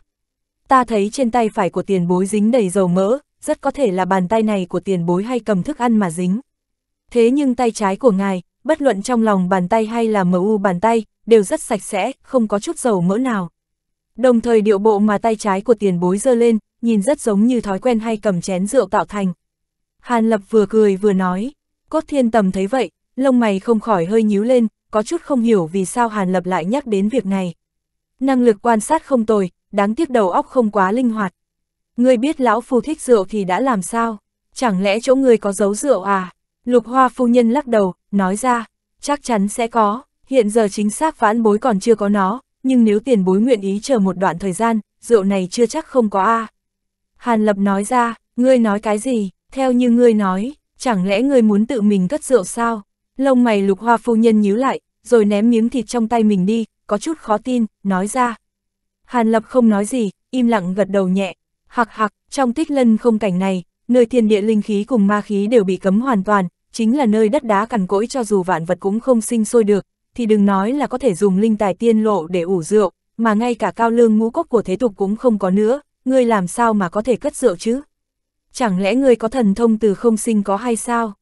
Ta thấy trên tay phải của tiền bối dính đầy dầu mỡ, rất có thể là bàn tay này của tiền bối hay cầm thức ăn mà dính. Thế nhưng tay trái của ngài, bất luận trong lòng bàn tay hay là mờ u bàn tay, đều rất sạch sẽ, không có chút dầu mỡ nào. Đồng thời điệu bộ mà tay trái của tiền bối giơ lên, nhìn rất giống như thói quen hay cầm chén rượu tạo thành. Hàn Lập vừa cười vừa nói, cốt thiên tầm thấy vậy, lông mày không khỏi hơi nhíu lên, có chút không hiểu vì sao Hàn Lập lại nhắc đến việc này. Năng lực quan sát không tồi, đáng tiếc đầu óc không quá linh hoạt. Ngươi biết lão phu thích rượu thì đã làm sao? Chẳng lẽ chỗ ngươi có giấu rượu à? Lục hoa phu nhân lắc đầu, nói ra, chắc chắn sẽ có, hiện giờ chính xác vãn bối còn chưa có nó, nhưng nếu tiền bối nguyện ý chờ một đoạn thời gian, rượu này chưa chắc không có a. À. Hàn Lập nói ra, ngươi nói cái gì, theo như ngươi nói, chẳng lẽ ngươi muốn tự mình cất rượu sao? Lông mày lục hoa phu nhân nhíu lại, rồi ném miếng thịt trong tay mình đi, có chút khó tin, nói ra. Hàn lập không nói gì, im lặng gật đầu nhẹ, hạc hạc, trong tích lân không cảnh này, nơi thiên địa linh khí cùng ma khí đều bị cấm hoàn toàn, chính là nơi đất đá cằn cỗi cho dù vạn vật cũng không sinh sôi được, thì đừng nói là có thể dùng linh tài tiên lộ để ủ rượu, mà ngay cả cao lương ngũ cốc của thế tục cũng không có nữa, ngươi làm sao mà có thể cất rượu chứ? Chẳng lẽ ngươi có thần thông từ không sinh có hay sao?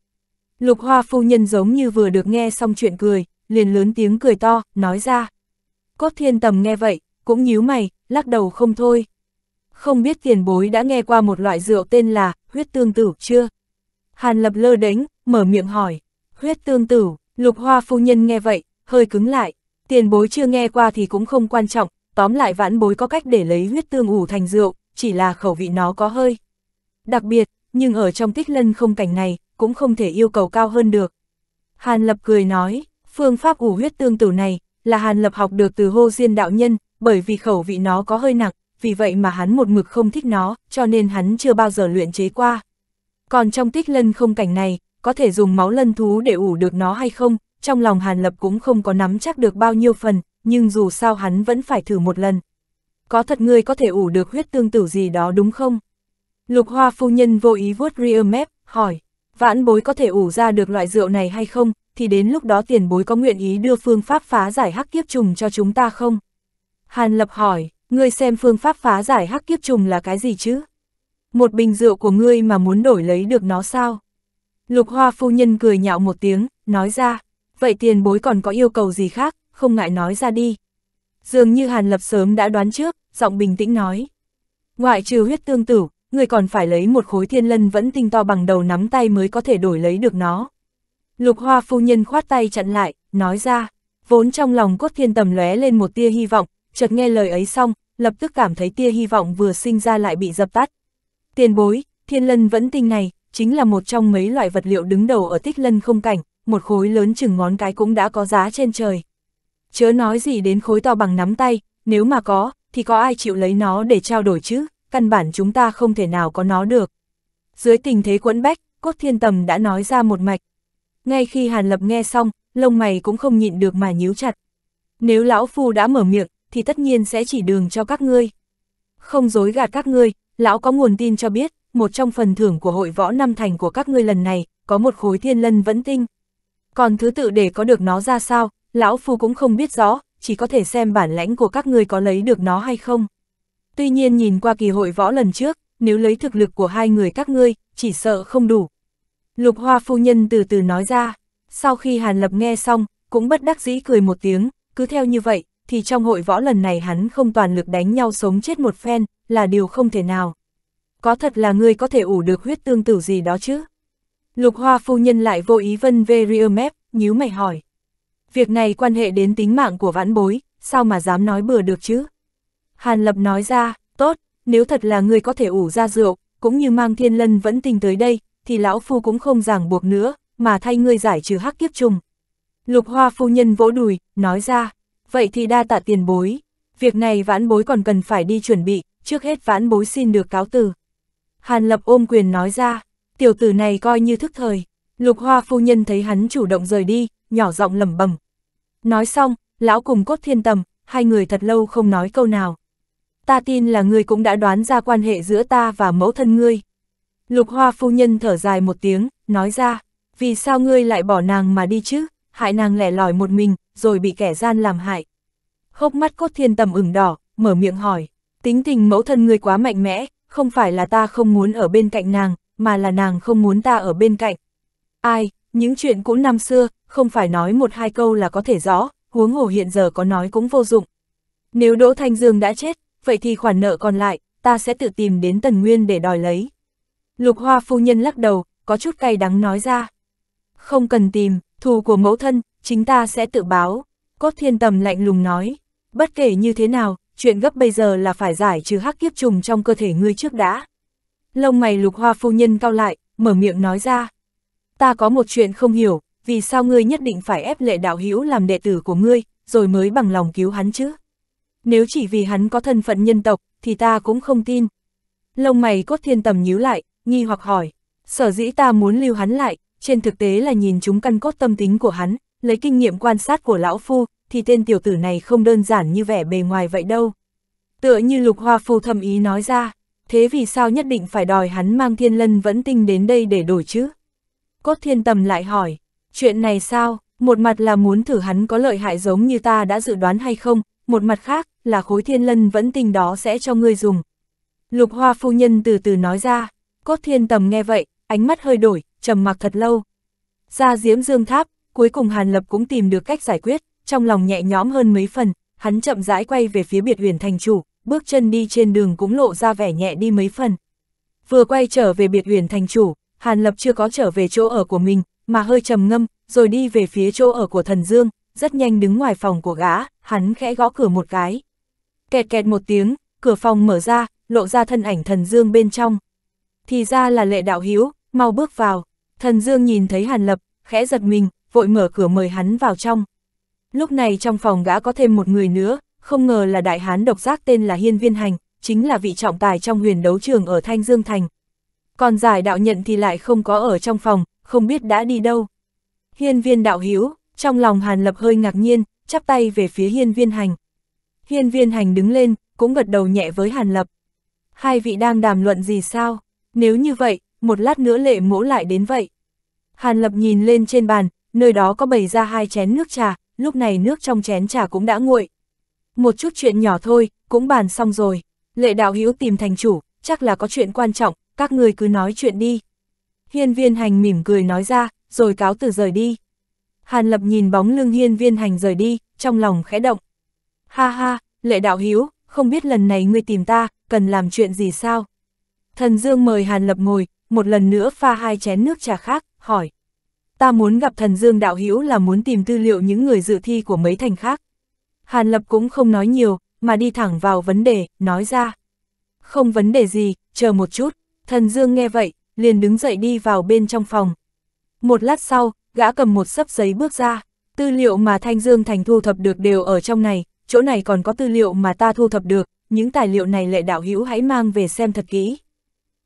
Lục hoa phu nhân giống như vừa được nghe xong chuyện cười, liền lớn tiếng cười to, nói ra. Cốt thiên tầm nghe vậy, cũng nhíu mày, lắc đầu không thôi. Không biết tiền bối đã nghe qua một loại rượu tên là huyết tương tử chưa? Hàn lập lơ đánh, mở miệng hỏi. Huyết tương tử, lục hoa phu nhân nghe vậy, hơi cứng lại. Tiền bối chưa nghe qua thì cũng không quan trọng, tóm lại vãn bối có cách để lấy huyết tương ủ thành rượu, chỉ là khẩu vị nó có hơi. Đặc biệt, nhưng ở trong tích lân không cảnh này, cũng không thể yêu cầu cao hơn được. Hàn Lập cười nói, phương pháp ủ huyết tương tử này, là Hàn Lập học được từ hô diên đạo nhân, bởi vì khẩu vị nó có hơi nặng, vì vậy mà hắn một mực không thích nó, cho nên hắn chưa bao giờ luyện chế qua. Còn trong tích lân không cảnh này, có thể dùng máu lân thú để ủ được nó hay không, trong lòng Hàn Lập cũng không có nắm chắc được bao nhiêu phần, nhưng dù sao hắn vẫn phải thử một lần. Có thật ngươi có thể ủ được huyết tương tử gì đó đúng không? Lục Hoa Phu Nhân vô ý vuốt rear map, hỏi vãn bối có thể ủ ra được loại rượu này hay không, thì đến lúc đó tiền bối có nguyện ý đưa phương pháp phá giải hắc kiếp trùng cho chúng ta không? Hàn Lập hỏi, ngươi xem phương pháp phá giải hắc kiếp trùng là cái gì chứ? Một bình rượu của ngươi mà muốn đổi lấy được nó sao? Lục Hoa phu nhân cười nhạo một tiếng, nói ra, vậy tiền bối còn có yêu cầu gì khác, không ngại nói ra đi. Dường như Hàn Lập sớm đã đoán trước, giọng bình tĩnh nói. Ngoại trừ huyết tương tử, người còn phải lấy một khối thiên lân vẫn tinh to bằng đầu nắm tay mới có thể đổi lấy được nó. Lục hoa phu nhân khoát tay chặn lại, nói ra, vốn trong lòng cốt thiên tầm lóe lên một tia hy vọng, chợt nghe lời ấy xong, lập tức cảm thấy tia hy vọng vừa sinh ra lại bị dập tắt. Tiền bối, thiên lân vẫn tinh này, chính là một trong mấy loại vật liệu đứng đầu ở tích lân không cảnh, một khối lớn chừng ngón cái cũng đã có giá trên trời. Chớ nói gì đến khối to bằng nắm tay, nếu mà có, thì có ai chịu lấy nó để trao đổi chứ? căn bản chúng ta không thể nào có nó được. Dưới tình thế quẫn bách, Cốt Thiên Tầm đã nói ra một mạch. Ngay khi Hàn Lập nghe xong, lông mày cũng không nhịn được mà nhíu chặt. Nếu Lão Phu đã mở miệng, thì tất nhiên sẽ chỉ đường cho các ngươi. Không dối gạt các ngươi, Lão có nguồn tin cho biết, một trong phần thưởng của hội võ năm thành của các ngươi lần này, có một khối thiên lân vẫn tinh. Còn thứ tự để có được nó ra sao, Lão Phu cũng không biết rõ, chỉ có thể xem bản lãnh của các ngươi có lấy được nó hay không. Tuy nhiên nhìn qua kỳ hội võ lần trước, nếu lấy thực lực của hai người các ngươi, chỉ sợ không đủ. Lục Hoa Phu Nhân từ từ nói ra, sau khi Hàn Lập nghe xong, cũng bất đắc dĩ cười một tiếng, cứ theo như vậy, thì trong hội võ lần này hắn không toàn lực đánh nhau sống chết một phen, là điều không thể nào. Có thật là ngươi có thể ủ được huyết tương tử gì đó chứ? Lục Hoa Phu Nhân lại vô ý vân về Riemep, nhíu mày hỏi. Việc này quan hệ đến tính mạng của vãn bối, sao mà dám nói bừa được chứ? Hàn Lập nói ra, tốt, nếu thật là người có thể ủ ra rượu, cũng như mang thiên lân vẫn tình tới đây, thì lão phu cũng không giảng buộc nữa, mà thay ngươi giải trừ hắc kiếp trùng. Lục hoa phu nhân vỗ đùi, nói ra, vậy thì đa tạ tiền bối. Việc này vãn bối còn cần phải đi chuẩn bị, trước hết vãn bối xin được cáo từ. Hàn lập ôm quyền nói ra, tiểu tử này coi như thức thời. Lục hoa phu nhân thấy hắn chủ động rời đi, nhỏ giọng lẩm bẩm. Nói xong, lão cùng cốt thiên tầm, hai người thật lâu không nói câu nào ta tin là ngươi cũng đã đoán ra quan hệ giữa ta và mẫu thân ngươi. Lục hoa phu nhân thở dài một tiếng, nói ra, vì sao ngươi lại bỏ nàng mà đi chứ, hại nàng lẻ loi một mình, rồi bị kẻ gian làm hại. Hốc mắt cốt thiên tầm ửng đỏ, mở miệng hỏi, tính tình mẫu thân ngươi quá mạnh mẽ, không phải là ta không muốn ở bên cạnh nàng, mà là nàng không muốn ta ở bên cạnh. Ai, những chuyện cũ năm xưa, không phải nói một hai câu là có thể rõ, huống hồ hiện giờ có nói cũng vô dụng. Nếu Đỗ Thanh Dương đã chết, vậy thì khoản nợ còn lại, ta sẽ tự tìm đến Tần Nguyên để đòi lấy. Lục Hoa phu nhân lắc đầu, có chút cay đắng nói ra. Không cần tìm, thù của mẫu thân, chính ta sẽ tự báo. Cốt thiên tầm lạnh lùng nói, bất kể như thế nào, chuyện gấp bây giờ là phải giải trừ hắc kiếp trùng trong cơ thể ngươi trước đã. Lông mày lục hoa phu nhân cao lại, mở miệng nói ra. Ta có một chuyện không hiểu, vì sao ngươi nhất định phải ép lệ đạo hữu làm đệ tử của ngươi, rồi mới bằng lòng cứu hắn chứ? nếu chỉ vì hắn có thân phận nhân tộc, thì ta cũng không tin. Lông mày cốt thiên tầm nhíu lại, nghi hoặc hỏi, sở dĩ ta muốn lưu hắn lại, trên thực tế là nhìn chúng căn cốt tâm tính của hắn, lấy kinh nghiệm quan sát của lão phu, thì tên tiểu tử này không đơn giản như vẻ bề ngoài vậy đâu. Tựa như lục hoa phu thầm ý nói ra, thế vì sao nhất định phải đòi hắn mang thiên lân vẫn tinh đến đây để đổi chứ? Cốt thiên tầm lại hỏi, chuyện này sao, một mặt là muốn thử hắn có lợi hại giống như ta đã dự đoán hay không, một mặt khác là khối thiên lân vẫn tình đó sẽ cho ngươi dùng. Lục hoa phu nhân từ từ nói ra, cốt thiên tầm nghe vậy, ánh mắt hơi đổi, trầm mặc thật lâu. Ra diễm dương tháp, cuối cùng Hàn Lập cũng tìm được cách giải quyết, trong lòng nhẹ nhõm hơn mấy phần, hắn chậm rãi quay về phía biệt huyền thành chủ, bước chân đi trên đường cũng lộ ra vẻ nhẹ đi mấy phần. Vừa quay trở về biệt huyền thành chủ, Hàn Lập chưa có trở về chỗ ở của mình, mà hơi trầm ngâm, rồi đi về phía chỗ ở của thần Dương, rất nhanh đứng ngoài phòng của gã, hắn khẽ gõ cửa một cái. Kẹt kẹt một tiếng, cửa phòng mở ra, lộ ra thân ảnh thần dương bên trong. Thì ra là lệ đạo hiếu, mau bước vào. Thần dương nhìn thấy hàn lập, khẽ giật mình, vội mở cửa mời hắn vào trong. Lúc này trong phòng gã có thêm một người nữa, không ngờ là đại hán độc giác tên là Hiên Viên Hành, chính là vị trọng tài trong huyền đấu trường ở Thanh Dương Thành. Còn giải đạo nhận thì lại không có ở trong phòng, không biết đã đi đâu. Hiên viên đạo hiếu, trong lòng Hàn Lập hơi ngạc nhiên, chắp tay về phía hiên viên hành. Hiên viên hành đứng lên, cũng gật đầu nhẹ với Hàn Lập. Hai vị đang đàm luận gì sao? Nếu như vậy, một lát nữa lệ mỗ lại đến vậy. Hàn Lập nhìn lên trên bàn, nơi đó có bày ra hai chén nước trà, lúc này nước trong chén trà cũng đã nguội. Một chút chuyện nhỏ thôi, cũng bàn xong rồi. Lệ đạo hữu tìm thành chủ, chắc là có chuyện quan trọng, các người cứ nói chuyện đi. Hiên viên hành mỉm cười nói ra, rồi cáo từ rời đi. Hàn Lập nhìn bóng lưng hiên viên hành rời đi, trong lòng khẽ động. Ha ha, lệ đạo hiếu, không biết lần này ngươi tìm ta, cần làm chuyện gì sao? Thần Dương mời Hàn Lập ngồi, một lần nữa pha hai chén nước trà khác, hỏi. Ta muốn gặp thần Dương đạo hiếu là muốn tìm tư liệu những người dự thi của mấy thành khác. Hàn Lập cũng không nói nhiều, mà đi thẳng vào vấn đề, nói ra. Không vấn đề gì, chờ một chút, thần Dương nghe vậy, liền đứng dậy đi vào bên trong phòng. Một lát sau, gã cầm một sấp giấy bước ra, tư liệu mà Thanh Dương Thành thu thập được đều ở trong này, chỗ này còn có tư liệu mà ta thu thập được, những tài liệu này lệ đạo hữu hãy mang về xem thật kỹ.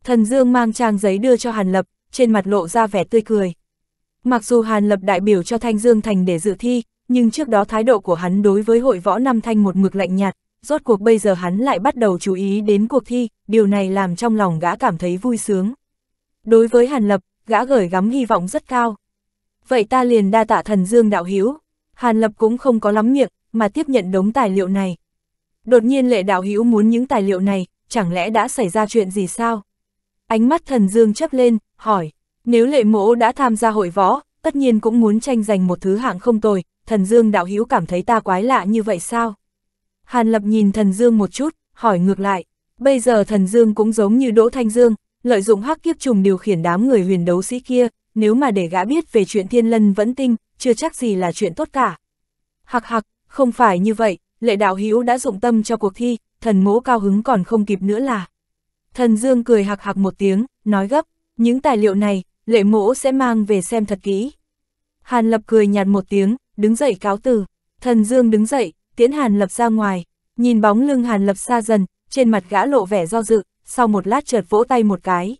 Thần Dương mang trang giấy đưa cho Hàn Lập, trên mặt lộ ra vẻ tươi cười. Mặc dù Hàn Lập đại biểu cho Thanh Dương Thành để dự thi, nhưng trước đó thái độ của hắn đối với hội võ năm Thanh một mực lạnh nhạt, rốt cuộc bây giờ hắn lại bắt đầu chú ý đến cuộc thi, điều này làm trong lòng gã cảm thấy vui sướng. Đối với Hàn Lập, gã gửi gắm hy vọng rất cao vậy ta liền đa tạ thần dương đạo hiếu. Hàn Lập cũng không có lắm miệng, mà tiếp nhận đống tài liệu này. Đột nhiên lệ đạo hiếu muốn những tài liệu này, chẳng lẽ đã xảy ra chuyện gì sao? Ánh mắt thần dương chấp lên, hỏi, nếu lệ mỗ đã tham gia hội võ, tất nhiên cũng muốn tranh giành một thứ hạng không tồi, thần dương đạo hiếu cảm thấy ta quái lạ như vậy sao? Hàn Lập nhìn thần dương một chút, hỏi ngược lại, bây giờ thần dương cũng giống như Đỗ Thanh Dương, lợi dụng hắc kiếp trùng điều khiển đám người huyền đấu sĩ kia, nếu mà để gã biết về chuyện thiên lân vẫn tinh, chưa chắc gì là chuyện tốt cả. Hặc hặc, không phải như vậy, lệ đạo hữu đã dụng tâm cho cuộc thi, thần mỗ cao hứng còn không kịp nữa là. Thần Dương cười hặc hặc một tiếng, nói gấp, những tài liệu này, lệ mỗ sẽ mang về xem thật kỹ. Hàn Lập cười nhạt một tiếng, đứng dậy cáo từ. Thần Dương đứng dậy, tiễn Hàn Lập ra ngoài, nhìn bóng lưng Hàn Lập xa dần, trên mặt gã lộ vẻ do dự, sau một lát chợt vỗ tay một cái.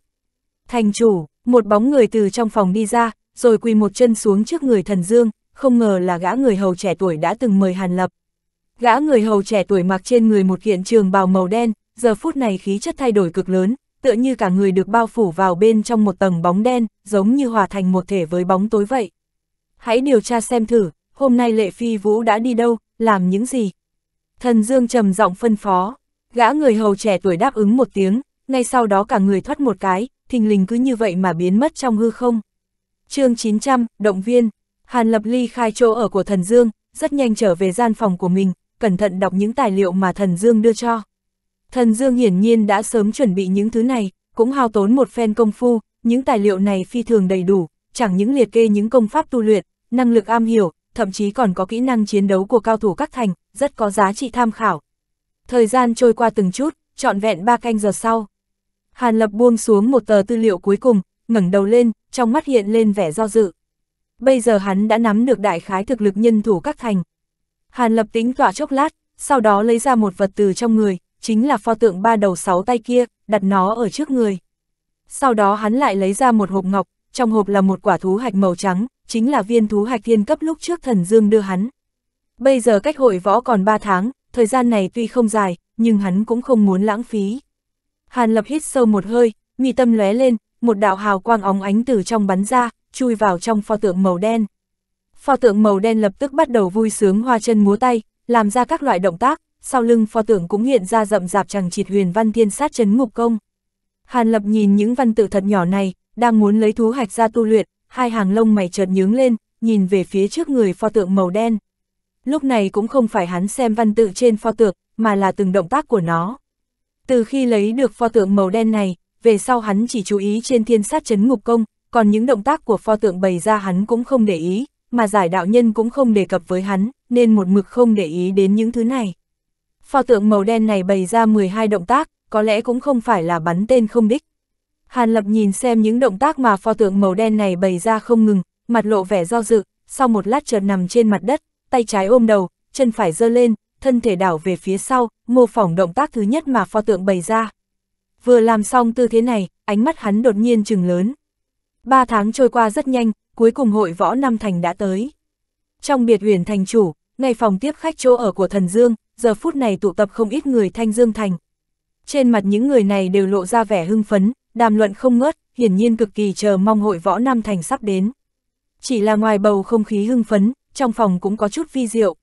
Thành chủ, một bóng người từ trong phòng đi ra, rồi quỳ một chân xuống trước người thần dương, không ngờ là gã người hầu trẻ tuổi đã từng mời Hàn Lập. Gã người hầu trẻ tuổi mặc trên người một kiện trường bào màu đen, giờ phút này khí chất thay đổi cực lớn, tựa như cả người được bao phủ vào bên trong một tầng bóng đen, giống như hòa thành một thể với bóng tối vậy. Hãy điều tra xem thử, hôm nay Lệ Phi Vũ đã đi đâu, làm những gì? Thần Dương trầm giọng phân phó, gã người hầu trẻ tuổi đáp ứng một tiếng, ngay sau đó cả người thoát một cái, thình lình cứ như vậy mà biến mất trong hư không. chương 900, động viên, Hàn Lập Ly khai chỗ ở của Thần Dương, rất nhanh trở về gian phòng của mình, cẩn thận đọc những tài liệu mà Thần Dương đưa cho. Thần Dương hiển nhiên đã sớm chuẩn bị những thứ này, cũng hao tốn một phen công phu, những tài liệu này phi thường đầy đủ, chẳng những liệt kê những công pháp tu luyện, năng lực am hiểu, thậm chí còn có kỹ năng chiến đấu của cao thủ các thành, rất có giá trị tham khảo. Thời gian trôi qua từng chút, trọn vẹn ba canh giờ sau. Hàn Lập buông xuống một tờ tư liệu cuối cùng, ngẩng đầu lên, trong mắt hiện lên vẻ do dự. Bây giờ hắn đã nắm được đại khái thực lực nhân thủ các thành. Hàn Lập tính tỏa chốc lát, sau đó lấy ra một vật từ trong người, chính là pho tượng ba đầu sáu tay kia, đặt nó ở trước người. Sau đó hắn lại lấy ra một hộp ngọc, trong hộp là một quả thú hạch màu trắng, chính là viên thú hạch thiên cấp lúc trước thần dương đưa hắn. Bây giờ cách hội võ còn 3 tháng, thời gian này tuy không dài, nhưng hắn cũng không muốn lãng phí. Hàn Lập hít sâu một hơi, mi tâm lóe lên, một đạo hào quang óng ánh từ trong bắn ra, chui vào trong pho tượng màu đen. Pho tượng màu đen lập tức bắt đầu vui sướng hoa chân múa tay, làm ra các loại động tác, sau lưng pho tượng cũng hiện ra rậm rạp chẳng chịt huyền văn thiên sát chấn ngục công. Hàn Lập nhìn những văn tự thật nhỏ này, đang muốn lấy thú hạch ra tu luyện, hai hàng lông mày chợt nhướng lên, nhìn về phía trước người pho tượng màu đen. Lúc này cũng không phải hắn xem văn tự trên pho tượng, mà là từng động tác của nó. Từ khi lấy được pho tượng màu đen này, về sau hắn chỉ chú ý trên thiên sát chấn ngục công, còn những động tác của pho tượng bày ra hắn cũng không để ý, mà giải đạo nhân cũng không đề cập với hắn, nên một mực không để ý đến những thứ này. Pho tượng màu đen này bày ra 12 động tác, có lẽ cũng không phải là bắn tên không đích. Hàn Lập nhìn xem những động tác mà pho tượng màu đen này bày ra không ngừng, mặt lộ vẻ do dự, sau một lát chợt nằm trên mặt đất, tay trái ôm đầu, chân phải giơ lên, thân thể đảo về phía sau, mô phỏng động tác thứ nhất mà pho tượng bày ra. Vừa làm xong tư thế này, ánh mắt hắn đột nhiên trừng lớn. Ba tháng trôi qua rất nhanh, cuối cùng hội võ Nam Thành đã tới. Trong biệt huyền thành chủ, ngay phòng tiếp khách chỗ ở của thần Dương, giờ phút này tụ tập không ít người thanh dương thành. Trên mặt những người này đều lộ ra vẻ hưng phấn, đàm luận không ngớt, hiển nhiên cực kỳ chờ mong hội võ Nam Thành sắp đến. Chỉ là ngoài bầu không khí hưng phấn, trong phòng cũng có chút vi diệu.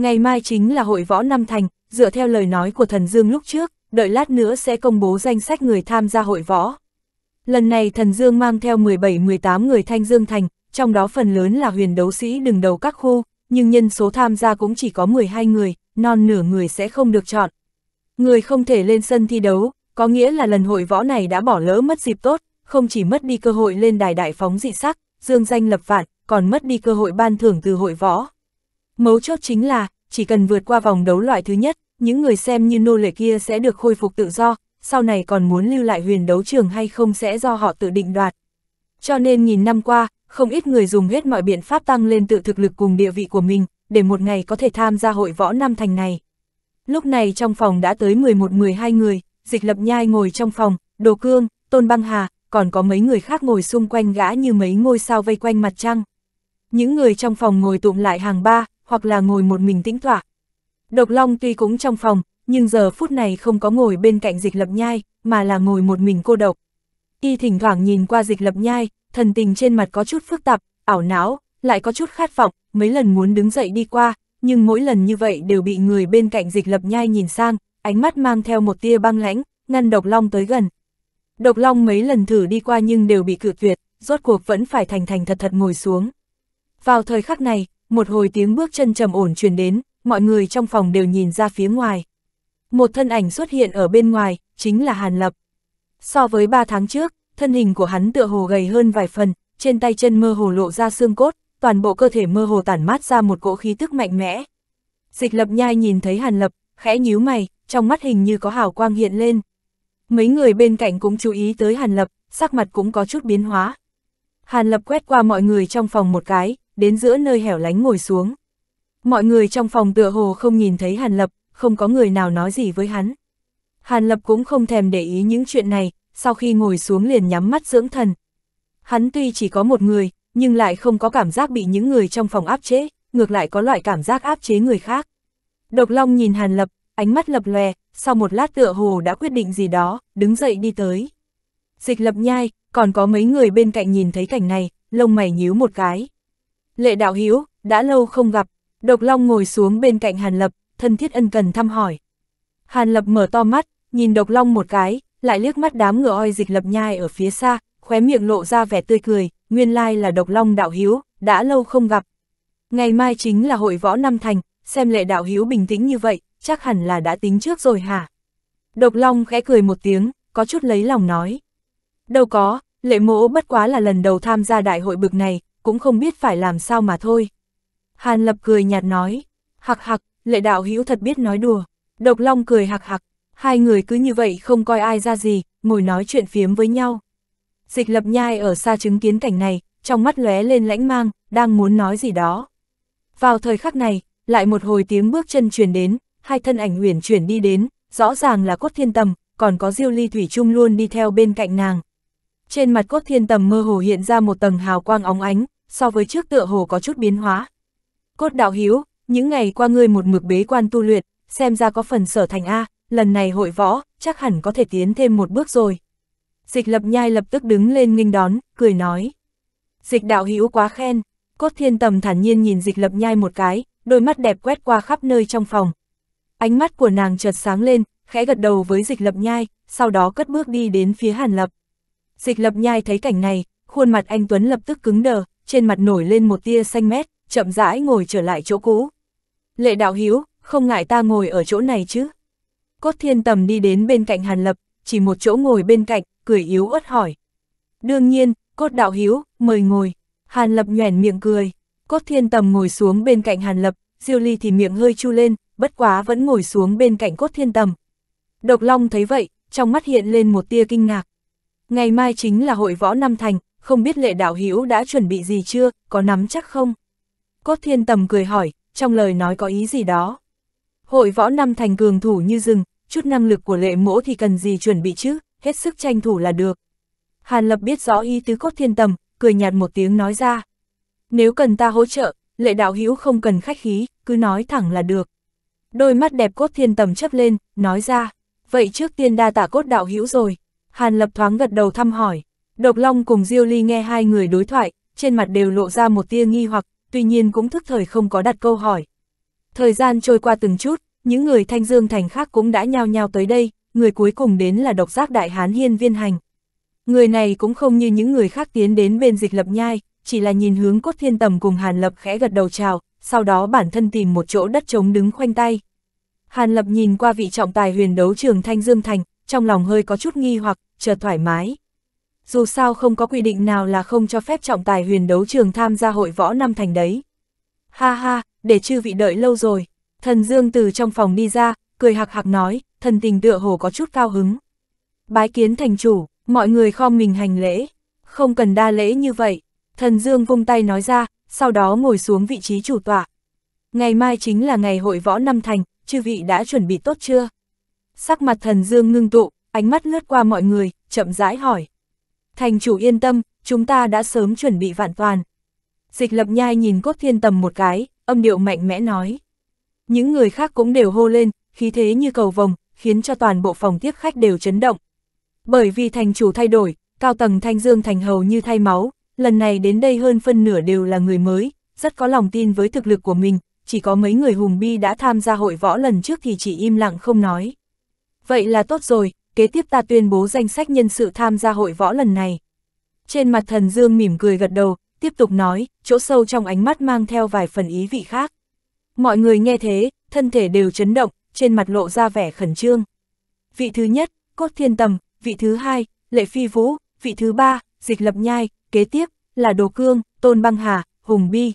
Ngày mai chính là hội võ năm thành, dựa theo lời nói của thần Dương lúc trước, đợi lát nữa sẽ công bố danh sách người tham gia hội võ. Lần này thần Dương mang theo 17-18 người thanh dương thành, trong đó phần lớn là huyền đấu sĩ đừng đầu các khu, nhưng nhân số tham gia cũng chỉ có 12 người, non nửa người sẽ không được chọn. Người không thể lên sân thi đấu, có nghĩa là lần hội võ này đã bỏ lỡ mất dịp tốt, không chỉ mất đi cơ hội lên đài đại phóng dị sắc, dương danh lập vạn, còn mất đi cơ hội ban thưởng từ hội võ. Mấu chốt chính là, chỉ cần vượt qua vòng đấu loại thứ nhất, những người xem như nô lệ kia sẽ được khôi phục tự do, sau này còn muốn lưu lại huyền đấu trường hay không sẽ do họ tự định đoạt. Cho nên nghìn năm qua, không ít người dùng hết mọi biện pháp tăng lên tự thực lực cùng địa vị của mình, để một ngày có thể tham gia hội võ năm thành này. Lúc này trong phòng đã tới 11-12 người, dịch lập nhai ngồi trong phòng, đồ cương, tôn băng hà, còn có mấy người khác ngồi xung quanh gã như mấy ngôi sao vây quanh mặt trăng. Những người trong phòng ngồi tụm lại hàng ba, hoặc là ngồi một mình tĩnh tọa. Độc Long tuy cũng trong phòng, nhưng giờ phút này không có ngồi bên cạnh dịch lập nhai, mà là ngồi một mình cô độc. Y thỉnh thoảng nhìn qua dịch lập nhai, thần tình trên mặt có chút phức tạp, ảo não, lại có chút khát vọng, mấy lần muốn đứng dậy đi qua, nhưng mỗi lần như vậy đều bị người bên cạnh dịch lập nhai nhìn sang, ánh mắt mang theo một tia băng lãnh, ngăn độc long tới gần. Độc long mấy lần thử đi qua nhưng đều bị cự tuyệt, rốt cuộc vẫn phải thành thành thật thật ngồi xuống. Vào thời khắc này, một hồi tiếng bước chân trầm ổn truyền đến, mọi người trong phòng đều nhìn ra phía ngoài. Một thân ảnh xuất hiện ở bên ngoài, chính là Hàn Lập. So với ba tháng trước, thân hình của hắn tựa hồ gầy hơn vài phần, trên tay chân mơ hồ lộ ra xương cốt, toàn bộ cơ thể mơ hồ tản mát ra một cỗ khí tức mạnh mẽ. Dịch lập nhai nhìn thấy Hàn Lập, khẽ nhíu mày, trong mắt hình như có hào quang hiện lên. Mấy người bên cạnh cũng chú ý tới Hàn Lập, sắc mặt cũng có chút biến hóa. Hàn Lập quét qua mọi người trong phòng một cái, đến giữa nơi hẻo lánh ngồi xuống. Mọi người trong phòng tựa hồ không nhìn thấy Hàn Lập, không có người nào nói gì với hắn. Hàn Lập cũng không thèm để ý những chuyện này, sau khi ngồi xuống liền nhắm mắt dưỡng thần. Hắn tuy chỉ có một người, nhưng lại không có cảm giác bị những người trong phòng áp chế, ngược lại có loại cảm giác áp chế người khác. Độc Long nhìn Hàn Lập, ánh mắt lập lòe, sau một lát tựa hồ đã quyết định gì đó, đứng dậy đi tới. Dịch lập nhai, còn có mấy người bên cạnh nhìn thấy cảnh này, lông mày nhíu một cái. Lệ đạo hiếu, đã lâu không gặp, độc long ngồi xuống bên cạnh Hàn Lập, thân thiết ân cần thăm hỏi. Hàn Lập mở to mắt, nhìn độc long một cái, lại liếc mắt đám ngựa oi dịch lập nhai ở phía xa, khóe miệng lộ ra vẻ tươi cười, nguyên lai là độc long đạo hiếu, đã lâu không gặp. Ngày mai chính là hội võ năm thành, xem lệ đạo hiếu bình tĩnh như vậy, chắc hẳn là đã tính trước rồi hả? Độc long khẽ cười một tiếng, có chút lấy lòng nói. Đâu có, lệ mỗ bất quá là lần đầu tham gia đại hội bực này, cũng không biết phải làm sao mà thôi. Hàn Lập cười nhạt nói, hạc hạc, lệ đạo hữu thật biết nói đùa, độc long cười hạc hạc, hai người cứ như vậy không coi ai ra gì, ngồi nói chuyện phiếm với nhau. Dịch lập nhai ở xa chứng kiến cảnh này, trong mắt lóe lên lãnh mang, đang muốn nói gì đó. Vào thời khắc này, lại một hồi tiếng bước chân truyền đến, hai thân ảnh huyền chuyển đi đến, rõ ràng là cốt thiên tầm, còn có diêu ly thủy chung luôn đi theo bên cạnh nàng. Trên mặt cốt thiên tầm mơ hồ hiện ra một tầng hào quang óng ánh, so với trước tựa hồ có chút biến hóa. Cốt đạo hiếu, những ngày qua ngươi một mực bế quan tu luyện, xem ra có phần sở thành A, lần này hội võ, chắc hẳn có thể tiến thêm một bước rồi. Dịch lập nhai lập tức đứng lên nghinh đón, cười nói. Dịch đạo hiếu quá khen, cốt thiên tầm thản nhiên nhìn dịch lập nhai một cái, đôi mắt đẹp quét qua khắp nơi trong phòng. Ánh mắt của nàng chợt sáng lên, khẽ gật đầu với dịch lập nhai, sau đó cất bước đi đến phía hàn lập. Dịch lập nhai thấy cảnh này, khuôn mặt anh Tuấn lập tức cứng đờ, trên mặt nổi lên một tia xanh mét, chậm rãi ngồi trở lại chỗ cũ. Lệ đạo hiếu, không ngại ta ngồi ở chỗ này chứ. Cốt thiên tầm đi đến bên cạnh Hàn Lập, chỉ một chỗ ngồi bên cạnh, cười yếu ớt hỏi. Đương nhiên, cốt đạo hiếu, mời ngồi. Hàn Lập nhoẻn miệng cười. Cốt thiên tầm ngồi xuống bên cạnh Hàn Lập, Diêu Ly thì miệng hơi chu lên, bất quá vẫn ngồi xuống bên cạnh cốt thiên tầm. Độc Long thấy vậy, trong mắt hiện lên một tia kinh ngạc. Ngày mai chính là hội võ năm thành, không biết lệ đạo hữu đã chuẩn bị gì chưa, có nắm chắc không? Cốt thiên tầm cười hỏi, trong lời nói có ý gì đó. Hội võ năm thành cường thủ như rừng, chút năng lực của lệ mỗ thì cần gì chuẩn bị chứ, hết sức tranh thủ là được. Hàn Lập biết rõ ý tứ cốt thiên tầm, cười nhạt một tiếng nói ra. Nếu cần ta hỗ trợ, lệ đạo hữu không cần khách khí, cứ nói thẳng là được. Đôi mắt đẹp cốt thiên tầm chấp lên, nói ra. Vậy trước tiên đa tạ cốt đạo hữu rồi. Hàn Lập thoáng gật đầu thăm hỏi. Độc Long cùng Diêu Ly nghe hai người đối thoại, trên mặt đều lộ ra một tia nghi hoặc, tuy nhiên cũng thức thời không có đặt câu hỏi. Thời gian trôi qua từng chút, những người Thanh Dương Thành khác cũng đã nhao nhao tới đây, người cuối cùng đến là độc giác đại hán hiên viên hành. Người này cũng không như những người khác tiến đến bên dịch lập nhai, chỉ là nhìn hướng cốt thiên tầm cùng Hàn Lập khẽ gật đầu chào, sau đó bản thân tìm một chỗ đất trống đứng khoanh tay. Hàn Lập nhìn qua vị trọng tài huyền đấu trường Thanh Dương Thành, trong lòng hơi có chút nghi hoặc, chờ thoải mái dù sao không có quy định nào là không cho phép trọng tài huyền đấu trường tham gia hội võ năm thành đấy. Ha ha, để chư vị đợi lâu rồi. Thần Dương từ trong phòng đi ra, cười hạc hạc nói, thần tình tựa hồ có chút cao hứng. Bái kiến thành chủ, mọi người kho mình hành lễ. Không cần đa lễ như vậy. Thần Dương vung tay nói ra, sau đó ngồi xuống vị trí chủ tọa. Ngày mai chính là ngày hội võ năm thành, chư vị đã chuẩn bị tốt chưa? Sắc mặt thần Dương ngưng tụ, ánh mắt lướt qua mọi người, chậm rãi hỏi. Thành chủ yên tâm, chúng ta đã sớm chuẩn bị vạn toàn. Dịch lập nhai nhìn cốt thiên tầm một cái, âm điệu mạnh mẽ nói. Những người khác cũng đều hô lên, khí thế như cầu vồng, khiến cho toàn bộ phòng tiếp khách đều chấn động. Bởi vì thành chủ thay đổi, cao tầng thanh dương thành hầu như thay máu, lần này đến đây hơn phân nửa đều là người mới, rất có lòng tin với thực lực của mình, chỉ có mấy người hùng bi đã tham gia hội võ lần trước thì chỉ im lặng không nói. Vậy là tốt rồi, kế tiếp ta tuyên bố danh sách nhân sự tham gia hội võ lần này. Trên mặt thần dương mỉm cười gật đầu, tiếp tục nói, chỗ sâu trong ánh mắt mang theo vài phần ý vị khác. Mọi người nghe thế, thân thể đều chấn động, trên mặt lộ ra vẻ khẩn trương. Vị thứ nhất, Cốt Thiên Tầm, vị thứ hai, Lệ Phi Vũ, vị thứ ba, Dịch Lập Nhai, kế tiếp, là Đồ Cương, Tôn Băng Hà, Hùng Bi.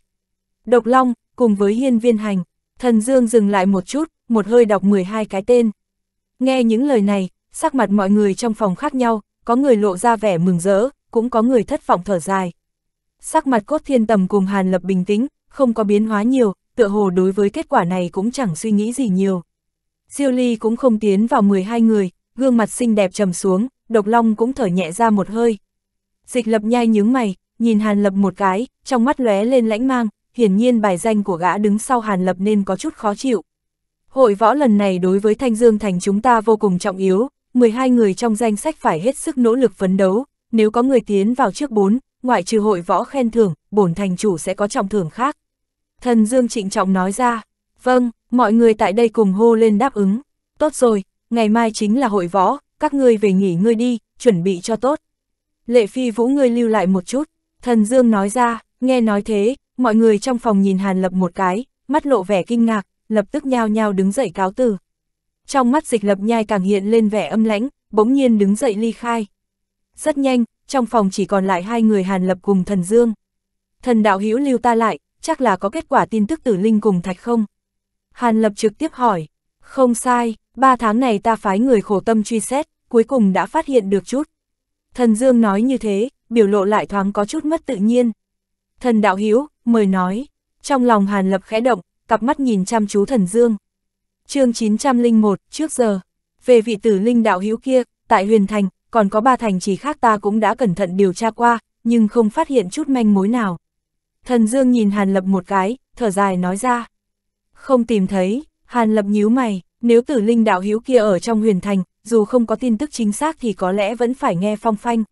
Độc Long, cùng với Hiên Viên Hành, Thần Dương dừng lại một chút, một hơi đọc 12 cái tên. Nghe những lời này, sắc mặt mọi người trong phòng khác nhau, có người lộ ra vẻ mừng rỡ, cũng có người thất vọng thở dài. Sắc mặt cốt thiên tầm cùng Hàn Lập bình tĩnh, không có biến hóa nhiều, tựa hồ đối với kết quả này cũng chẳng suy nghĩ gì nhiều. siêu Ly cũng không tiến vào 12 người, gương mặt xinh đẹp trầm xuống, độc long cũng thở nhẹ ra một hơi. Dịch lập nhai nhướng mày, nhìn Hàn Lập một cái, trong mắt lóe lên lãnh mang, hiển nhiên bài danh của gã đứng sau Hàn Lập nên có chút khó chịu. Hội võ lần này đối với Thanh Dương Thành chúng ta vô cùng trọng yếu, 12 người trong danh sách phải hết sức nỗ lực phấn đấu, nếu có người tiến vào trước 4, ngoại trừ hội võ khen thưởng, bổn thành chủ sẽ có trọng thưởng khác. Thần Dương trịnh trọng nói ra, vâng, mọi người tại đây cùng hô lên đáp ứng, tốt rồi, ngày mai chính là hội võ, các ngươi về nghỉ ngơi đi, chuẩn bị cho tốt. Lệ Phi Vũ ngươi lưu lại một chút, thần Dương nói ra, nghe nói thế, mọi người trong phòng nhìn Hàn Lập một cái, mắt lộ vẻ kinh ngạc, lập tức nhao nhao đứng dậy cáo từ. Trong mắt dịch lập nhai càng hiện lên vẻ âm lãnh, bỗng nhiên đứng dậy ly khai. Rất nhanh, trong phòng chỉ còn lại hai người Hàn Lập cùng Thần Dương. Thần đạo hữu lưu ta lại, chắc là có kết quả tin tức tử linh cùng thạch không? Hàn Lập trực tiếp hỏi, không sai, ba tháng này ta phái người khổ tâm truy xét, cuối cùng đã phát hiện được chút. Thần Dương nói như thế, biểu lộ lại thoáng có chút mất tự nhiên. Thần đạo hữu mời nói, trong lòng Hàn Lập khẽ động, cặp mắt nhìn chăm chú Thần Dương chương 901, trước giờ, về vị tử linh đạo hữu kia, tại huyền thành, còn có ba thành trì khác ta cũng đã cẩn thận điều tra qua, nhưng không phát hiện chút manh mối nào. Thần Dương nhìn Hàn Lập một cái, thở dài nói ra. Không tìm thấy, Hàn Lập nhíu mày, nếu tử linh đạo hữu kia ở trong huyền thành, dù không có tin tức chính xác thì có lẽ vẫn phải nghe phong phanh.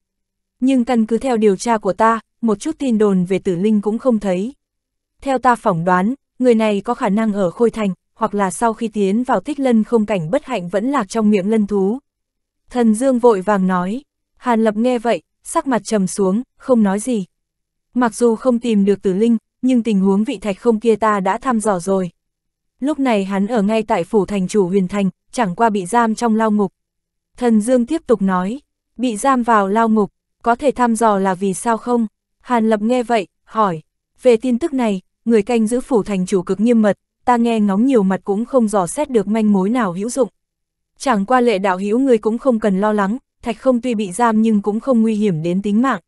Nhưng căn cứ theo điều tra của ta, một chút tin đồn về tử linh cũng không thấy. Theo ta phỏng đoán, người này có khả năng ở khôi thành, hoặc là sau khi tiến vào tích lân không cảnh bất hạnh vẫn lạc trong miệng lân thú. Thần Dương vội vàng nói, Hàn Lập nghe vậy, sắc mặt trầm xuống, không nói gì. Mặc dù không tìm được tử linh, nhưng tình huống vị thạch không kia ta đã thăm dò rồi. Lúc này hắn ở ngay tại phủ thành chủ huyền thành, chẳng qua bị giam trong lao ngục. Thần Dương tiếp tục nói, bị giam vào lao ngục, có thể thăm dò là vì sao không? Hàn Lập nghe vậy, hỏi, về tin tức này, người canh giữ phủ thành chủ cực nghiêm mật, ta nghe ngóng nhiều mặt cũng không dò xét được manh mối nào hữu dụng. Chẳng qua lệ đạo hữu ngươi cũng không cần lo lắng, thạch không tuy bị giam nhưng cũng không nguy hiểm đến tính mạng.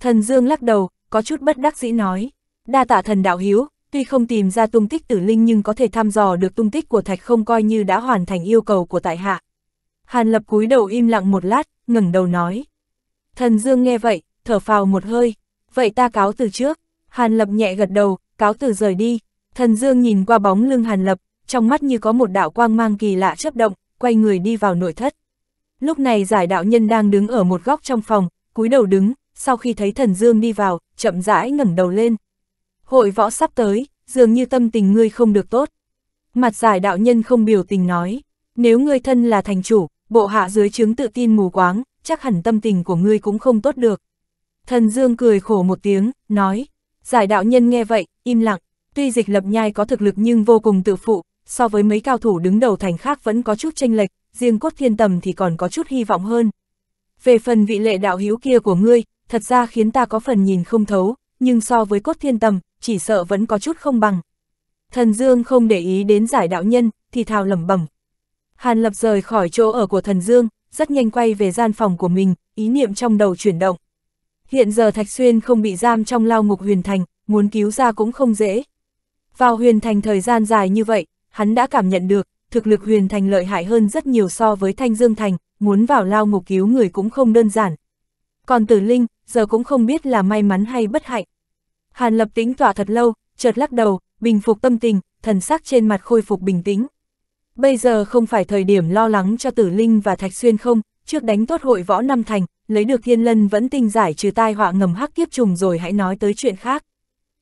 Thần Dương lắc đầu, có chút bất đắc dĩ nói, đa tạ thần đạo hữu, tuy không tìm ra tung tích tử linh nhưng có thể thăm dò được tung tích của thạch không coi như đã hoàn thành yêu cầu của tại hạ. Hàn lập cúi đầu im lặng một lát, ngẩng đầu nói. Thần Dương nghe vậy, thở phào một hơi, vậy ta cáo từ trước. Hàn lập nhẹ gật đầu, cáo từ rời đi, Thần Dương nhìn qua bóng lưng Hàn Lập, trong mắt như có một đạo quang mang kỳ lạ chớp động, quay người đi vào nội thất. Lúc này giải đạo nhân đang đứng ở một góc trong phòng, cúi đầu đứng, sau khi thấy thần Dương đi vào, chậm rãi ngẩng đầu lên. Hội võ sắp tới, dường như tâm tình ngươi không được tốt. Mặt giải đạo nhân không biểu tình nói, nếu ngươi thân là thành chủ, bộ hạ dưới chứng tự tin mù quáng, chắc hẳn tâm tình của ngươi cũng không tốt được. Thần Dương cười khổ một tiếng, nói, giải đạo nhân nghe vậy, im lặng, Tuy dịch lập nhai có thực lực nhưng vô cùng tự phụ, so với mấy cao thủ đứng đầu thành khác vẫn có chút tranh lệch, riêng cốt thiên tầm thì còn có chút hy vọng hơn. Về phần vị lệ đạo hiếu kia của ngươi, thật ra khiến ta có phần nhìn không thấu, nhưng so với cốt thiên tầm, chỉ sợ vẫn có chút không bằng. Thần Dương không để ý đến giải đạo nhân, thì thào lẩm bẩm. Hàn Lập rời khỏi chỗ ở của Thần Dương, rất nhanh quay về gian phòng của mình, ý niệm trong đầu chuyển động. Hiện giờ Thạch Xuyên không bị giam trong lao ngục huyền thành, muốn cứu ra cũng không dễ. Vào huyền thành thời gian dài như vậy, hắn đã cảm nhận được, thực lực huyền thành lợi hại hơn rất nhiều so với thanh dương thành, muốn vào lao ngục cứu người cũng không đơn giản. Còn tử linh, giờ cũng không biết là may mắn hay bất hạnh. Hàn lập tĩnh tỏa thật lâu, chợt lắc đầu, bình phục tâm tình, thần sắc trên mặt khôi phục bình tĩnh. Bây giờ không phải thời điểm lo lắng cho tử linh và thạch xuyên không, trước đánh tốt hội võ năm thành, lấy được thiên lân vẫn tinh giải trừ tai họa ngầm hắc kiếp trùng rồi hãy nói tới chuyện khác.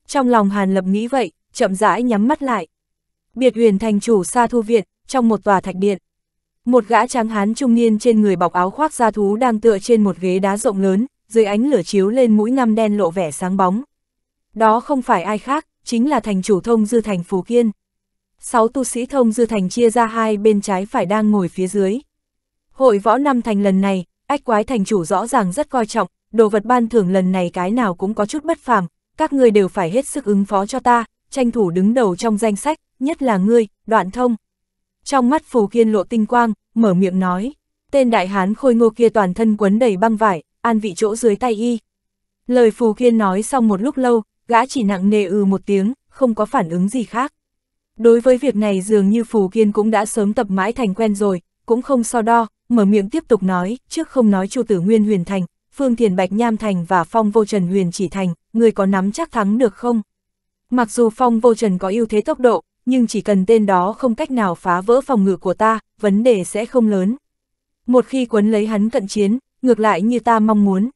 Trong lòng Hàn Lập nghĩ vậy, chậm rãi nhắm mắt lại. Biệt huyền thành chủ xa thu viện, trong một tòa thạch điện. Một gã tráng hán trung niên trên người bọc áo khoác da thú đang tựa trên một ghế đá rộng lớn, dưới ánh lửa chiếu lên mũi ngăm đen lộ vẻ sáng bóng. Đó không phải ai khác, chính là thành chủ thông dư thành Phú Kiên. Sáu tu sĩ thông dư thành chia ra hai bên trái phải đang ngồi phía dưới. Hội võ năm thành lần này, ách quái thành chủ rõ ràng rất coi trọng, đồ vật ban thưởng lần này cái nào cũng có chút bất phàm, các người đều phải hết sức ứng phó cho ta, tranh thủ đứng đầu trong danh sách, nhất là ngươi, đoạn thông. Trong mắt Phù Kiên lộ tinh quang, mở miệng nói, tên đại hán khôi ngô kia toàn thân quấn đầy băng vải, an vị chỗ dưới tay y. Lời Phù Kiên nói xong một lúc lâu, gã chỉ nặng nề ừ một tiếng, không có phản ứng gì khác. Đối với việc này dường như Phù Kiên cũng đã sớm tập mãi thành quen rồi, cũng không so đo, mở miệng tiếp tục nói, trước không nói Chu Tử Nguyên Huyền Thành, Phương Thiền Bạch Nham Thành và Phong Vô Trần Huyền Chỉ Thành, người có nắm chắc thắng được không? Mặc dù phong vô trần có ưu thế tốc độ, nhưng chỉ cần tên đó không cách nào phá vỡ phòng ngự của ta, vấn đề sẽ không lớn. Một khi quấn lấy hắn cận chiến, ngược lại như ta mong muốn.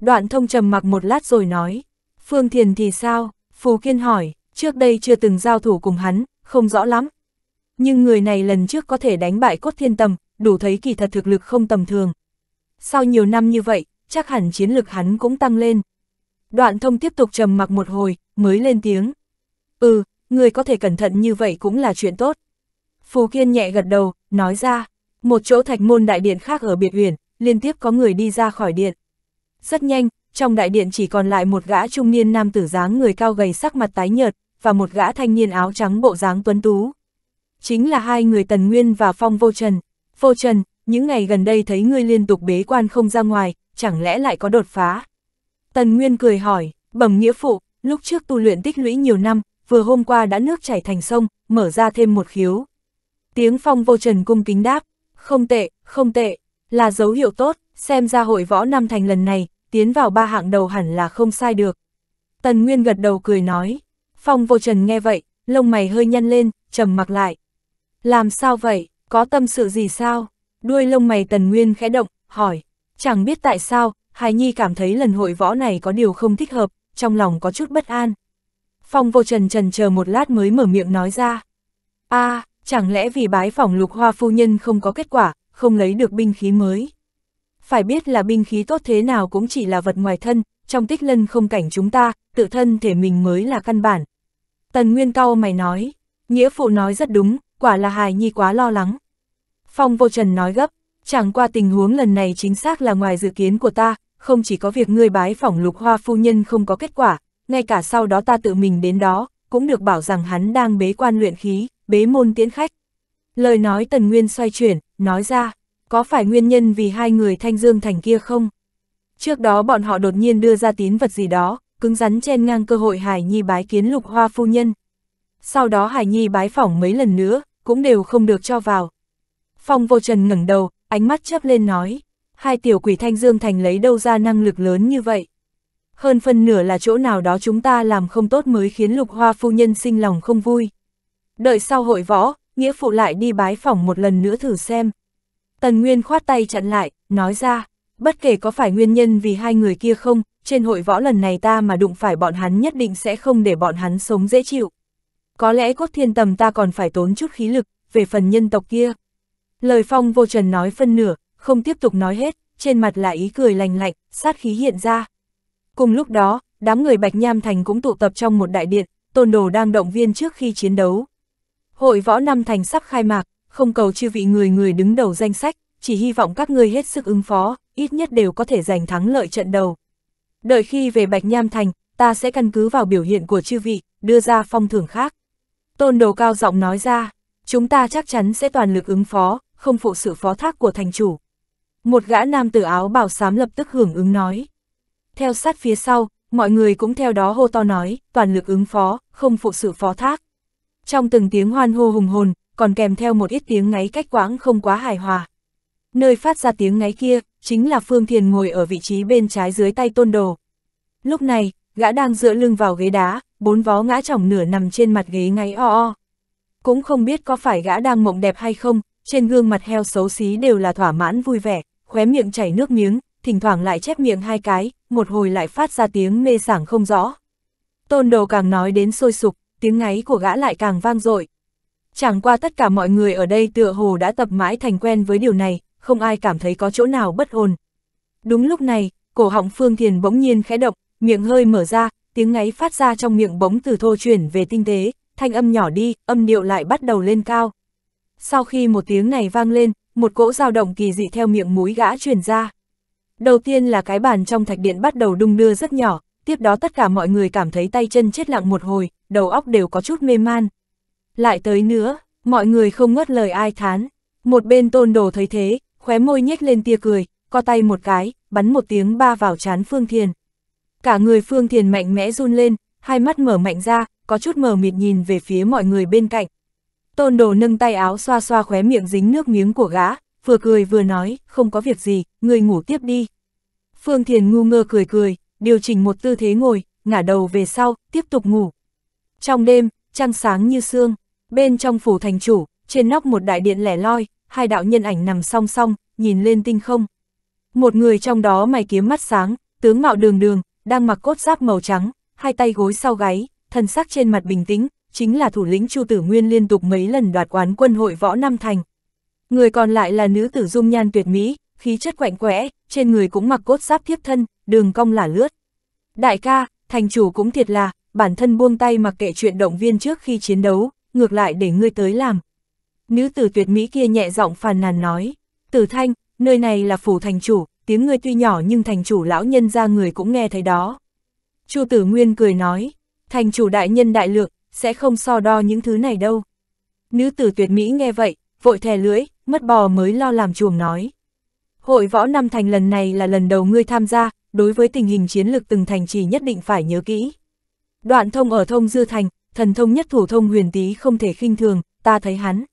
Đoạn thông trầm mặc một lát rồi nói, Phương Thiền thì sao? Phù Kiên hỏi, trước đây chưa từng giao thủ cùng hắn, không rõ lắm. Nhưng người này lần trước có thể đánh bại cốt thiên tầm, đủ thấy kỳ thật thực lực không tầm thường. Sau nhiều năm như vậy, chắc hẳn chiến lực hắn cũng tăng lên, đoạn thông tiếp tục trầm mặc một hồi, mới lên tiếng. Ừ, người có thể cẩn thận như vậy cũng là chuyện tốt. Phù Kiên nhẹ gật đầu, nói ra, một chỗ thạch môn đại điện khác ở biệt huyền liên tiếp có người đi ra khỏi điện. Rất nhanh, trong đại điện chỉ còn lại một gã trung niên nam tử dáng người cao gầy sắc mặt tái nhợt, và một gã thanh niên áo trắng bộ dáng tuấn tú. Chính là hai người Tần Nguyên và Phong Vô Trần. Vô Trần, những ngày gần đây thấy ngươi liên tục bế quan không ra ngoài, chẳng lẽ lại có đột phá? Tần Nguyên cười hỏi, bẩm nghĩa phụ, lúc trước tu luyện tích lũy nhiều năm, vừa hôm qua đã nước chảy thành sông, mở ra thêm một khiếu. Tiếng phong vô trần cung kính đáp, không tệ, không tệ, là dấu hiệu tốt, xem ra hội võ năm thành lần này, tiến vào ba hạng đầu hẳn là không sai được. Tần Nguyên gật đầu cười nói, phong vô trần nghe vậy, lông mày hơi nhăn lên, trầm mặc lại. Làm sao vậy, có tâm sự gì sao? Đuôi lông mày Tần Nguyên khẽ động, hỏi, chẳng biết tại sao, Hải Nhi cảm thấy lần hội võ này có điều không thích hợp, trong lòng có chút bất an. Phong vô trần trần chờ một lát mới mở miệng nói ra. a à, chẳng lẽ vì bái phỏng lục hoa phu nhân không có kết quả, không lấy được binh khí mới. Phải biết là binh khí tốt thế nào cũng chỉ là vật ngoài thân, trong tích lân không cảnh chúng ta, tự thân thể mình mới là căn bản. Tần Nguyên Cao mày nói, nghĩa phụ nói rất đúng, quả là Hải nhi quá lo lắng. Phong vô trần nói gấp, chẳng qua tình huống lần này chính xác là ngoài dự kiến của ta, không chỉ có việc ngươi bái phỏng lục hoa phu nhân không có kết quả, ngay cả sau đó ta tự mình đến đó, cũng được bảo rằng hắn đang bế quan luyện khí, bế môn tiễn khách. Lời nói Tần Nguyên xoay chuyển, nói ra, có phải nguyên nhân vì hai người thanh dương thành kia không? Trước đó bọn họ đột nhiên đưa ra tín vật gì đó, cứng rắn chen ngang cơ hội Hải Nhi bái kiến lục hoa phu nhân. Sau đó Hải Nhi bái phỏng mấy lần nữa, cũng đều không được cho vào. Phong vô trần ngẩng đầu, ánh mắt chớp lên nói, hai tiểu quỷ thanh dương thành lấy đâu ra năng lực lớn như vậy. Hơn phân nửa là chỗ nào đó chúng ta làm không tốt mới khiến lục hoa phu nhân sinh lòng không vui. Đợi sau hội võ, nghĩa phụ lại đi bái phỏng một lần nữa thử xem. Tần Nguyên khoát tay chặn lại, nói ra, bất kể có phải nguyên nhân vì hai người kia không, trên hội võ lần này ta mà đụng phải bọn hắn nhất định sẽ không để bọn hắn sống dễ chịu. Có lẽ cốt thiên tầm ta còn phải tốn chút khí lực, về phần nhân tộc kia. Lời phong vô trần nói phân nửa, không tiếp tục nói hết, trên mặt là ý cười lành lạnh, sát khí hiện ra. Cùng lúc đó, đám người Bạch Nham Thành cũng tụ tập trong một đại điện, tôn đồ đang động viên trước khi chiến đấu. Hội võ năm thành sắp khai mạc, không cầu chư vị người người đứng đầu danh sách, chỉ hy vọng các ngươi hết sức ứng phó, ít nhất đều có thể giành thắng lợi trận đầu. Đợi khi về Bạch Nham Thành, ta sẽ căn cứ vào biểu hiện của chư vị, đưa ra phong thưởng khác. Tôn đồ cao giọng nói ra, chúng ta chắc chắn sẽ toàn lực ứng phó, không phụ sự phó thác của thành chủ. Một gã nam tử áo bảo xám lập tức hưởng ứng nói. Theo sát phía sau, mọi người cũng theo đó hô to nói, toàn lực ứng phó, không phụ sự phó thác. Trong từng tiếng hoan hô hùng hồn, còn kèm theo một ít tiếng ngáy cách quãng không quá hài hòa. Nơi phát ra tiếng ngáy kia, chính là Phương Thiền ngồi ở vị trí bên trái dưới tay tôn đồ. Lúc này, gã đang dựa lưng vào ghế đá, bốn vó ngã chỏng nửa nằm trên mặt ghế ngáy o o. Cũng không biết có phải gã đang mộng đẹp hay không, trên gương mặt heo xấu xí đều là thỏa mãn vui vẻ khóe miệng chảy nước miếng, thỉnh thoảng lại chép miệng hai cái, một hồi lại phát ra tiếng mê sảng không rõ. Tôn đồ càng nói đến sôi sục, tiếng ngáy của gã lại càng vang dội. Chẳng qua tất cả mọi người ở đây tựa hồ đã tập mãi thành quen với điều này, không ai cảm thấy có chỗ nào bất ổn. Đúng lúc này, cổ họng Phương Thiền bỗng nhiên khẽ động, miệng hơi mở ra, tiếng ngáy phát ra trong miệng bỗng từ thô chuyển về tinh tế, thanh âm nhỏ đi, âm điệu lại bắt đầu lên cao. Sau khi một tiếng này vang lên, một cỗ dao động kỳ dị theo miệng mũi gã truyền ra. Đầu tiên là cái bàn trong thạch điện bắt đầu đung đưa rất nhỏ, tiếp đó tất cả mọi người cảm thấy tay chân chết lặng một hồi, đầu óc đều có chút mê man. Lại tới nữa, mọi người không ngớt lời ai thán. Một bên tôn đồ thấy thế, khóe môi nhếch lên tia cười, co tay một cái, bắn một tiếng ba vào chán Phương Thiền. Cả người Phương Thiền mạnh mẽ run lên, hai mắt mở mạnh ra, có chút mờ mịt nhìn về phía mọi người bên cạnh. Tôn đồ nâng tay áo xoa xoa khóe miệng dính nước miếng của gã, vừa cười vừa nói, không có việc gì, người ngủ tiếp đi. Phương Thiền ngu ngơ cười cười, điều chỉnh một tư thế ngồi, ngả đầu về sau, tiếp tục ngủ. Trong đêm, trăng sáng như sương, bên trong phủ thành chủ, trên nóc một đại điện lẻ loi, hai đạo nhân ảnh nằm song song, nhìn lên tinh không. Một người trong đó mày kiếm mắt sáng, tướng mạo đường đường, đang mặc cốt giáp màu trắng, hai tay gối sau gáy, thân sắc trên mặt bình tĩnh, chính là thủ lĩnh Chu Tử Nguyên liên tục mấy lần đoạt quán quân hội võ Nam Thành. Người còn lại là nữ tử dung nhan tuyệt mỹ, khí chất quạnh quẽ, trên người cũng mặc cốt giáp thiếp thân, đường cong là lướt. Đại ca, thành chủ cũng thiệt là, bản thân buông tay mặc kệ chuyện động viên trước khi chiến đấu, ngược lại để ngươi tới làm. Nữ tử tuyệt mỹ kia nhẹ giọng phàn nàn nói, tử thanh, nơi này là phủ thành chủ, tiếng ngươi tuy nhỏ nhưng thành chủ lão nhân ra người cũng nghe thấy đó. Chu tử nguyên cười nói, thành chủ đại nhân đại lượng, sẽ không so đo những thứ này đâu. Nữ tử tuyệt mỹ nghe vậy, vội thè lưỡi, mất bò mới lo làm chuồng nói. Hội võ năm thành lần này là lần đầu ngươi tham gia, đối với tình hình chiến lược từng thành trì nhất định phải nhớ kỹ. Đoạn thông ở thông dư thành, thần thông nhất thủ thông huyền tí không thể khinh thường, ta thấy hắn.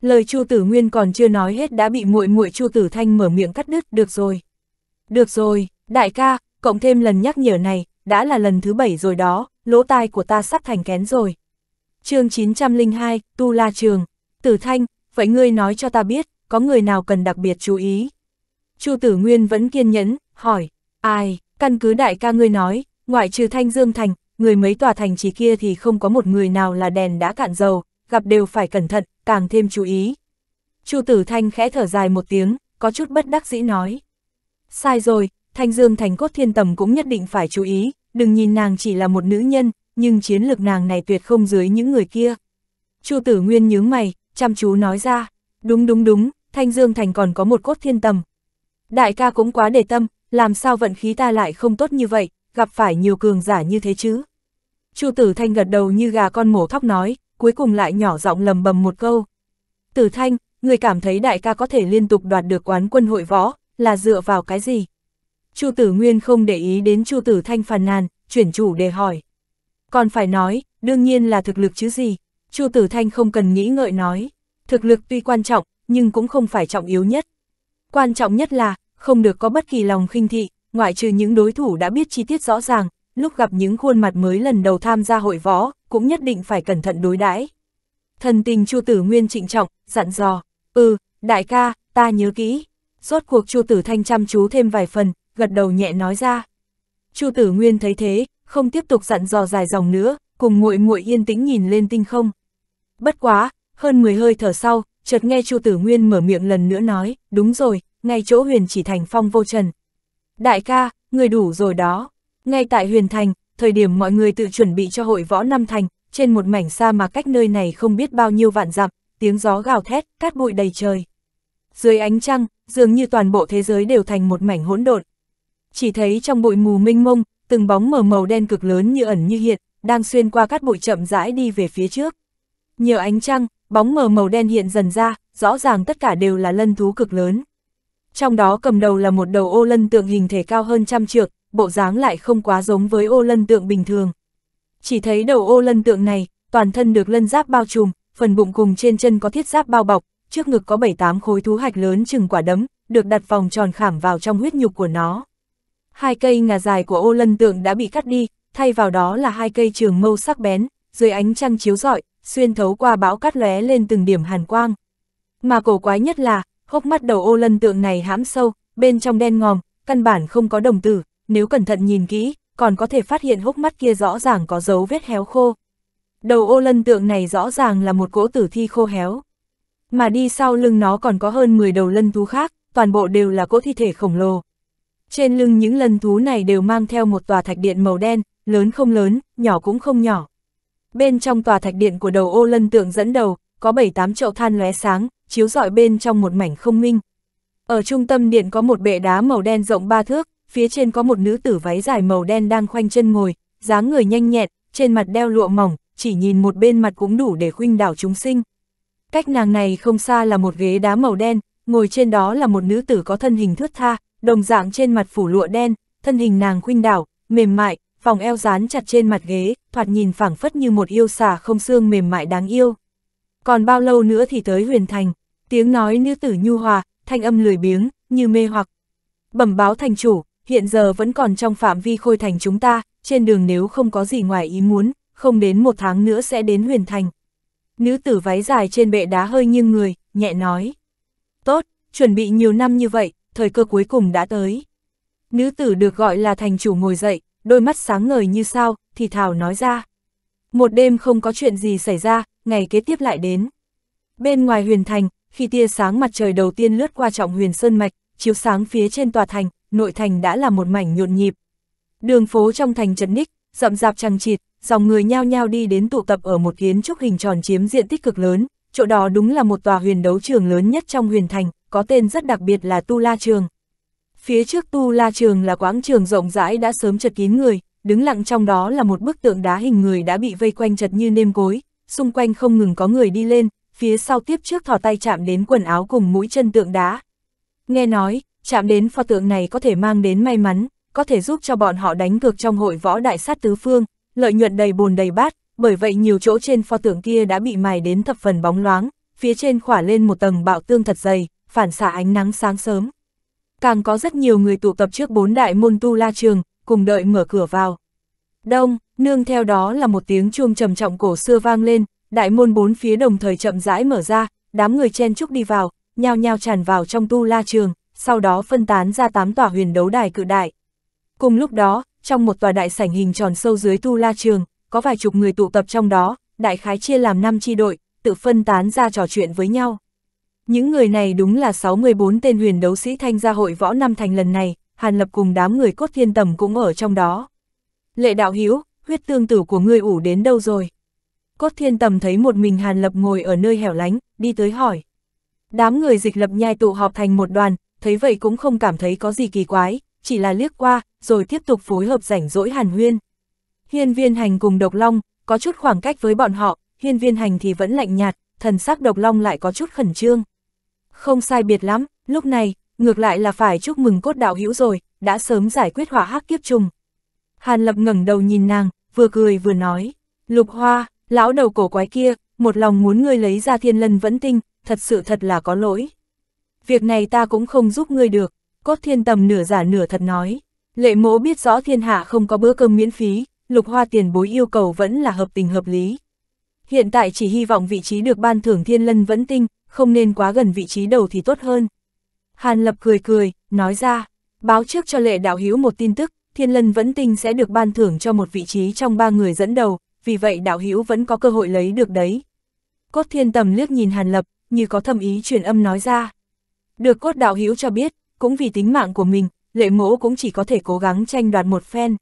Lời Chu Tử Nguyên còn chưa nói hết đã bị muội muội Chu Tử Thanh mở miệng cắt đứt, được rồi. Được rồi, đại ca, cộng thêm lần nhắc nhở này, đã là lần thứ bảy rồi đó, lỗ tai của ta sắp thành kén rồi. chương 902, Tu La Trường, Tử Thanh, vậy ngươi nói cho ta biết, có người nào cần đặc biệt chú ý? Chu Tử Nguyên vẫn kiên nhẫn, hỏi, ai, căn cứ đại ca ngươi nói, ngoại trừ Thanh Dương Thành, người mấy tòa thành trì kia thì không có một người nào là đèn đã cạn dầu, gặp đều phải cẩn thận, càng thêm chú ý. Chu Tử Thanh khẽ thở dài một tiếng, có chút bất đắc dĩ nói. Sai rồi, Thanh Dương Thành cốt thiên tầm cũng nhất định phải chú ý, đừng nhìn nàng chỉ là một nữ nhân, nhưng chiến lược nàng này tuyệt không dưới những người kia. Chu tử nguyên nhướng mày, chăm chú nói ra, đúng đúng đúng, Thanh Dương Thành còn có một cốt thiên tầm. Đại ca cũng quá để tâm, làm sao vận khí ta lại không tốt như vậy, gặp phải nhiều cường giả như thế chứ. Chu tử thanh gật đầu như gà con mổ thóc nói, cuối cùng lại nhỏ giọng lầm bầm một câu. Tử thanh, người cảm thấy đại ca có thể liên tục đoạt được quán quân hội võ, là dựa vào cái gì? Chu Tử Nguyên không để ý đến Chu Tử Thanh phàn nàn, chuyển chủ đề hỏi. Còn phải nói, đương nhiên là thực lực chứ gì. Chu Tử Thanh không cần nghĩ ngợi nói. Thực lực tuy quan trọng, nhưng cũng không phải trọng yếu nhất. Quan trọng nhất là, không được có bất kỳ lòng khinh thị, ngoại trừ những đối thủ đã biết chi tiết rõ ràng, lúc gặp những khuôn mặt mới lần đầu tham gia hội võ, cũng nhất định phải cẩn thận đối đãi. Thần tình Chu Tử Nguyên trịnh trọng, dặn dò, "Ừ, đại ca, ta nhớ kỹ." Rốt cuộc Chu Tử Thanh chăm chú thêm vài phần, gật đầu nhẹ nói ra. Chu Tử Nguyên thấy thế, không tiếp tục dặn dò dài dòng nữa, cùng nguội nguội yên tĩnh nhìn lên tinh không. Bất quá, hơn 10 hơi thở sau, chợt nghe Chu Tử Nguyên mở miệng lần nữa nói, đúng rồi, ngay chỗ huyền chỉ thành phong vô trần. Đại ca, người đủ rồi đó. Ngay tại huyền thành, thời điểm mọi người tự chuẩn bị cho hội võ năm thành, trên một mảnh xa mà cách nơi này không biết bao nhiêu vạn dặm, tiếng gió gào thét, cát bụi đầy trời. Dưới ánh trăng, dường như toàn bộ thế giới đều thành một mảnh hỗn độn, chỉ thấy trong bụi mù mênh mông, từng bóng mờ màu đen cực lớn như ẩn như hiện, đang xuyên qua cát bụi chậm rãi đi về phía trước. nhờ ánh trăng, bóng mờ màu đen hiện dần ra, rõ ràng tất cả đều là lân thú cực lớn. Trong đó cầm đầu là một đầu ô lân tượng hình thể cao hơn trăm trượng, bộ dáng lại không quá giống với ô lân tượng bình thường. Chỉ thấy đầu ô lân tượng này, toàn thân được lân giáp bao trùm, phần bụng cùng trên chân có thiết giáp bao bọc, trước ngực có 7-8 khối thú hạch lớn chừng quả đấm, được đặt vòng tròn khảm vào trong huyết nhục của nó. Hai cây ngà dài của ô lân tượng đã bị cắt đi, thay vào đó là hai cây trường mâu sắc bén, dưới ánh trăng chiếu rọi, xuyên thấu qua bão cắt lóe lên từng điểm hàn quang. Mà cổ quái nhất là, hốc mắt đầu ô lân tượng này hãm sâu, bên trong đen ngòm, căn bản không có đồng tử, nếu cẩn thận nhìn kỹ, còn có thể phát hiện hốc mắt kia rõ ràng có dấu vết héo khô. Đầu ô lân tượng này rõ ràng là một cỗ tử thi khô héo. Mà đi sau lưng nó còn có hơn 10 đầu lân thú khác, toàn bộ đều là cỗ thi thể khổng lồ. Trên lưng những lần thú này đều mang theo một tòa thạch điện màu đen, lớn không lớn, nhỏ cũng không nhỏ. Bên trong tòa thạch điện của đầu ô lân tượng dẫn đầu, có 7-8 chậu than lóe sáng, chiếu rọi bên trong một mảnh không minh. Ở trung tâm điện có một bệ đá màu đen rộng ba thước, phía trên có một nữ tử váy dài màu đen đang khoanh chân ngồi, dáng người nhanh nhẹn, trên mặt đeo lụa mỏng, chỉ nhìn một bên mặt cũng đủ để khuynh đảo chúng sinh. Cách nàng này không xa là một ghế đá màu đen, ngồi trên đó là một nữ tử có thân hình thướt tha, đồng dạng trên mặt phủ lụa đen, thân hình nàng khuynh đảo, mềm mại, vòng eo dán chặt trên mặt ghế, thoạt nhìn phảng phất như một yêu xà không xương mềm mại đáng yêu. Còn bao lâu nữa thì tới huyền thành, tiếng nói nữ tử nhu hòa, thanh âm lười biếng, như mê hoặc. Bẩm báo thành chủ, hiện giờ vẫn còn trong phạm vi khôi thành chúng ta, trên đường nếu không có gì ngoài ý muốn, không đến một tháng nữa sẽ đến huyền thành. Nữ tử váy dài trên bệ đá hơi nghiêng người, nhẹ nói. Tốt, chuẩn bị nhiều năm như vậy, thời cơ cuối cùng đã tới. Nữ tử được gọi là thành chủ ngồi dậy, đôi mắt sáng ngời như sao, thì thảo nói ra. Một đêm không có chuyện gì xảy ra, ngày kế tiếp lại đến. Bên ngoài huyền thành, khi tia sáng mặt trời đầu tiên lướt qua trọng huyền sơn mạch, chiếu sáng phía trên tòa thành, nội thành đã là một mảnh nhộn nhịp. Đường phố trong thành chật ních, rậm rạp chằng chịt, dòng người nhao nhao đi đến tụ tập ở một kiến trúc hình tròn chiếm diện tích cực lớn, chỗ đó đúng là một tòa huyền đấu trường lớn nhất trong huyền thành, có tên rất đặc biệt là Tu La Trường. Phía trước Tu La Trường là quáng trường rộng rãi đã sớm chật kín người, đứng lặng trong đó là một bức tượng đá hình người đã bị vây quanh chật như nêm cối, xung quanh không ngừng có người đi lên, phía sau tiếp trước thò tay chạm đến quần áo cùng mũi chân tượng đá. Nghe nói, chạm đến pho tượng này có thể mang đến may mắn, có thể giúp cho bọn họ đánh cược trong hội võ đại sát tứ phương, lợi nhuận đầy bồn đầy bát, bởi vậy nhiều chỗ trên pho tượng kia đã bị mài đến thập phần bóng loáng, phía trên khỏa lên một tầng bạo tương thật dày, phản xạ ánh nắng sáng sớm. Càng có rất nhiều người tụ tập trước bốn đại môn tu la trường, cùng đợi mở cửa vào. Đông, nương theo đó là một tiếng chuông trầm trọng cổ xưa vang lên, đại môn bốn phía đồng thời chậm rãi mở ra, đám người chen chúc đi vào, nhao nhao tràn vào trong tu la trường, sau đó phân tán ra tám tòa huyền đấu đài cự đại. Cùng lúc đó, trong một tòa đại sảnh hình tròn sâu dưới tu la trường, có vài chục người tụ tập trong đó, đại khái chia làm năm chi đội, tự phân tán ra trò chuyện với nhau. Những người này đúng là 64 tên huyền đấu sĩ thanh gia hội võ năm thành lần này, Hàn Lập cùng đám người cốt thiên tầm cũng ở trong đó. Lệ đạo hiếu, huyết tương tử của ngươi ủ đến đâu rồi? Cốt thiên tầm thấy một mình Hàn Lập ngồi ở nơi hẻo lánh, đi tới hỏi. Đám người dịch lập nhai tụ họp thành một đoàn, thấy vậy cũng không cảm thấy có gì kỳ quái, chỉ là liếc qua, rồi tiếp tục phối hợp rảnh rỗi Hàn Huyên. Hiên viên hành cùng độc long, có chút khoảng cách với bọn họ, hiên viên hành thì vẫn lạnh nhạt, thần sắc độc long lại có chút khẩn trương. Không sai biệt lắm, lúc này, ngược lại là phải chúc mừng cốt đạo hữu rồi, đã sớm giải quyết hỏa hắc kiếp trùng. Hàn Lập ngẩng đầu nhìn nàng, vừa cười vừa nói, lục hoa, lão đầu cổ quái kia, một lòng muốn ngươi lấy ra thiên lân vẫn tinh, thật sự thật là có lỗi. Việc này ta cũng không giúp ngươi được, cốt thiên tầm nửa giả nửa thật nói. Lệ mỗ biết rõ thiên hạ không có bữa cơm miễn phí, lục hoa tiền bối yêu cầu vẫn là hợp tình hợp lý. Hiện tại chỉ hy vọng vị trí được ban thưởng thiên lân vẫn tinh, không nên quá gần vị trí đầu thì tốt hơn. Hàn Lập cười cười, nói ra, báo trước cho lệ đạo hiếu một tin tức, Thiên Lân Vẫn Tinh sẽ được ban thưởng cho một vị trí trong ba người dẫn đầu, vì vậy đạo hiếu vẫn có cơ hội lấy được đấy. Cốt Thiên Tầm liếc nhìn Hàn Lập, như có thâm ý truyền âm nói ra. Được cốt đạo hiếu cho biết, cũng vì tính mạng của mình, lệ mỗ cũng chỉ có thể cố gắng tranh đoạt một phen.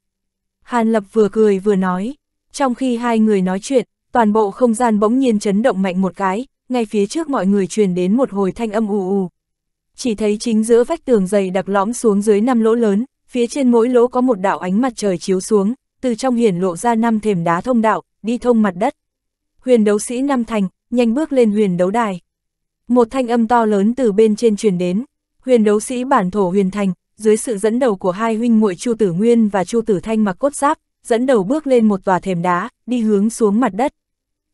Hàn Lập vừa cười vừa nói, trong khi hai người nói chuyện, toàn bộ không gian bỗng nhiên chấn động mạnh một cái, ngay phía trước mọi người truyền đến một hồi thanh âm ù ù. Chỉ thấy chính giữa vách tường dày đặc lõm xuống dưới năm lỗ lớn, phía trên mỗi lỗ có một đạo ánh mặt trời chiếu xuống, từ trong hiển lộ ra năm thềm đá thông đạo, đi thông mặt đất. Huyền đấu sĩ năm thành, nhanh bước lên huyền đấu đài. Một thanh âm to lớn từ bên trên truyền đến, huyền đấu sĩ bản thổ huyền thành, dưới sự dẫn đầu của hai huynh muội Chu Tử Nguyên và Chu Tử Thanh mặc cốt giáp, dẫn đầu bước lên một tòa thềm đá, đi hướng xuống mặt đất.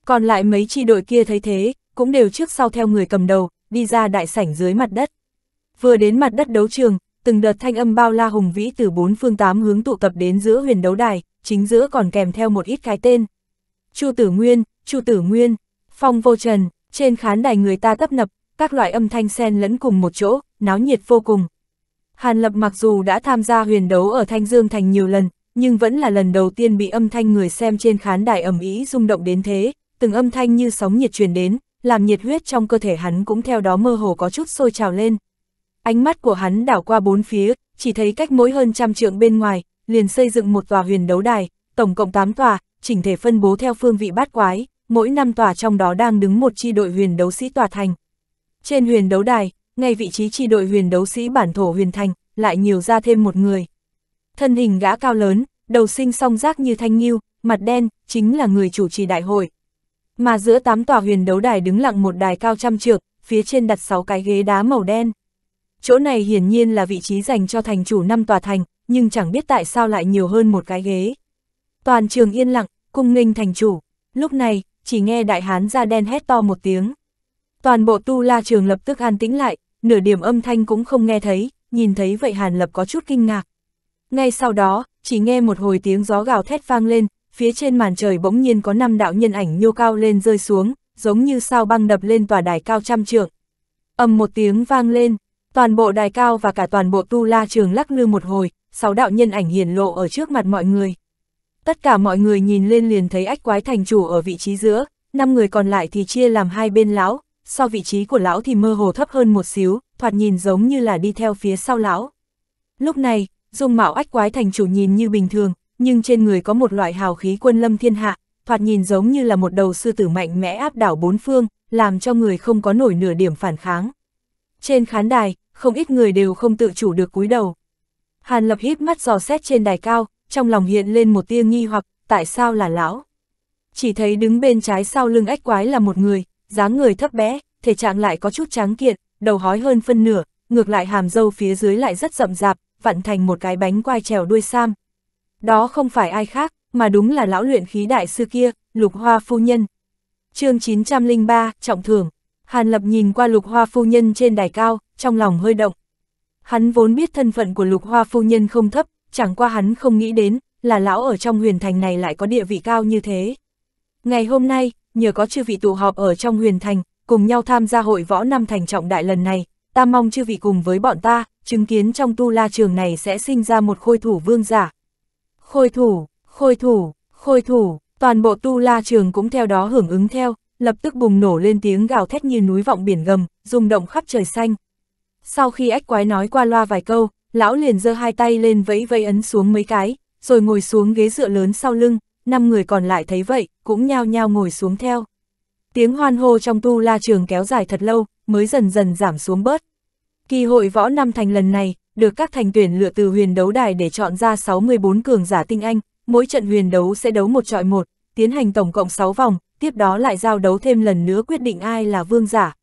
Còn lại mấy chi đội kia thấy thế, cũng đều trước sau theo người cầm đầu, đi ra đại sảnh dưới mặt đất. Vừa đến mặt đất đấu trường, từng đợt thanh âm bao la hùng vĩ từ bốn phương tám hướng tụ tập đến giữa huyền đấu đài, chính giữa còn kèm theo một ít cái tên. Chu Tử Nguyên, Chu Tử Nguyên, Phong Vô Trần, trên khán đài người ta tấp nập, các loại âm thanh xen lẫn cùng một chỗ, náo nhiệt vô cùng. Hàn Lập mặc dù đã tham gia huyền đấu ở Thanh Dương Thành nhiều lần, nhưng vẫn là lần đầu tiên bị âm thanh người xem trên khán đài ầm ĩ rung động đến thế, từng âm thanh như sóng nhiệt truyền đến, làm nhiệt huyết trong cơ thể hắn cũng theo đó mơ hồ có chút sôi trào lên. Ánh mắt của hắn đảo qua bốn phía, chỉ thấy cách mỗi hơn trăm trượng bên ngoài, liền xây dựng một tòa huyền đấu đài, tổng cộng 8 tòa, chỉnh thể phân bố theo phương vị bát quái, mỗi năm tòa trong đó đang đứng một chi đội huyền đấu sĩ tòa thành. Trên huyền đấu đài, ngay vị trí chi đội huyền đấu sĩ bản thổ huyền thành, lại nhiều ra thêm một người. Thân hình gã cao lớn, đầu sinh song giác như thanh nghiêu, mặt đen, chính là người chủ trì đại hội, mà giữa tám tòa huyền đấu đài đứng lặng một đài cao trăm trượng, phía trên đặt sáu cái ghế đá màu đen. Chỗ này hiển nhiên là vị trí dành cho thành chủ năm tòa thành, nhưng chẳng biết tại sao lại nhiều hơn một cái ghế. Toàn trường yên lặng, cung nghênh thành chủ. Lúc này, chỉ nghe đại hán ra đen hét to một tiếng. Toàn bộ tu la trường lập tức an tĩnh lại, nửa điểm âm thanh cũng không nghe thấy, nhìn thấy vậy Hàn Lập có chút kinh ngạc. Ngay sau đó, chỉ nghe một hồi tiếng gió gào thét vang lên, phía trên màn trời bỗng nhiên có năm đạo nhân ảnh nhô cao lên rơi xuống, giống như sao băng đập lên tòa đài cao trăm trượng. ầm một tiếng vang lên, toàn bộ đài cao và cả toàn bộ tu la trường lắc lư một hồi, sáu đạo nhân ảnh hiển lộ ở trước mặt mọi người. Tất cả mọi người nhìn lên liền thấy ách quái thành chủ ở vị trí giữa, năm người còn lại thì chia làm hai bên lão, so vị trí của lão thì mơ hồ thấp hơn một xíu, thoạt nhìn giống như là đi theo phía sau lão. Lúc này, dung mạo ách quái thành chủ nhìn như bình thường, nhưng trên người có một loại hào khí quân lâm thiên hạ, thoạt nhìn giống như là một đầu sư tử mạnh mẽ áp đảo bốn phương, làm cho người không có nổi nửa điểm phản kháng. Trên khán đài, không ít người đều không tự chủ được cúi đầu. Hàn Lập hít mắt dò xét trên đài cao, trong lòng hiện lên một tia nghi hoặc, tại sao là lão? Chỉ thấy đứng bên trái sau lưng ách quái là một người, dáng người thấp bé, thể trạng lại có chút tráng kiện, đầu hói hơn phân nửa, ngược lại hàm dâu phía dưới lại rất rậm rạp, vặn thành một cái bánh quai trèo đuôi sam, đó không phải ai khác, mà đúng là lão luyện khí đại sư kia, lục hoa phu nhân. chương 903, trọng thưởng. Hàn Lập nhìn qua lục hoa phu nhân trên đài cao, trong lòng hơi động. Hắn vốn biết thân phận của lục hoa phu nhân không thấp, chẳng qua hắn không nghĩ đến, là lão ở trong huyền thành này lại có địa vị cao như thế. Ngày hôm nay, nhờ có chư vị tụ họp ở trong huyền thành, cùng nhau tham gia hội võ năm thành trọng đại lần này, ta mong chư vị cùng với bọn ta, chứng kiến trong tu la trường này sẽ sinh ra một khôi thủ vương giả, khôi thủ, khôi thủ, khôi thủ, toàn bộ tu la trường cũng theo đó hưởng ứng theo, lập tức bùng nổ lên tiếng gào thét như núi vọng biển gầm, rung động khắp trời xanh. Sau khi ếch quái nói qua loa vài câu, lão liền giơ hai tay lên vẫy vẫy ấn xuống mấy cái, rồi ngồi xuống ghế dựa lớn sau lưng, năm người còn lại thấy vậy, cũng nhao nhao ngồi xuống theo. Tiếng hoan hô trong tu la trường kéo dài thật lâu, mới dần dần giảm xuống bớt. Kỳ hội võ năm thành lần này, được các thành tuyển lựa từ huyền đấu đài để chọn ra 64 cường giả tinh anh, mỗi trận huyền đấu sẽ đấu một trọi một, tiến hành tổng cộng 6 vòng, tiếp đó lại giao đấu thêm lần nữa quyết định ai là vương giả.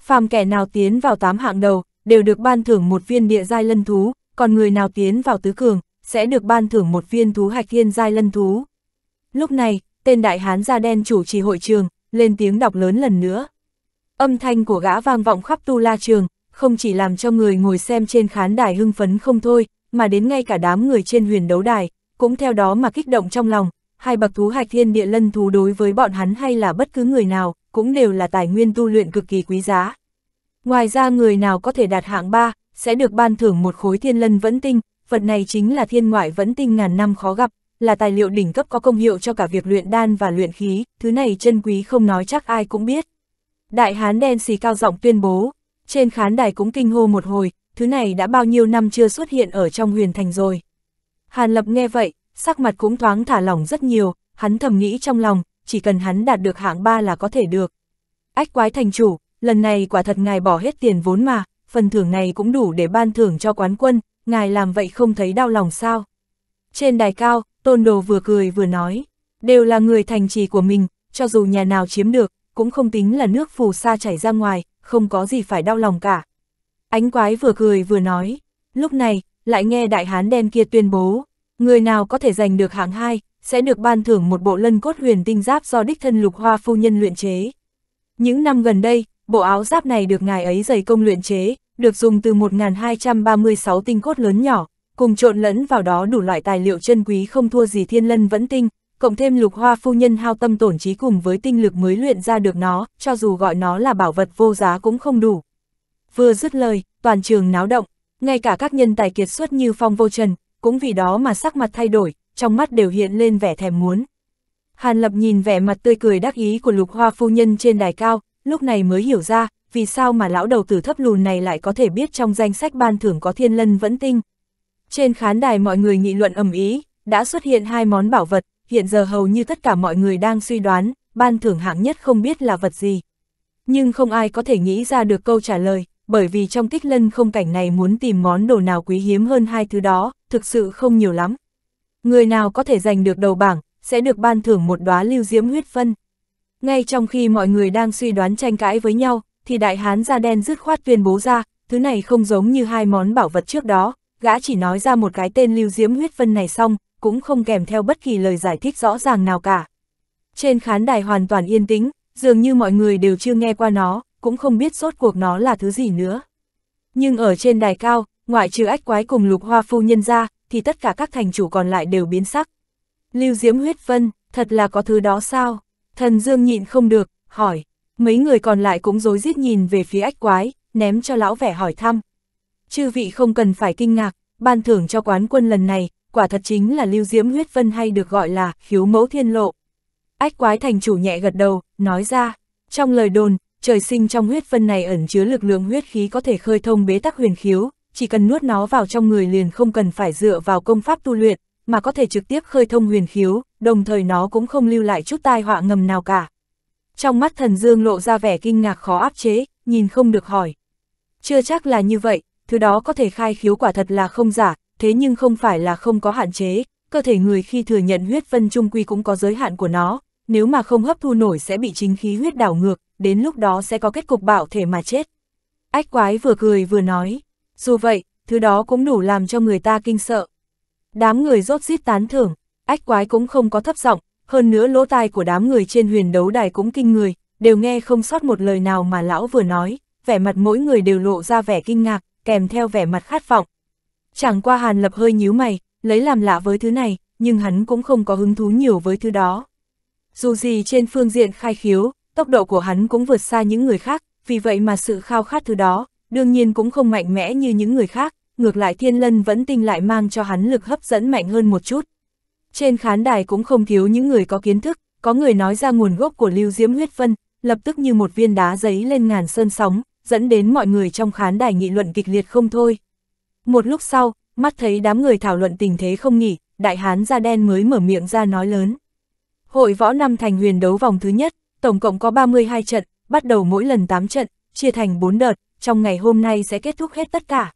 Phàm kẻ nào tiến vào 8 hạng đầu, đều được ban thưởng một viên địa giai lân thú, còn người nào tiến vào tứ cường, sẽ được ban thưởng một viên thú hạch thiên giai lân thú. Lúc này, tên đại hán da đen chủ trì hội trường, lên tiếng đọc lớn lần nữa. Âm thanh của gã vang vọng khắp tu la trường, không chỉ làm cho người ngồi xem trên khán đài hưng phấn không thôi, mà đến ngay cả đám người trên huyền đấu đài, cũng theo đó mà kích động trong lòng, hai bậc thú hạch thiên địa lân thú đối với bọn hắn hay là bất cứ người nào, cũng đều là tài nguyên tu luyện cực kỳ quý giá. Ngoài ra người nào có thể đạt hạng 3, sẽ được ban thưởng một khối thiên lân vẫn tinh, vật này chính là thiên ngoại vẫn tinh ngàn năm khó gặp, là tài liệu đỉnh cấp có công hiệu cho cả việc luyện đan và luyện khí, thứ này chân quý không nói chắc ai cũng biết. Đại hán đen xì cao giọng tuyên bố, trên khán đài cũng kinh hô một hồi, thứ này đã bao nhiêu năm chưa xuất hiện ở trong huyền thành rồi. Hàn Lập nghe vậy, sắc mặt cũng thoáng thả lỏng rất nhiều, hắn thầm nghĩ trong lòng, chỉ cần hắn đạt được hạng 3 là có thể được. Ách quái thành chủ, lần này quả thật ngài bỏ hết tiền vốn mà, phần thưởng này cũng đủ để ban thưởng cho quán quân, ngài làm vậy không thấy đau lòng sao. Trên đài cao, Tôn Đồ vừa cười vừa nói, đều là người thành trì của mình, cho dù nhà nào chiếm được, cũng không tính là nước phù sa chảy ra ngoài, không có gì phải đau lòng cả. Ánh quái vừa cười vừa nói, lúc này, lại nghe đại hán đen kia tuyên bố, người nào có thể giành được hạng hai sẽ được ban thưởng một bộ lân cốt huyền tinh giáp do đích thân lục hoa phu nhân luyện chế. Những năm gần đây, bộ áo giáp này được ngài ấy dày công luyện chế, được dùng từ 1236 tinh cốt lớn nhỏ, cùng trộn lẫn vào đó đủ loại tài liệu chân quý không thua gì thiên lân vẫn tinh, cộng thêm lục hoa phu nhân hao tâm tổn trí cùng với tinh lực mới luyện ra được nó, cho dù gọi nó là bảo vật vô giá cũng không đủ. Vừa dứt lời, toàn trường náo động, ngay cả các nhân tài kiệt xuất như phong vô trần, cũng vì đó mà sắc mặt thay đổi, trong mắt đều hiện lên vẻ thèm muốn. Hàn Lập nhìn vẻ mặt tươi cười đắc ý của lục hoa phu nhân trên đài cao, lúc này mới hiểu ra, vì sao mà lão đầu tử thấp lùn này lại có thể biết trong danh sách ban thưởng có thiên lân vẫn tinh. Trên khán đài mọi người nghị luận ầm ý, đã xuất hiện hai món bảo vật, hiện giờ hầu như tất cả mọi người đang suy đoán, ban thưởng hạng nhất không biết là vật gì. Nhưng không ai có thể nghĩ ra được câu trả lời, bởi vì trong tích lân không cảnh này muốn tìm món đồ nào quý hiếm hơn hai thứ đó, thực sự không nhiều lắm. Người nào có thể giành được đầu bảng, sẽ được ban thưởng một đóa lưu diễm huyết phân. Ngay trong khi mọi người đang suy đoán tranh cãi với nhau, thì đại hán da đen dứt khoát tuyên bố ra, thứ này không giống như hai món bảo vật trước đó, gã chỉ nói ra một cái tên lưu diễm huyết phân này xong, cũng không kèm theo bất kỳ lời giải thích rõ ràng nào cả. Trên khán đài hoàn toàn yên tĩnh, dường như mọi người đều chưa nghe qua nó, cũng không biết sốt cuộc nó là thứ gì nữa. Nhưng ở trên đài cao, ngoại trừ ách quái cùng lục hoa phu nhân ra, thì tất cả các thành chủ còn lại đều biến sắc. Lưu Diễm huyết vân, thật là có thứ đó sao? Thần Dương nhịn không được, hỏi. Mấy người còn lại cũng rối rít nhìn về phía ách quái, ném cho lão vẻ hỏi thăm. Chư vị không cần phải kinh ngạc, ban thưởng cho quán quân lần này, quả thật chính là lưu diễm huyết vân hay được gọi là khiếu mẫu thiên lộ. Ách quái thành chủ nhẹ gật đầu, nói ra, trong lời đồn, trời sinh trong huyết vân này ẩn chứa lực lượng huyết khí có thể khơi thông bế tắc huyền khiếu, chỉ cần nuốt nó vào trong người liền không cần phải dựa vào công pháp tu luyện, mà có thể trực tiếp khơi thông huyền khiếu, đồng thời nó cũng không lưu lại chút tai họa ngầm nào cả. Trong mắt thần dương lộ ra vẻ kinh ngạc khó áp chế, nhìn không được hỏi. Chưa chắc là như vậy, thứ đó có thể khai khiếu quả thật là không giả, thế nhưng không phải là không có hạn chế, cơ thể người khi thừa nhận huyết phân trung quy cũng có giới hạn của nó, nếu mà không hấp thu nổi sẽ bị chính khí huyết đảo ngược, đến lúc đó sẽ có kết cục bạo thể mà chết. Ách quái vừa cười vừa nói, dù vậy, thứ đó cũng đủ làm cho người ta kinh sợ. Đám người rốt rít tán thưởng, ách quái cũng không có thấp giọng, hơn nữa lỗ tai của đám người trên huyền đấu đài cũng kinh người, đều nghe không sót một lời nào mà lão vừa nói, vẻ mặt mỗi người đều lộ ra vẻ kinh ngạc, kèm theo vẻ mặt khát vọng, Chẳng qua Hàn Lập hơi nhíu mày, lấy làm lạ với thứ này, nhưng hắn cũng không có hứng thú nhiều với thứ đó. Dù gì trên phương diện khai khiếu, tốc độ của hắn cũng vượt xa những người khác, vì vậy mà sự khao khát thứ đó, đương nhiên cũng không mạnh mẽ như những người khác, ngược lại thiên lân vẫn tinh lại mang cho hắn lực hấp dẫn mạnh hơn một chút. Trên khán đài cũng không thiếu những người có kiến thức, có người nói ra nguồn gốc của lưu diễm huyết vân, lập tức như một viên đá giấy lên ngàn sơn sóng, dẫn đến mọi người trong khán đài nghị luận kịch liệt không thôi. Một lúc sau, mắt thấy đám người thảo luận tình thế không nghỉ, đại hán da đen mới mở miệng ra nói lớn. Hội võ năm thành huyền đấu vòng thứ nhất, tổng cộng có 32 trận, bắt đầu mỗi lần 8 trận, chia thành 4 đợt, trong ngày hôm nay sẽ kết thúc hết tất cả.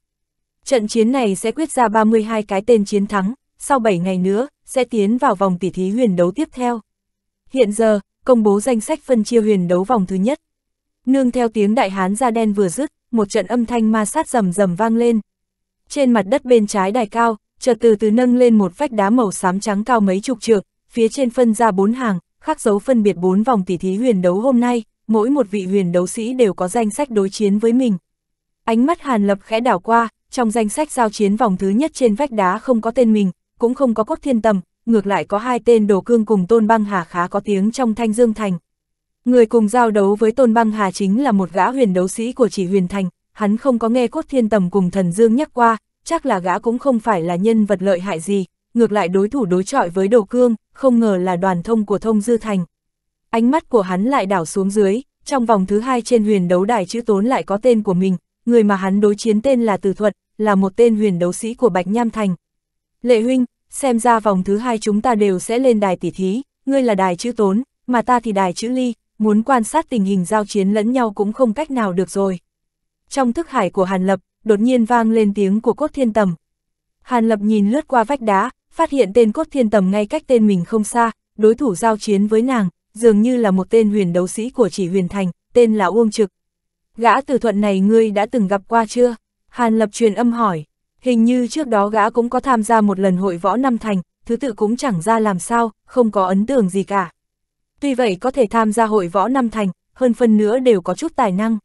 Trận chiến này sẽ quyết ra 32 cái tên chiến thắng, sau 7 ngày nữa, sẽ tiến vào vòng tỉ thí huyền đấu tiếp theo. Hiện giờ, công bố danh sách phân chia huyền đấu vòng thứ nhất. Nương theo tiếng đại hán da đen vừa dứt, một trận âm thanh ma sát rầm rầm vang lên, trên mặt đất bên trái đài cao, chợt từ từ nâng lên một vách đá màu xám trắng cao mấy chục trượng, phía trên phân ra bốn hàng, khắc dấu phân biệt bốn vòng tỷ thí huyền đấu hôm nay, mỗi một vị huyền đấu sĩ đều có danh sách đối chiến với mình. Ánh mắt Hàn Lập khẽ đảo qua, trong danh sách giao chiến vòng thứ nhất trên vách đá không có tên mình, cũng không có cốt thiên tầm, ngược lại có hai tên đồ cương cùng Tôn Băng Hà khá có tiếng trong Thanh Dương Thành. Người cùng giao đấu với Tôn Băng Hà chính là một gã huyền đấu sĩ của chỉ huyền thành, hắn không có nghe cốt thiên tầm cùng thần dương nhắc qua, chắc là gã cũng không phải là nhân vật lợi hại gì, ngược lại đối thủ đối chọi với đồ cương, không ngờ là đoàn thông của thông dư thành. Ánh mắt của hắn lại đảo xuống dưới, trong vòng thứ hai trên huyền đấu đài chữ tốn lại có tên của mình, người mà hắn đối chiến tên là Từ Thuật, là một tên huyền đấu sĩ của Bạch Nham Thành. Lệ huynh, xem ra vòng thứ hai chúng ta đều sẽ lên đài tỉ thí, ngươi là đài chữ tốn, mà ta thì đài chữ ly, muốn quan sát tình hình giao chiến lẫn nhau cũng không cách nào được rồi trong thức hải của Hàn Lập, đột nhiên vang lên tiếng của cốt thiên tầm. Hàn Lập nhìn lướt qua vách đá, phát hiện tên cốt thiên tầm ngay cách tên mình không xa, đối thủ giao chiến với nàng, dường như là một tên huyền đấu sĩ của chỉ huyền thành, tên là Uông Trực. Gã Tử thuận này ngươi đã từng gặp qua chưa? Hàn Lập truyền âm hỏi, hình như trước đó gã cũng có tham gia một lần hội võ năm thành, thứ tự cũng chẳng ra làm sao, không có ấn tượng gì cả. Tuy vậy có thể tham gia hội võ năm thành, hơn phân nữa đều có chút tài năng.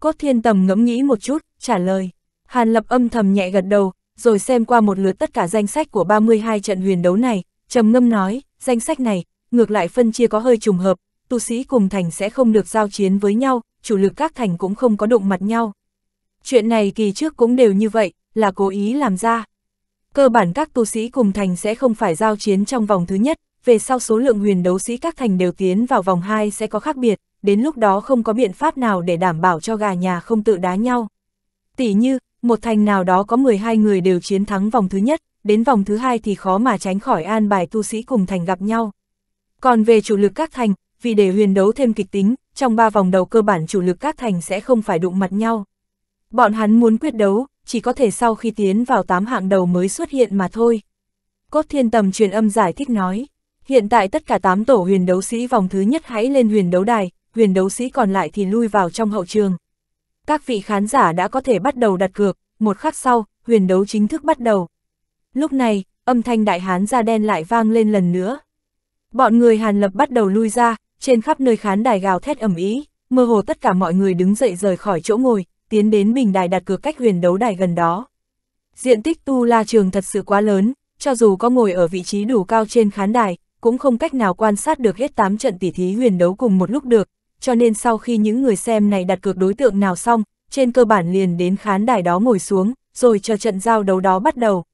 Cốt thiên tầm ngẫm nghĩ một chút, trả lời. Hàn lập âm thầm nhẹ gật đầu, rồi xem qua một lượt tất cả danh sách của 32 trận huyền đấu này, trầm ngâm nói, danh sách này, ngược lại phân chia có hơi trùng hợp, tu sĩ cùng thành sẽ không được giao chiến với nhau, chủ lực các thành cũng không có đụng mặt nhau. Chuyện này kỳ trước cũng đều như vậy, là cố ý làm ra. Cơ bản các tu sĩ cùng thành sẽ không phải giao chiến trong vòng thứ nhất, về sau số lượng huyền đấu sĩ các thành đều tiến vào vòng 2 sẽ có khác biệt, đến lúc đó không có biện pháp nào để đảm bảo cho gà nhà không tự đá nhau. Tỷ như, một thành nào đó có 12 người đều chiến thắng vòng thứ nhất, đến vòng thứ hai thì khó mà tránh khỏi an bài tu sĩ cùng thành gặp nhau. Còn về chủ lực các thành, vì để huyền đấu thêm kịch tính, trong 3 vòng đầu cơ bản chủ lực các thành sẽ không phải đụng mặt nhau. Bọn hắn muốn quyết đấu, chỉ có thể sau khi tiến vào 8 hạng đầu mới xuất hiện mà thôi. Cốt thiên tầm truyền âm giải thích nói, hiện tại tất cả 8 tổ huyền đấu sĩ vòng thứ nhất hãy lên huyền đấu đài, quyền đấu sĩ còn lại thì lui vào trong hậu trường. Các vị khán giả đã có thể bắt đầu đặt cược, một khắc sau, huyền đấu chính thức bắt đầu. Lúc này, âm thanh đại hán da đen lại vang lên lần nữa. Bọn người Hàn Lập bắt đầu lui ra, trên khắp nơi khán đài gào thét ầm ĩ, mơ hồ tất cả mọi người đứng dậy rời khỏi chỗ ngồi, tiến đến bình đài đặt cược cách huyền đấu đài gần đó. Diện tích tu la trường thật sự quá lớn, cho dù có ngồi ở vị trí đủ cao trên khán đài, cũng không cách nào quan sát được hết 8 trận tỉ thí huyền đấu cùng một lúc được, cho nên sau khi những người xem này đặt cược đối tượng nào xong, trên cơ bản liền đến khán đài đó ngồi xuống, rồi chờ trận giao đấu đó bắt đầu.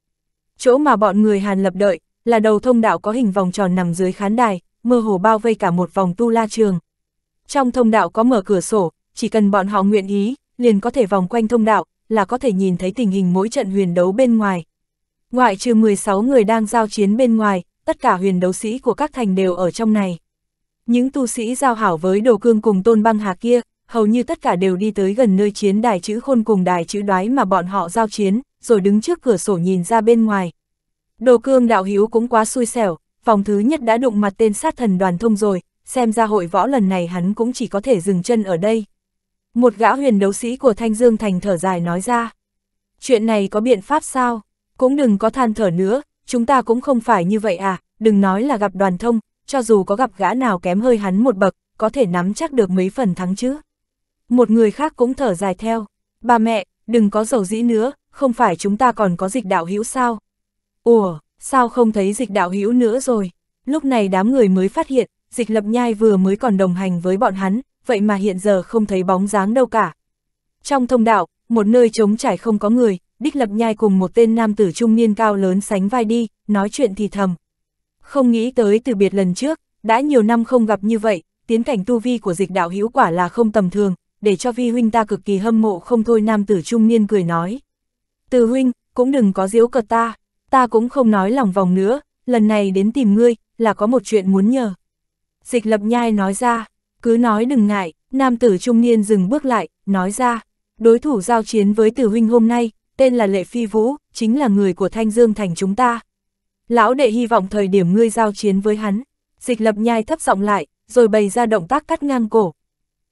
Chỗ mà bọn người Hàn lập đợi, là đầu thông đạo có hình vòng tròn nằm dưới khán đài, mơ hồ bao vây cả một vòng tu la trường. Trong thông đạo có mở cửa sổ, chỉ cần bọn họ nguyện ý, liền có thể vòng quanh thông đạo, là có thể nhìn thấy tình hình mỗi trận huyền đấu bên ngoài. Ngoại trừ 16 người đang giao chiến bên ngoài, tất cả huyền đấu sĩ của các thành đều ở trong này. Những tu sĩ giao hảo với đồ cương cùng tôn băng hà kia, hầu như tất cả đều đi tới gần nơi chiến đài chữ khôn cùng đài chữ đoái mà bọn họ giao chiến, rồi đứng trước cửa sổ nhìn ra bên ngoài. Đồ cương đạo hiếu cũng quá xui xẻo, phòng thứ nhất đã đụng mặt tên sát thần đoàn thông rồi, xem ra hội võ lần này hắn cũng chỉ có thể dừng chân ở đây. Một gã huyền đấu sĩ của Thanh Dương Thành thở dài nói ra. Chuyện này có biện pháp sao? Cũng đừng có than thở nữa, chúng ta cũng không phải như vậy à, đừng nói là gặp đoàn thông, cho dù có gặp gã nào kém hơi hắn một bậc, có thể nắm chắc được mấy phần thắng chứ. Một người khác cũng thở dài theo, bà mẹ, đừng có dầu dĩ nữa, không phải chúng ta còn có dịch đạo hữu sao? Ủa, sao không thấy dịch đạo hữu nữa rồi? Lúc này đám người mới phát hiện, dịch lập nhai vừa mới còn đồng hành với bọn hắn, vậy mà hiện giờ không thấy bóng dáng đâu cả. Trong thông đạo, một nơi trống trải không có người, đích lập nhai cùng một tên nam tử trung niên cao lớn sánh vai đi, nói chuyện thì thầm. Không nghĩ tới từ biệt lần trước, đã nhiều năm không gặp như vậy, tiến cảnh tu vi của dịch đạo hữu quả là không tầm thường, để cho vi huynh ta cực kỳ hâm mộ không thôi nam tử trung niên cười nói. Từ huynh, cũng đừng có diễu cợt ta, ta cũng không nói lòng vòng nữa, lần này đến tìm ngươi, là có một chuyện muốn nhờ. Dịch lập nhai nói ra, cứ nói đừng ngại, nam tử trung niên dừng bước lại, nói ra, đối thủ giao chiến với Từ huynh hôm nay, tên là Lệ Phi Vũ, chính là người của Thanh Dương Thành chúng ta, Lão đệ hy vọng thời điểm ngươi giao chiến với hắn, dịch lập nhai thấp giọng lại, rồi bày ra động tác cắt ngang cổ.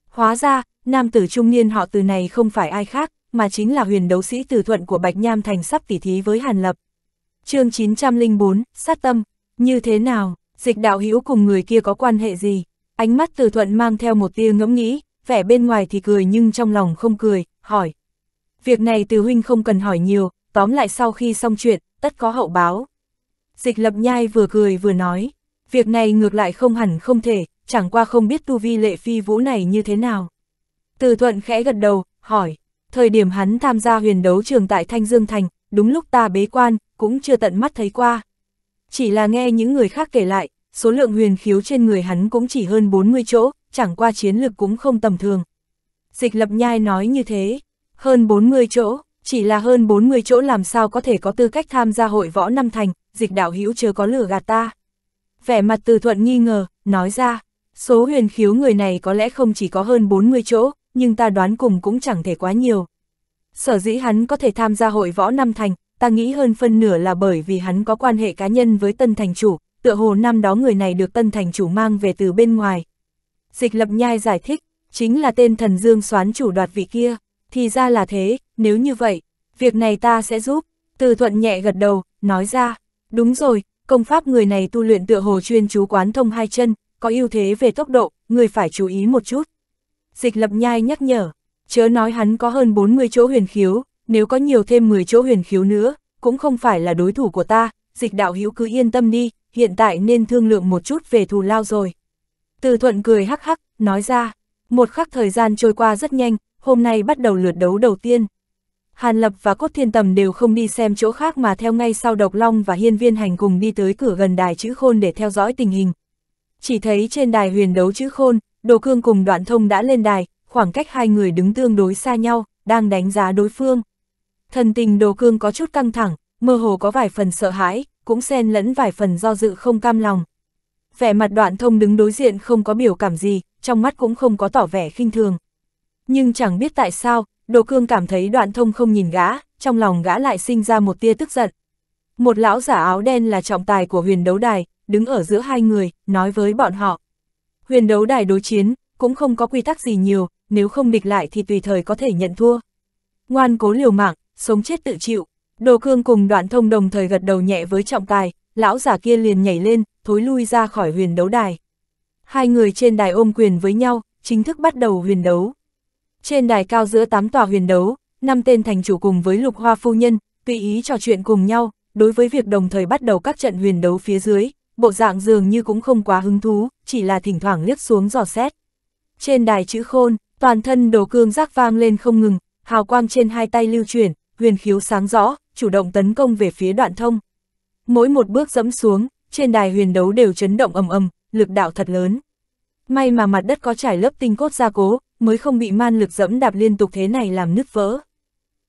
Hóa ra, nam tử trung niên họ từ này không phải ai khác, mà chính là huyền đấu sĩ từ thuận của Bạch Nham Thành sắp tỉ thí với Hàn Lập. chương 904, sát tâm, như thế nào, dịch đạo hữu cùng người kia có quan hệ gì? Ánh mắt từ thuận mang theo một tia ngẫm nghĩ, vẻ bên ngoài thì cười nhưng trong lòng không cười, hỏi. Việc này từ huynh không cần hỏi nhiều, tóm lại sau khi xong chuyện, tất có hậu báo. Dịch lập nhai vừa cười vừa nói, việc này ngược lại không hẳn không thể, chẳng qua không biết tu vi lệ phi vũ này như thế nào. Từ thuận khẽ gật đầu, hỏi, thời điểm hắn tham gia huyền đấu trường tại Thanh Dương Thành, đúng lúc ta bế quan, cũng chưa tận mắt thấy qua. Chỉ là nghe những người khác kể lại, số lượng huyền khiếu trên người hắn cũng chỉ hơn 40 chỗ, chẳng qua chiến lực cũng không tầm thường. Dịch lập nhai nói như thế, hơn 40 chỗ, chỉ là hơn 40 chỗ làm sao có thể có tư cách tham gia hội võ năm thành, dịch đạo hữu chưa có lừa gạt ta. Vẻ mặt từ thuận nghi ngờ, nói ra, số huyền khiếu người này có lẽ không chỉ có hơn 40 chỗ, nhưng ta đoán cùng cũng chẳng thể quá nhiều. Sở dĩ hắn có thể tham gia hội võ năm thành, ta nghĩ hơn phân nửa là bởi vì hắn có quan hệ cá nhân với tân thành chủ, tựa hồ năm đó người này được tân thành chủ mang về từ bên ngoài. Dịch lập nhai giải thích, chính là tên thần dương xoán chủ đoạt vị kia, thì ra là thế, nếu như vậy, việc này ta sẽ giúp, từ thuận nhẹ gật đầu, nói ra, Đúng rồi, công pháp người này tu luyện tựa hồ chuyên chú quán thông hai chân, có ưu thế về tốc độ, người phải chú ý một chút. Dịch lập nhai nhắc nhở, chớ nói hắn có hơn 40 chỗ huyền khiếu, nếu có nhiều thêm 10 chỗ huyền khiếu nữa, cũng không phải là đối thủ của ta, dịch đạo hữu cứ yên tâm đi, hiện tại nên thương lượng một chút về thù lao rồi. Từ thuận cười hắc hắc, nói ra, một khắc thời gian trôi qua rất nhanh, hôm nay bắt đầu lượt đấu đầu tiên. Hàn Lập và Cốt Thiên Tầm đều không đi xem chỗ khác mà theo ngay sau Độc Long và Hiên Viên Hành cùng đi tới cửa gần đài chữ khôn để theo dõi tình hình. Chỉ thấy trên đài huyền đấu chữ khôn, Đồ Cương cùng Đoạn Thông đã lên đài, khoảng cách hai người đứng tương đối xa nhau, đang đánh giá đối phương. Thần tình Đồ Cương có chút căng thẳng, mơ hồ có vài phần sợ hãi, cũng xen lẫn vài phần do dự không cam lòng. Vẻ mặt Đoạn Thông đứng đối diện không có biểu cảm gì, trong mắt cũng không có tỏ vẻ khinh thường. Nhưng chẳng biết tại sao, Đồ cương cảm thấy đoạn thông không nhìn gã, trong lòng gã lại sinh ra một tia tức giận. Một lão giả áo đen là trọng tài của huyền đấu đài, đứng ở giữa hai người, nói với bọn họ. Huyền đấu đài đối chiến, cũng không có quy tắc gì nhiều, nếu không địch lại thì tùy thời có thể nhận thua. Ngoan cố liều mạng, sống chết tự chịu. Đồ cương cùng đoạn thông đồng thời gật đầu nhẹ với trọng tài, lão giả kia liền nhảy lên, thối lui ra khỏi huyền đấu đài. Hai người trên đài ôm quyền với nhau, chính thức bắt đầu huyền đấu. Trên đài cao giữa tám tòa huyền đấu, năm tên thành chủ cùng với lục hoa phu nhân, tùy ý trò chuyện cùng nhau, đối với việc đồng thời bắt đầu các trận huyền đấu phía dưới, bộ dạng dường như cũng không quá hứng thú, chỉ là thỉnh thoảng liếc xuống dò xét. Trên đài chữ khôn, toàn thân đồ cương rác vang lên không ngừng, hào quang trên hai tay lưu chuyển, huyền khiếu sáng rõ, chủ động tấn công về phía đoạn thông. Mỗi một bước dẫm xuống, trên đài huyền đấu đều chấn động ầm ầm, lực đạo thật lớn may mà mặt đất có trải lớp tinh cốt gia cố, mới không bị man lực dẫm đạp liên tục thế này làm nứt vỡ.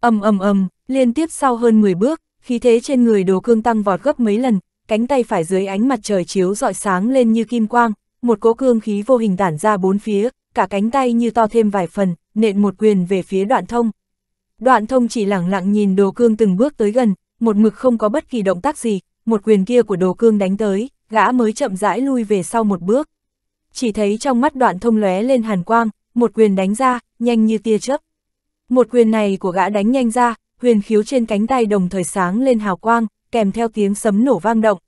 ầm ầm ầm, liên tiếp sau hơn 10 bước, khí thế trên người đồ cương tăng vọt gấp mấy lần, cánh tay phải dưới ánh mặt trời chiếu rọi sáng lên như kim quang, một cỗ cương khí vô hình tản ra bốn phía, cả cánh tay như to thêm vài phần, nện một quyền về phía đoạn thông. Đoạn thông chỉ lẳng lặng nhìn đồ cương từng bước tới gần, một mực không có bất kỳ động tác gì, một quyền kia của đồ cương đánh tới, gã mới chậm rãi lui về sau một bước chỉ thấy trong mắt đoạn thông lóe lên hàn quang, một quyền đánh ra, nhanh như tia chớp. Một quyền này của gã đánh nhanh ra, huyền khiếu trên cánh tay đồng thời sáng lên hào quang, kèm theo tiếng sấm nổ vang động.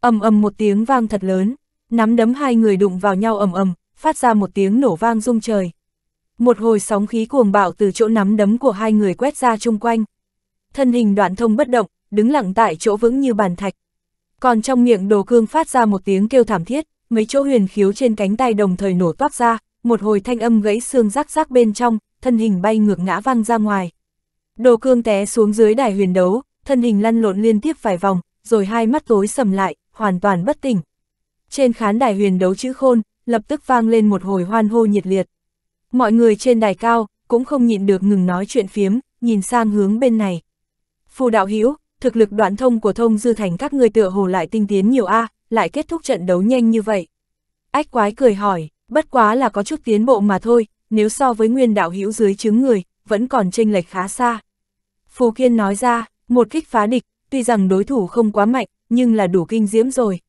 ầm ầm một tiếng vang thật lớn, nắm đấm hai người đụng vào nhau ầm ầm, phát ra một tiếng nổ vang rung trời. Một hồi sóng khí cuồng bạo từ chỗ nắm đấm của hai người quét ra chung quanh. Thân hình đoạn thông bất động, đứng lặng tại chỗ vững như bàn thạch. Còn trong miệng đồ cương phát ra một tiếng kêu thảm thiết, mấy chỗ huyền khiếu trên cánh tay đồng thời nổ toát ra, một hồi thanh âm gãy xương rắc rắc bên trong, thân hình bay ngược ngã văng ra ngoài. Đồ cương té xuống dưới đài huyền đấu, thân hình lăn lộn liên tiếp vài vòng, rồi hai mắt tối sầm lại, hoàn toàn bất tỉnh. Trên khán đài huyền đấu chữ khôn, lập tức vang lên một hồi hoan hô nhiệt liệt. Mọi người trên đài cao, cũng không nhịn được ngừng nói chuyện phiếm, nhìn sang hướng bên này. Phù đạo hữu thực lực đoạn thông của thông dư thành các người tựa hồ lại tinh tiến nhiều a à, lại kết thúc trận đấu nhanh như vậy. Ách quái cười hỏi, bất quá là có chút tiến bộ mà thôi, nếu so với nguyên đạo hữu dưới chứng người, vẫn còn chênh lệch khá xa. Phù Kiên nói ra, một kích phá địch, tuy rằng đối thủ không quá mạnh, nhưng là đủ kinh diễm rồi.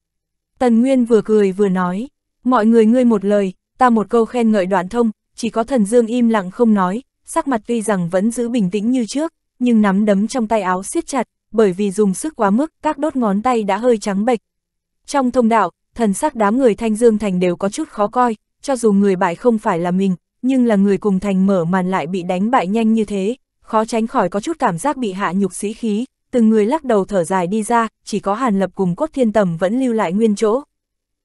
Tần Nguyên vừa cười vừa nói, mọi người ngươi một lời, ta một câu khen ngợi đoạn thông, chỉ có thần dương im lặng không nói, sắc mặt tuy rằng vẫn giữ bình tĩnh như trước, nhưng nắm đấm trong tay áo siết chặt, bởi vì dùng sức quá mức, các đốt ngón tay đã hơi trắng bệch, trong thông đạo, thần sắc đám người Thanh Dương Thành đều có chút khó coi, cho dù người bại không phải là mình, nhưng là người cùng thành mở màn lại bị đánh bại nhanh như thế, khó tránh khỏi có chút cảm giác bị hạ nhục sĩ khí, từng người lắc đầu thở dài đi ra, chỉ có Hàn Lập cùng Cốt Thiên Tầm vẫn lưu lại nguyên chỗ.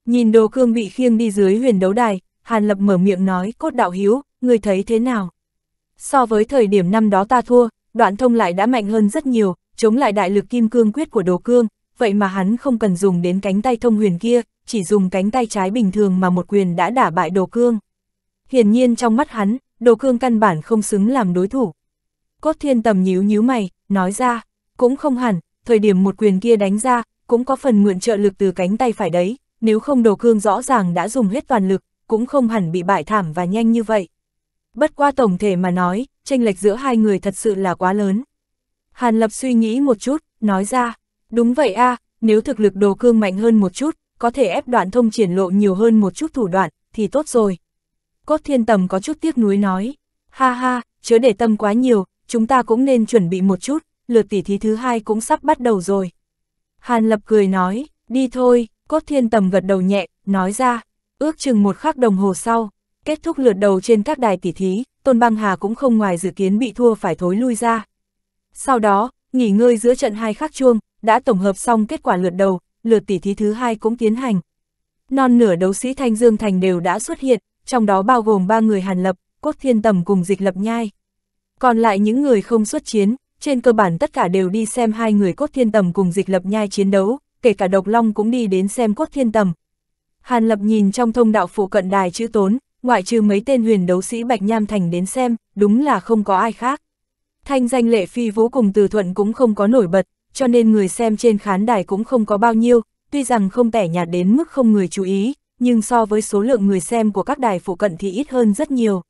Nhìn Đồ Cương bị khiêng đi dưới huyền đấu đài, Hàn Lập mở miệng nói, Cốt Đạo Hiếu, người thấy thế nào? So với thời điểm năm đó ta thua, đoạn thông lại đã mạnh hơn rất nhiều, chống lại đại lực kim cương quyết của Đồ Cương, vậy mà hắn không cần dùng đến cánh tay thông huyền kia, chỉ dùng cánh tay trái bình thường mà một quyền đã đả bại đồ cương. Hiển nhiên trong mắt hắn, đồ cương căn bản không xứng làm đối thủ. Cốt thiên tầm nhíu nhíu mày, nói ra, cũng không hẳn, thời điểm một quyền kia đánh ra, cũng có phần mượn trợ lực từ cánh tay phải đấy, nếu không đồ cương rõ ràng đã dùng hết toàn lực, cũng không hẳn bị bại thảm và nhanh như vậy. Bất qua tổng thể mà nói, tranh lệch giữa hai người thật sự là quá lớn. Hàn Lập suy nghĩ một chút, nói ra, Đúng vậy a à, nếu thực lực đồ cương mạnh hơn một chút, có thể ép đoạn thông triển lộ nhiều hơn một chút thủ đoạn, thì tốt rồi. Cốt thiên tầm có chút tiếc nuối nói, ha ha, chớ để tâm quá nhiều, chúng ta cũng nên chuẩn bị một chút, lượt tỉ thí thứ hai cũng sắp bắt đầu rồi. Hàn lập cười nói, đi thôi, cốt thiên tầm gật đầu nhẹ, nói ra, ước chừng một khắc đồng hồ sau, kết thúc lượt đầu trên các đài tỉ thí, Tôn băng Hà cũng không ngoài dự kiến bị thua phải thối lui ra. Sau đó, nghỉ ngơi giữa trận hai khắc chuông, đã tổng hợp xong kết quả lượt đầu, lượt tỉ thí thứ hai cũng tiến hành. Non nửa đấu sĩ Thanh Dương Thành đều đã xuất hiện, trong đó bao gồm ba người Hàn Lập, Quốc Thiên Tầm cùng Dịch Lập Nhai. Còn lại những người không xuất chiến, trên cơ bản tất cả đều đi xem hai người Quốc Thiên Tầm cùng Dịch Lập Nhai chiến đấu, kể cả Độc Long cũng đi đến xem Quốc Thiên Tầm. Hàn Lập nhìn trong thông đạo phụ cận đài chữ tốn, ngoại trừ mấy tên huyền đấu sĩ Bạch Nham Thành đến xem, đúng là không có ai khác. Thanh danh lệ phi vũ cùng từ thuận cũng không có nổi bật, cho nên người xem trên khán đài cũng không có bao nhiêu, tuy rằng không tẻ nhạt đến mức không người chú ý, nhưng so với số lượng người xem của các đài phụ cận thì ít hơn rất nhiều.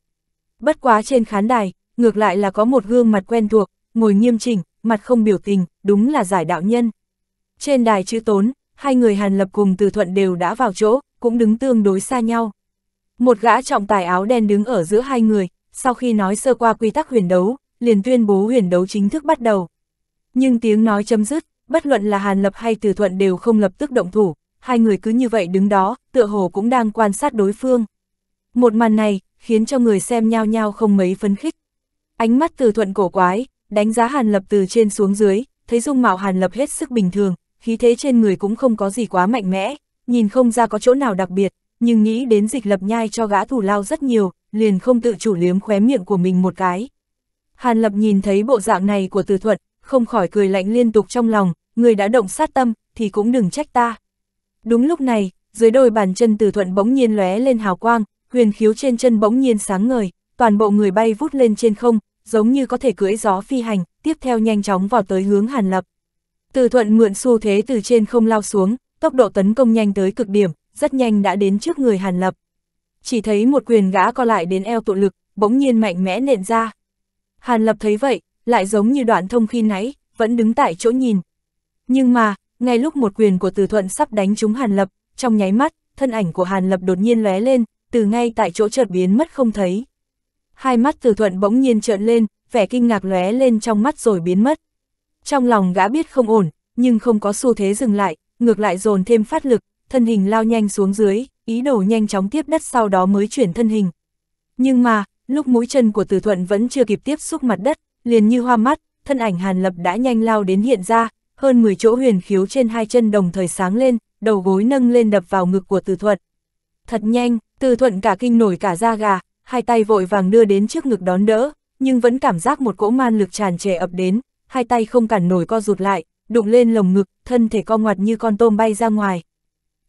Bất quá trên khán đài, ngược lại là có một gương mặt quen thuộc, ngồi nghiêm chỉnh, mặt không biểu tình, đúng là giải đạo nhân. Trên đài chữ tốn, hai người Hàn Lập cùng Từ Thuận đều đã vào chỗ, cũng đứng tương đối xa nhau. Một gã trọng tài áo đen đứng ở giữa hai người, sau khi nói sơ qua quy tắc huyền đấu, liền tuyên bố huyền đấu chính thức bắt đầu. Nhưng tiếng nói chấm dứt, bất luận là Hàn Lập hay Từ Thuận đều không lập tức động thủ, hai người cứ như vậy đứng đó, tựa hồ cũng đang quan sát đối phương. Một màn này, khiến cho người xem nhao nhau không mấy phấn khích. Ánh mắt Từ Thuận cổ quái, đánh giá Hàn Lập từ trên xuống dưới, thấy dung mạo Hàn Lập hết sức bình thường, khí thế trên người cũng không có gì quá mạnh mẽ, nhìn không ra có chỗ nào đặc biệt, nhưng nghĩ đến dịch lập nhai cho gã thủ lao rất nhiều, liền không tự chủ liếm khóe miệng của mình một cái. Hàn Lập nhìn thấy bộ dạng này của Từ Thuận, không khỏi cười lạnh liên tục trong lòng, người đã động sát tâm, thì cũng đừng trách ta. Đúng lúc này, dưới đôi bàn chân từ thuận bỗng nhiên lóe lên hào quang, huyền khiếu trên chân bỗng nhiên sáng ngời, toàn bộ người bay vút lên trên không, giống như có thể cưỡi gió phi hành, tiếp theo nhanh chóng vào tới hướng hàn lập. Từ thuận mượn xu thế từ trên không lao xuống, tốc độ tấn công nhanh tới cực điểm, rất nhanh đã đến trước người hàn lập. Chỉ thấy một quyền gã co lại đến eo tụ lực, bỗng nhiên mạnh mẽ nện ra. Hàn lập thấy vậy, lại giống như đoạn thông khi nãy, vẫn đứng tại chỗ nhìn. Nhưng mà, ngay lúc một quyền của Từ Thuận sắp đánh trúng Hàn Lập, trong nháy mắt, thân ảnh của Hàn Lập đột nhiên lóe lên, từ ngay tại chỗ chợt biến mất không thấy. Hai mắt Từ Thuận bỗng nhiên trợn lên, vẻ kinh ngạc lóe lên trong mắt rồi biến mất. Trong lòng gã biết không ổn, nhưng không có xu thế dừng lại, ngược lại dồn thêm phát lực, thân hình lao nhanh xuống dưới, ý đồ nhanh chóng tiếp đất sau đó mới chuyển thân hình. Nhưng mà, lúc mũi chân của Từ Thuận vẫn chưa kịp tiếp xúc mặt đất, liền như hoa mắt, thân ảnh Hàn Lập đã nhanh lao đến hiện ra, hơn 10 chỗ huyền khiếu trên hai chân đồng thời sáng lên, đầu gối nâng lên đập vào ngực của Từ Thuận. Thật nhanh, Từ Thuận cả kinh nổi cả da gà, hai tay vội vàng đưa đến trước ngực đón đỡ, nhưng vẫn cảm giác một cỗ man lực tràn trề ập đến, hai tay không cản nổi co rụt lại, đụng lên lồng ngực, thân thể co ngoặt như con tôm bay ra ngoài.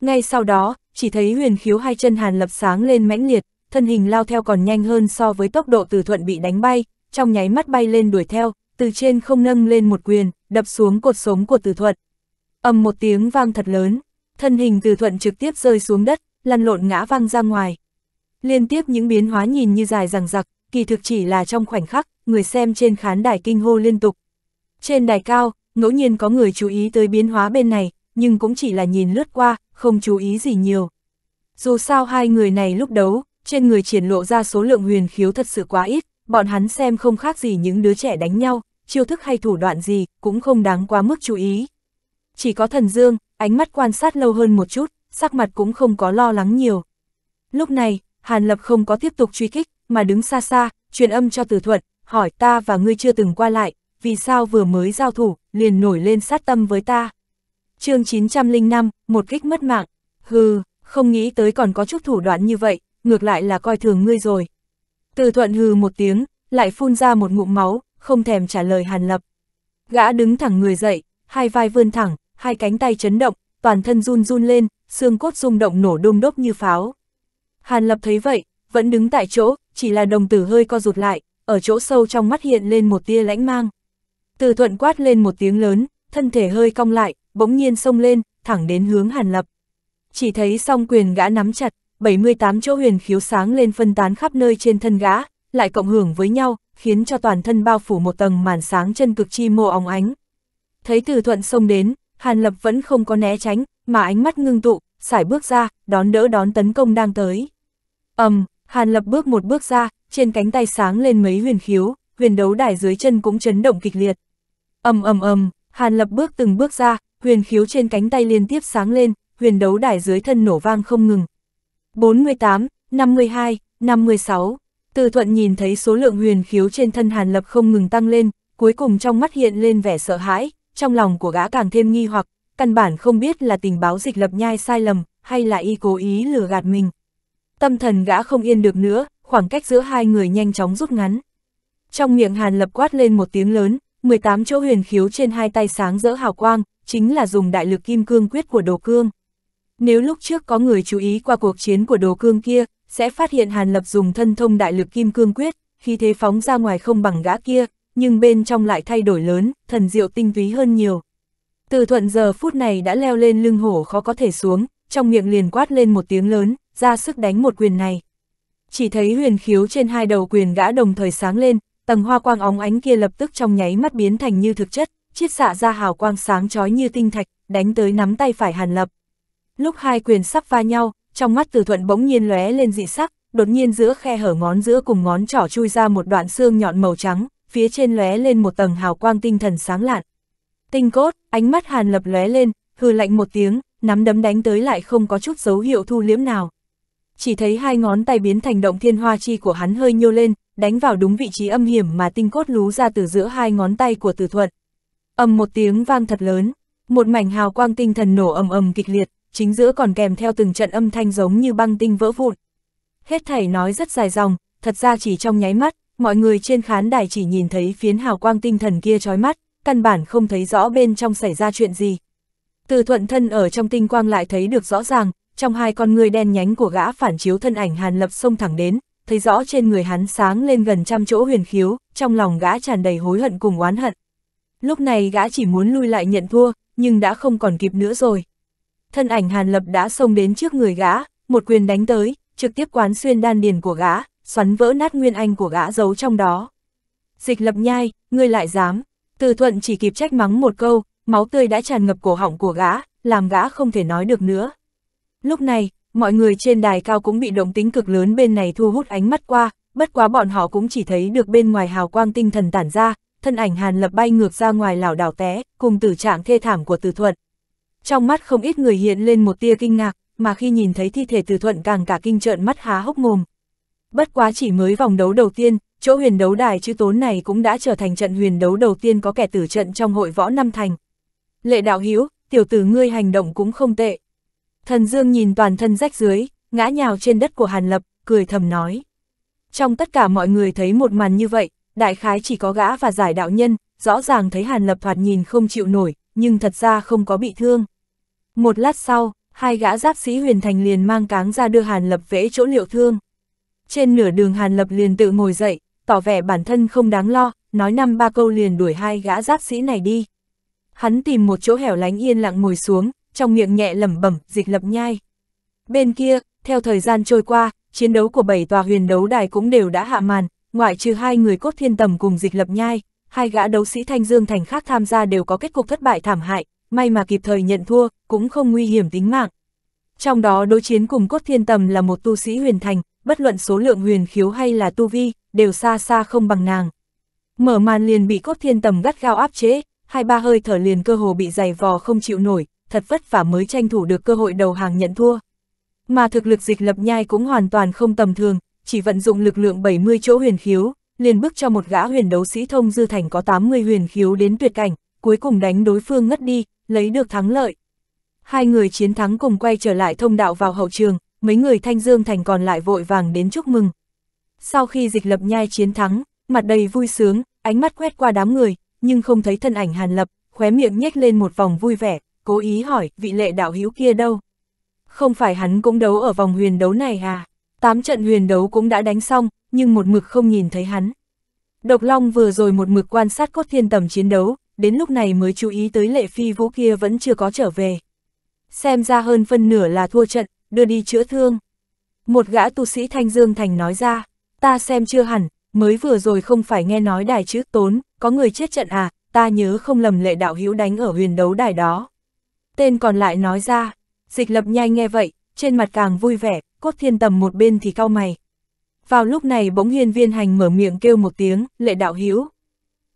Ngay sau đó, chỉ thấy huyền khiếu hai chân Hàn Lập sáng lên mãnh liệt, thân hình lao theo còn nhanh hơn so với tốc độ Từ Thuận bị đánh bay, trong nháy mắt bay lên đuổi theo, từ trên không nâng lên một quyền, đập xuống cột sống của từ thuận. ầm một tiếng vang thật lớn, thân hình từ thuận trực tiếp rơi xuống đất, lăn lộn ngã văng ra ngoài. Liên tiếp những biến hóa nhìn như dài rằng giặc, kỳ thực chỉ là trong khoảnh khắc, người xem trên khán đài kinh hô liên tục. Trên đài cao, ngẫu nhiên có người chú ý tới biến hóa bên này, nhưng cũng chỉ là nhìn lướt qua, không chú ý gì nhiều. Dù sao hai người này lúc đấu, trên người triển lộ ra số lượng huyền khiếu thật sự quá ít, bọn hắn xem không khác gì những đứa trẻ đánh nhau, chiêu thức hay thủ đoạn gì cũng không đáng quá mức chú ý. Chỉ có thần dương, ánh mắt quan sát lâu hơn một chút, sắc mặt cũng không có lo lắng nhiều. Lúc này, Hàn Lập không có tiếp tục truy kích, mà đứng xa xa, truyền âm cho Từ Thuận, hỏi ta và ngươi chưa từng qua lại, vì sao vừa mới giao thủ, liền nổi lên sát tâm với ta. chương 905, một kích mất mạng, hừ, không nghĩ tới còn có chút thủ đoạn như vậy, ngược lại là coi thường ngươi rồi. Từ thuận hừ một tiếng, lại phun ra một ngụm máu, không thèm trả lời hàn lập. Gã đứng thẳng người dậy, hai vai vươn thẳng, hai cánh tay chấn động, toàn thân run run lên, xương cốt rung động nổ đôm đốc như pháo. Hàn lập thấy vậy, vẫn đứng tại chỗ, chỉ là đồng tử hơi co rụt lại, ở chỗ sâu trong mắt hiện lên một tia lãnh mang. Từ thuận quát lên một tiếng lớn, thân thể hơi cong lại, bỗng nhiên xông lên, thẳng đến hướng hàn lập. Chỉ thấy song quyền gã nắm chặt, 78 chỗ huyền khiếu sáng lên phân tán khắp nơi trên thân gã, lại cộng hưởng với nhau, khiến cho toàn thân bao phủ một tầng màn sáng chân cực chi mô óng ánh. Thấy từ thuận xông đến, Hàn Lập vẫn không có né tránh, mà ánh mắt ngưng tụ, xải bước ra, đón đỡ đón tấn công đang tới. ầm, um, Hàn Lập bước một bước ra, trên cánh tay sáng lên mấy huyền khiếu, huyền đấu đài dưới chân cũng chấn động kịch liệt. ầm um, ầm um, ầm, um, Hàn Lập bước từng bước ra, huyền khiếu trên cánh tay liên tiếp sáng lên, huyền đấu đài dưới thân nổ vang không ngừng, 48, 52, 56. Từ thuận nhìn thấy số lượng huyền khiếu trên thân Hàn Lập không ngừng tăng lên, cuối cùng trong mắt hiện lên vẻ sợ hãi, trong lòng của gã càng thêm nghi hoặc, căn bản không biết là tình báo dịch lập nhai sai lầm, hay là y cố ý lừa gạt mình. Tâm thần gã không yên được nữa, khoảng cách giữa hai người nhanh chóng rút ngắn. Trong miệng Hàn Lập quát lên một tiếng lớn, 18 chỗ huyền khiếu trên hai tay sáng rỡ hào quang, chính là dùng đại lực kim cương quyết của đồ cương. Nếu lúc trước có người chú ý qua cuộc chiến của đồ cương kia, sẽ phát hiện Hàn Lập dùng thân thông đại lực kim cương quyết, khi thế phóng ra ngoài không bằng gã kia, nhưng bên trong lại thay đổi lớn, thần diệu tinh túy hơn nhiều. Từ thuận giờ phút này đã leo lên lưng hổ khó có thể xuống, trong miệng liền quát lên một tiếng lớn, ra sức đánh một quyền này. Chỉ thấy huyền khiếu trên hai đầu quyền gã đồng thời sáng lên, tầng hoa quang óng ánh kia lập tức trong nháy mắt biến thành như thực chất, chiết xạ ra hào quang sáng chói như tinh thạch, đánh tới nắm tay phải Hàn Lập. Lúc hai quyền sắp va nhau, trong mắt Từ Thuận bỗng nhiên lóe lên dị sắc, đột nhiên giữa khe hở ngón giữa cùng ngón trỏ chui ra một đoạn xương nhọn màu trắng, phía trên lóe lên một tầng hào quang tinh thần sáng lạn. Tinh cốt, ánh mắt Hàn Lập lóe lên, hừ lạnh một tiếng, nắm đấm đánh tới lại không có chút dấu hiệu thu liếm nào. Chỉ thấy hai ngón tay biến thành động thiên hoa chi của hắn hơi nhô lên, đánh vào đúng vị trí âm hiểm mà tinh cốt lú ra từ giữa hai ngón tay của Từ Thuận. Ầm một tiếng vang thật lớn, một mảnh hào quang tinh thần nổ ầm ầm kịch liệt, chính giữa còn kèm theo từng trận âm thanh giống như băng tinh vỡ vụn. Hết thảy nói rất dài dòng, thật ra chỉ trong nháy mắt, mọi người trên khán đài chỉ nhìn thấy phiến hào quang tinh thần kia trói mắt, căn bản không thấy rõ bên trong xảy ra chuyện gì. Từ thuận thân ở trong tinh quang lại thấy được rõ ràng, trong hai con người đen nhánh của gã phản chiếu thân ảnh Hàn Lập xông thẳng đến, thấy rõ trên người hắn sáng lên gần trăm chỗ huyền khiếu, trong lòng gã tràn đầy hối hận cùng oán hận. Lúc này gã chỉ muốn lui lại nhận thua, nhưng đã không còn kịp nữa rồi thân ảnh Hàn Lập đã xông đến trước người gã, một quyền đánh tới, trực tiếp quán xuyên đan điền của gã, xoắn vỡ nát nguyên anh của gã giấu trong đó. Dịch lập nhai, ngươi lại dám. Từ thuận chỉ kịp trách mắng một câu, máu tươi đã tràn ngập cổ họng của gã, làm gã không thể nói được nữa. Lúc này, mọi người trên đài cao cũng bị động tính cực lớn bên này thu hút ánh mắt qua, bất quá bọn họ cũng chỉ thấy được bên ngoài hào quang tinh thần tản ra, thân ảnh hàn lập bay ngược ra ngoài lảo đảo té, cùng tử trạng thê thảm của từ thuận, trong mắt không ít người hiện lên một tia kinh ngạc, mà khi nhìn thấy thi thể từ thuận càng cả kinh trợn mắt há hốc mồm. Bất quá chỉ mới vòng đấu đầu tiên, chỗ huyền đấu đài chữ tốn này cũng đã trở thành trận huyền đấu đầu tiên có kẻ tử trận trong hội võ năm thành. Lệ đạo hiếu, tiểu tử ngươi hành động cũng không tệ. Thần Dương nhìn toàn thân rách dưới, ngã nhào trên đất của Hàn Lập, cười thầm nói. Trong tất cả mọi người thấy một màn như vậy, đại khái chỉ có gã và giải đạo nhân, rõ ràng thấy Hàn Lập thoạt nhìn không chịu nổi, nhưng thật ra không có bị thương. Một lát sau, hai gã giáp sĩ huyền thành liền mang cáng ra đưa Hàn Lập vẽ chỗ liệu thương. Trên nửa đường Hàn Lập liền tự ngồi dậy, tỏ vẻ bản thân không đáng lo, nói năm ba câu liền đuổi hai gã giáp sĩ này đi. Hắn tìm một chỗ hẻo lánh yên lặng ngồi xuống, trong miệng nhẹ lẩm bẩm, dịch lập nhai. Bên kia, theo thời gian trôi qua, chiến đấu của bảy tòa huyền đấu đài cũng đều đã hạ màn, ngoại trừ hai người cốt thiên tầm cùng dịch lập nhai, hai gã đấu sĩ Thanh Dương Thành khác tham gia đều có kết cục thất bại thảm hại, may mà kịp thời nhận thua, cũng không nguy hiểm tính mạng. Trong đó đối chiến cùng cốt thiên tầm là một tu sĩ huyền thành, bất luận số lượng huyền khiếu hay là tu vi, đều xa xa không bằng nàng. Mở màn liền bị cốt thiên tầm gắt gao áp chế, hai ba hơi thở liền cơ hồ bị dày vò không chịu nổi, thật vất vả mới tranh thủ được cơ hội đầu hàng nhận thua. Mà thực lực dịch lập nhai cũng hoàn toàn không tầm thường, chỉ vận dụng lực lượng 70 chỗ huyền khiếu, liền bước cho một gã huyền đấu sĩ thông dư thành có 80 huyền khiếu đến tuyệt cảnh, cuối cùng đánh đối phương ngất đi, lấy được thắng lợi. Hai người chiến thắng cùng quay trở lại thông đạo vào hậu trường, mấy người Thanh Dương Thành còn lại vội vàng đến chúc mừng. Sau khi dịch lập nhai chiến thắng, mặt đầy vui sướng, ánh mắt quét qua đám người, nhưng không thấy thân ảnh Hàn Lập, khóe miệng nhếch lên một vòng vui vẻ, cố ý hỏi, vị lệ đạo hữu kia đâu? Không phải hắn cũng đấu ở vòng huyền đấu này à? Tám trận huyền đấu cũng đã đánh xong, nhưng một mực không nhìn thấy hắn. Độc Long vừa rồi một mực quan sát cốt thiên tầm chiến đấu, đến lúc này mới chú ý tới lệ phi vũ kia vẫn chưa có trở về. Xem ra hơn phân nửa là thua trận, đưa đi chữa thương. Một gã tu sĩ Thanh Dương Thành nói ra, ta xem chưa hẳn, mới vừa rồi không phải nghe nói đài chữ tốn, có người chết trận à, ta nhớ không lầm lệ đạo hữu đánh ở huyền đấu đài đó. Tên còn lại nói ra, dịch lập nhai nghe vậy, trên mặt càng vui vẻ, cốt thiên tầm một bên thì cau mày. Vào lúc này bỗng hiên viên hành mở miệng kêu một tiếng, lệ đạo hữu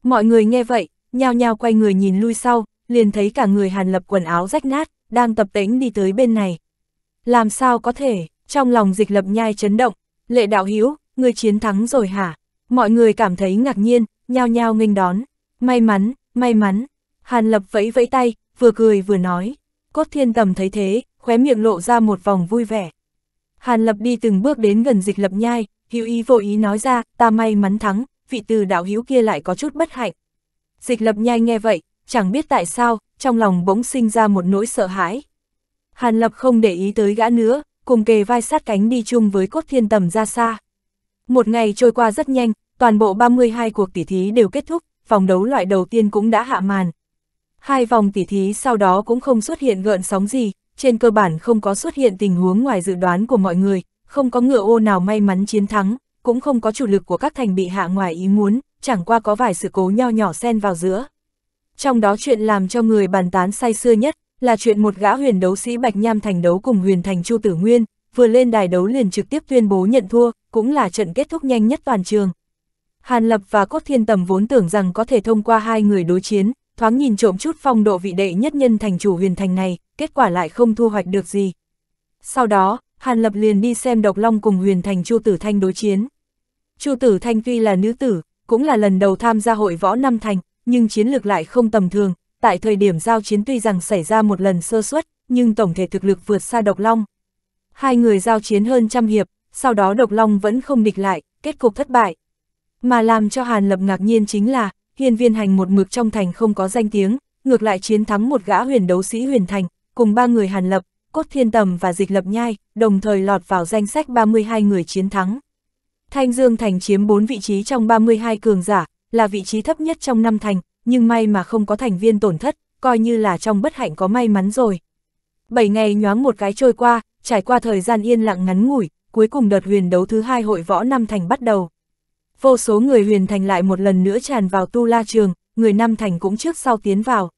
Mọi người nghe vậy, nhao nhao quay người nhìn lui sau, liền thấy cả người Hàn Lập quần áo rách nát, đang tập tĩnh đi tới bên này. Làm sao có thể, trong lòng dịch lập nhai chấn động, lệ đạo hiếu, người chiến thắng rồi hả? Mọi người cảm thấy ngạc nhiên, nhao nhao nghênh đón. May mắn, may mắn. Hàn Lập vẫy vẫy tay, vừa cười vừa nói. Cốt thiên tầm thấy thế, khóe miệng lộ ra một vòng vui vẻ. Hàn Lập đi từng bước đến gần dịch lập nhai, hữu ý vội ý nói ra, ta may mắn thắng, vị từ đạo hiếu kia lại có chút bất hạnh. Dịch lập nhai nghe vậy, chẳng biết tại sao, trong lòng bỗng sinh ra một nỗi sợ hãi. Hàn lập không để ý tới gã nữa, cùng kề vai sát cánh đi chung với cốt thiên tầm ra xa. Một ngày trôi qua rất nhanh, toàn bộ 32 cuộc tỉ thí đều kết thúc, vòng đấu loại đầu tiên cũng đã hạ màn. Hai vòng tỉ thí sau đó cũng không xuất hiện gợn sóng gì, trên cơ bản không có xuất hiện tình huống ngoài dự đoán của mọi người, không có ngựa ô nào may mắn chiến thắng, cũng không có chủ lực của các thành bị hạ ngoài ý muốn chẳng qua có vài sự cố nho nhỏ xen vào giữa. Trong đó chuyện làm cho người bàn tán say xưa nhất, là chuyện một gã huyền đấu sĩ Bạch Nham thành đấu cùng huyền thành Chu Tử Nguyên, vừa lên đài đấu liền trực tiếp tuyên bố nhận thua, cũng là trận kết thúc nhanh nhất toàn trường. Hàn Lập và Cốt Thiên Tầm vốn tưởng rằng có thể thông qua hai người đối chiến, thoáng nhìn trộm chút phong độ vị đệ nhất nhân thành chủ huyền thành này, kết quả lại không thu hoạch được gì. Sau đó, Hàn Lập liền đi xem Độc Long cùng huyền thành Chu Tử Thanh đối chiến. Chu Tử Thanh tuy là nữ tử, cũng là lần đầu tham gia hội võ năm thành, nhưng chiến lược lại không tầm thường, tại thời điểm giao chiến tuy rằng xảy ra một lần sơ suất, nhưng tổng thể thực lực vượt xa Độc Long. Hai người giao chiến hơn trăm hiệp, sau đó Độc Long vẫn không địch lại, kết cục thất bại. Mà làm cho Hàn Lập ngạc nhiên chính là, hiền viên hành một mực trong thành không có danh tiếng, ngược lại chiến thắng một gã huyền đấu sĩ huyền thành, cùng ba người Hàn Lập, Cốt Thiên Tầm và Dịch Lập Nhai, đồng thời lọt vào danh sách 32 người chiến thắng. Thanh Dương Thành chiếm 4 vị trí trong 32 cường giả, là vị trí thấp nhất trong năm thành, nhưng may mà không có thành viên tổn thất, coi như là trong bất hạnh có may mắn rồi. 7 ngày nhoáng một cái trôi qua, trải qua thời gian yên lặng ngắn ngủi, cuối cùng đợt huyền đấu thứ hai hội võ năm thành bắt đầu. Vô số người huyền thành lại một lần nữa tràn vào tu la trường, người năm thành cũng trước sau tiến vào.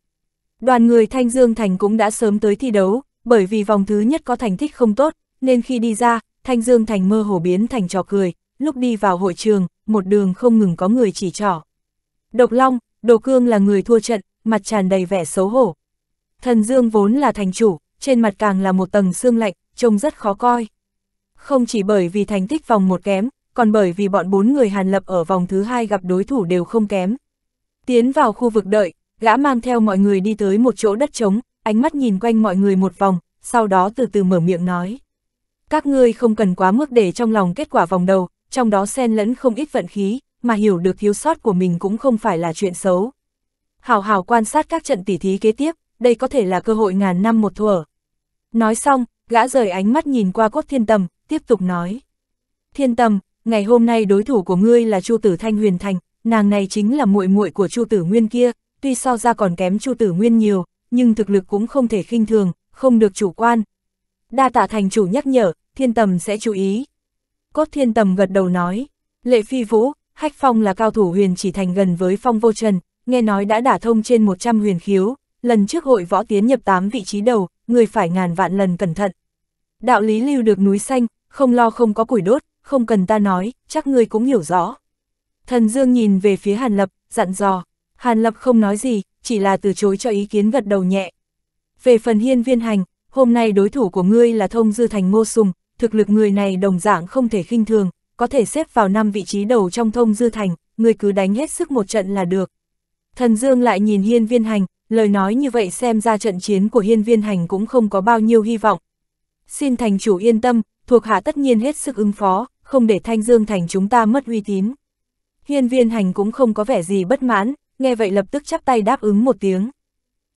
Đoàn người Thanh Dương Thành cũng đã sớm tới thi đấu, bởi vì vòng thứ nhất có thành tích không tốt, nên khi đi ra, Thanh Dương Thành mơ hồ biến thành trò cười, lúc đi vào hội trường, một đường không ngừng có người chỉ trỏ. Độc Long, Đồ Cương là người thua trận, mặt tràn đầy vẻ xấu hổ. Thần Dương vốn là thành chủ, trên mặt càng là một tầng xương lạnh, trông rất khó coi. Không chỉ bởi vì thành tích vòng một kém, còn bởi vì bọn bốn người Hàn Lập ở vòng thứ hai gặp đối thủ đều không kém. Tiến vào khu vực đợi, gã mang theo mọi người đi tới một chỗ đất trống, ánh mắt nhìn quanh mọi người một vòng, sau đó từ từ mở miệng nói. Các ngươi không cần quá mức để trong lòng kết quả vòng đầu, trong đó xen lẫn không ít vận khí, mà hiểu được thiếu sót của mình cũng không phải là chuyện xấu. hào hào quan sát các trận tỉ thí kế tiếp, đây có thể là cơ hội ngàn năm một thuở. Nói xong, gã rời ánh mắt nhìn qua cốt thiên tầm, tiếp tục nói. Thiên tầm, ngày hôm nay đối thủ của ngươi là Chu Tử Thanh Huyền Thành, nàng này chính là muội muội của Chu Tử Nguyên kia, tuy so ra còn kém Chu Tử Nguyên nhiều, nhưng thực lực cũng không thể khinh thường, không được chủ quan. Đa tạ thành chủ nhắc nhở, thiên tầm sẽ chú ý. Cốt thiên tầm gật đầu nói, lệ phi vũ, hách phong là cao thủ huyền chỉ thành gần với phong vô trần, nghe nói đã đả thông trên 100 huyền khiếu, lần trước hội võ tiến nhập 8 vị trí đầu, người phải ngàn vạn lần cẩn thận. Đạo lý lưu được núi xanh, không lo không có củi đốt, không cần ta nói, chắc ngươi cũng hiểu rõ. Thần Dương nhìn về phía Hàn Lập, dặn dò, Hàn Lập không nói gì, chỉ là từ chối cho ý kiến gật đầu nhẹ. Về phần hiên viên hành, hôm nay đối thủ của ngươi là thông dư thành ngô sùng, thực lực người này đồng dạng không thể khinh thường, có thể xếp vào năm vị trí đầu trong thông dư thành, người cứ đánh hết sức một trận là được. Thần Dương lại nhìn hiên viên hành, lời nói như vậy xem ra trận chiến của hiên viên hành cũng không có bao nhiêu hy vọng. Xin thành chủ yên tâm, thuộc hạ tất nhiên hết sức ứng phó, không để thanh dương thành chúng ta mất uy tín. Hiên viên hành cũng không có vẻ gì bất mãn, nghe vậy lập tức chắp tay đáp ứng một tiếng.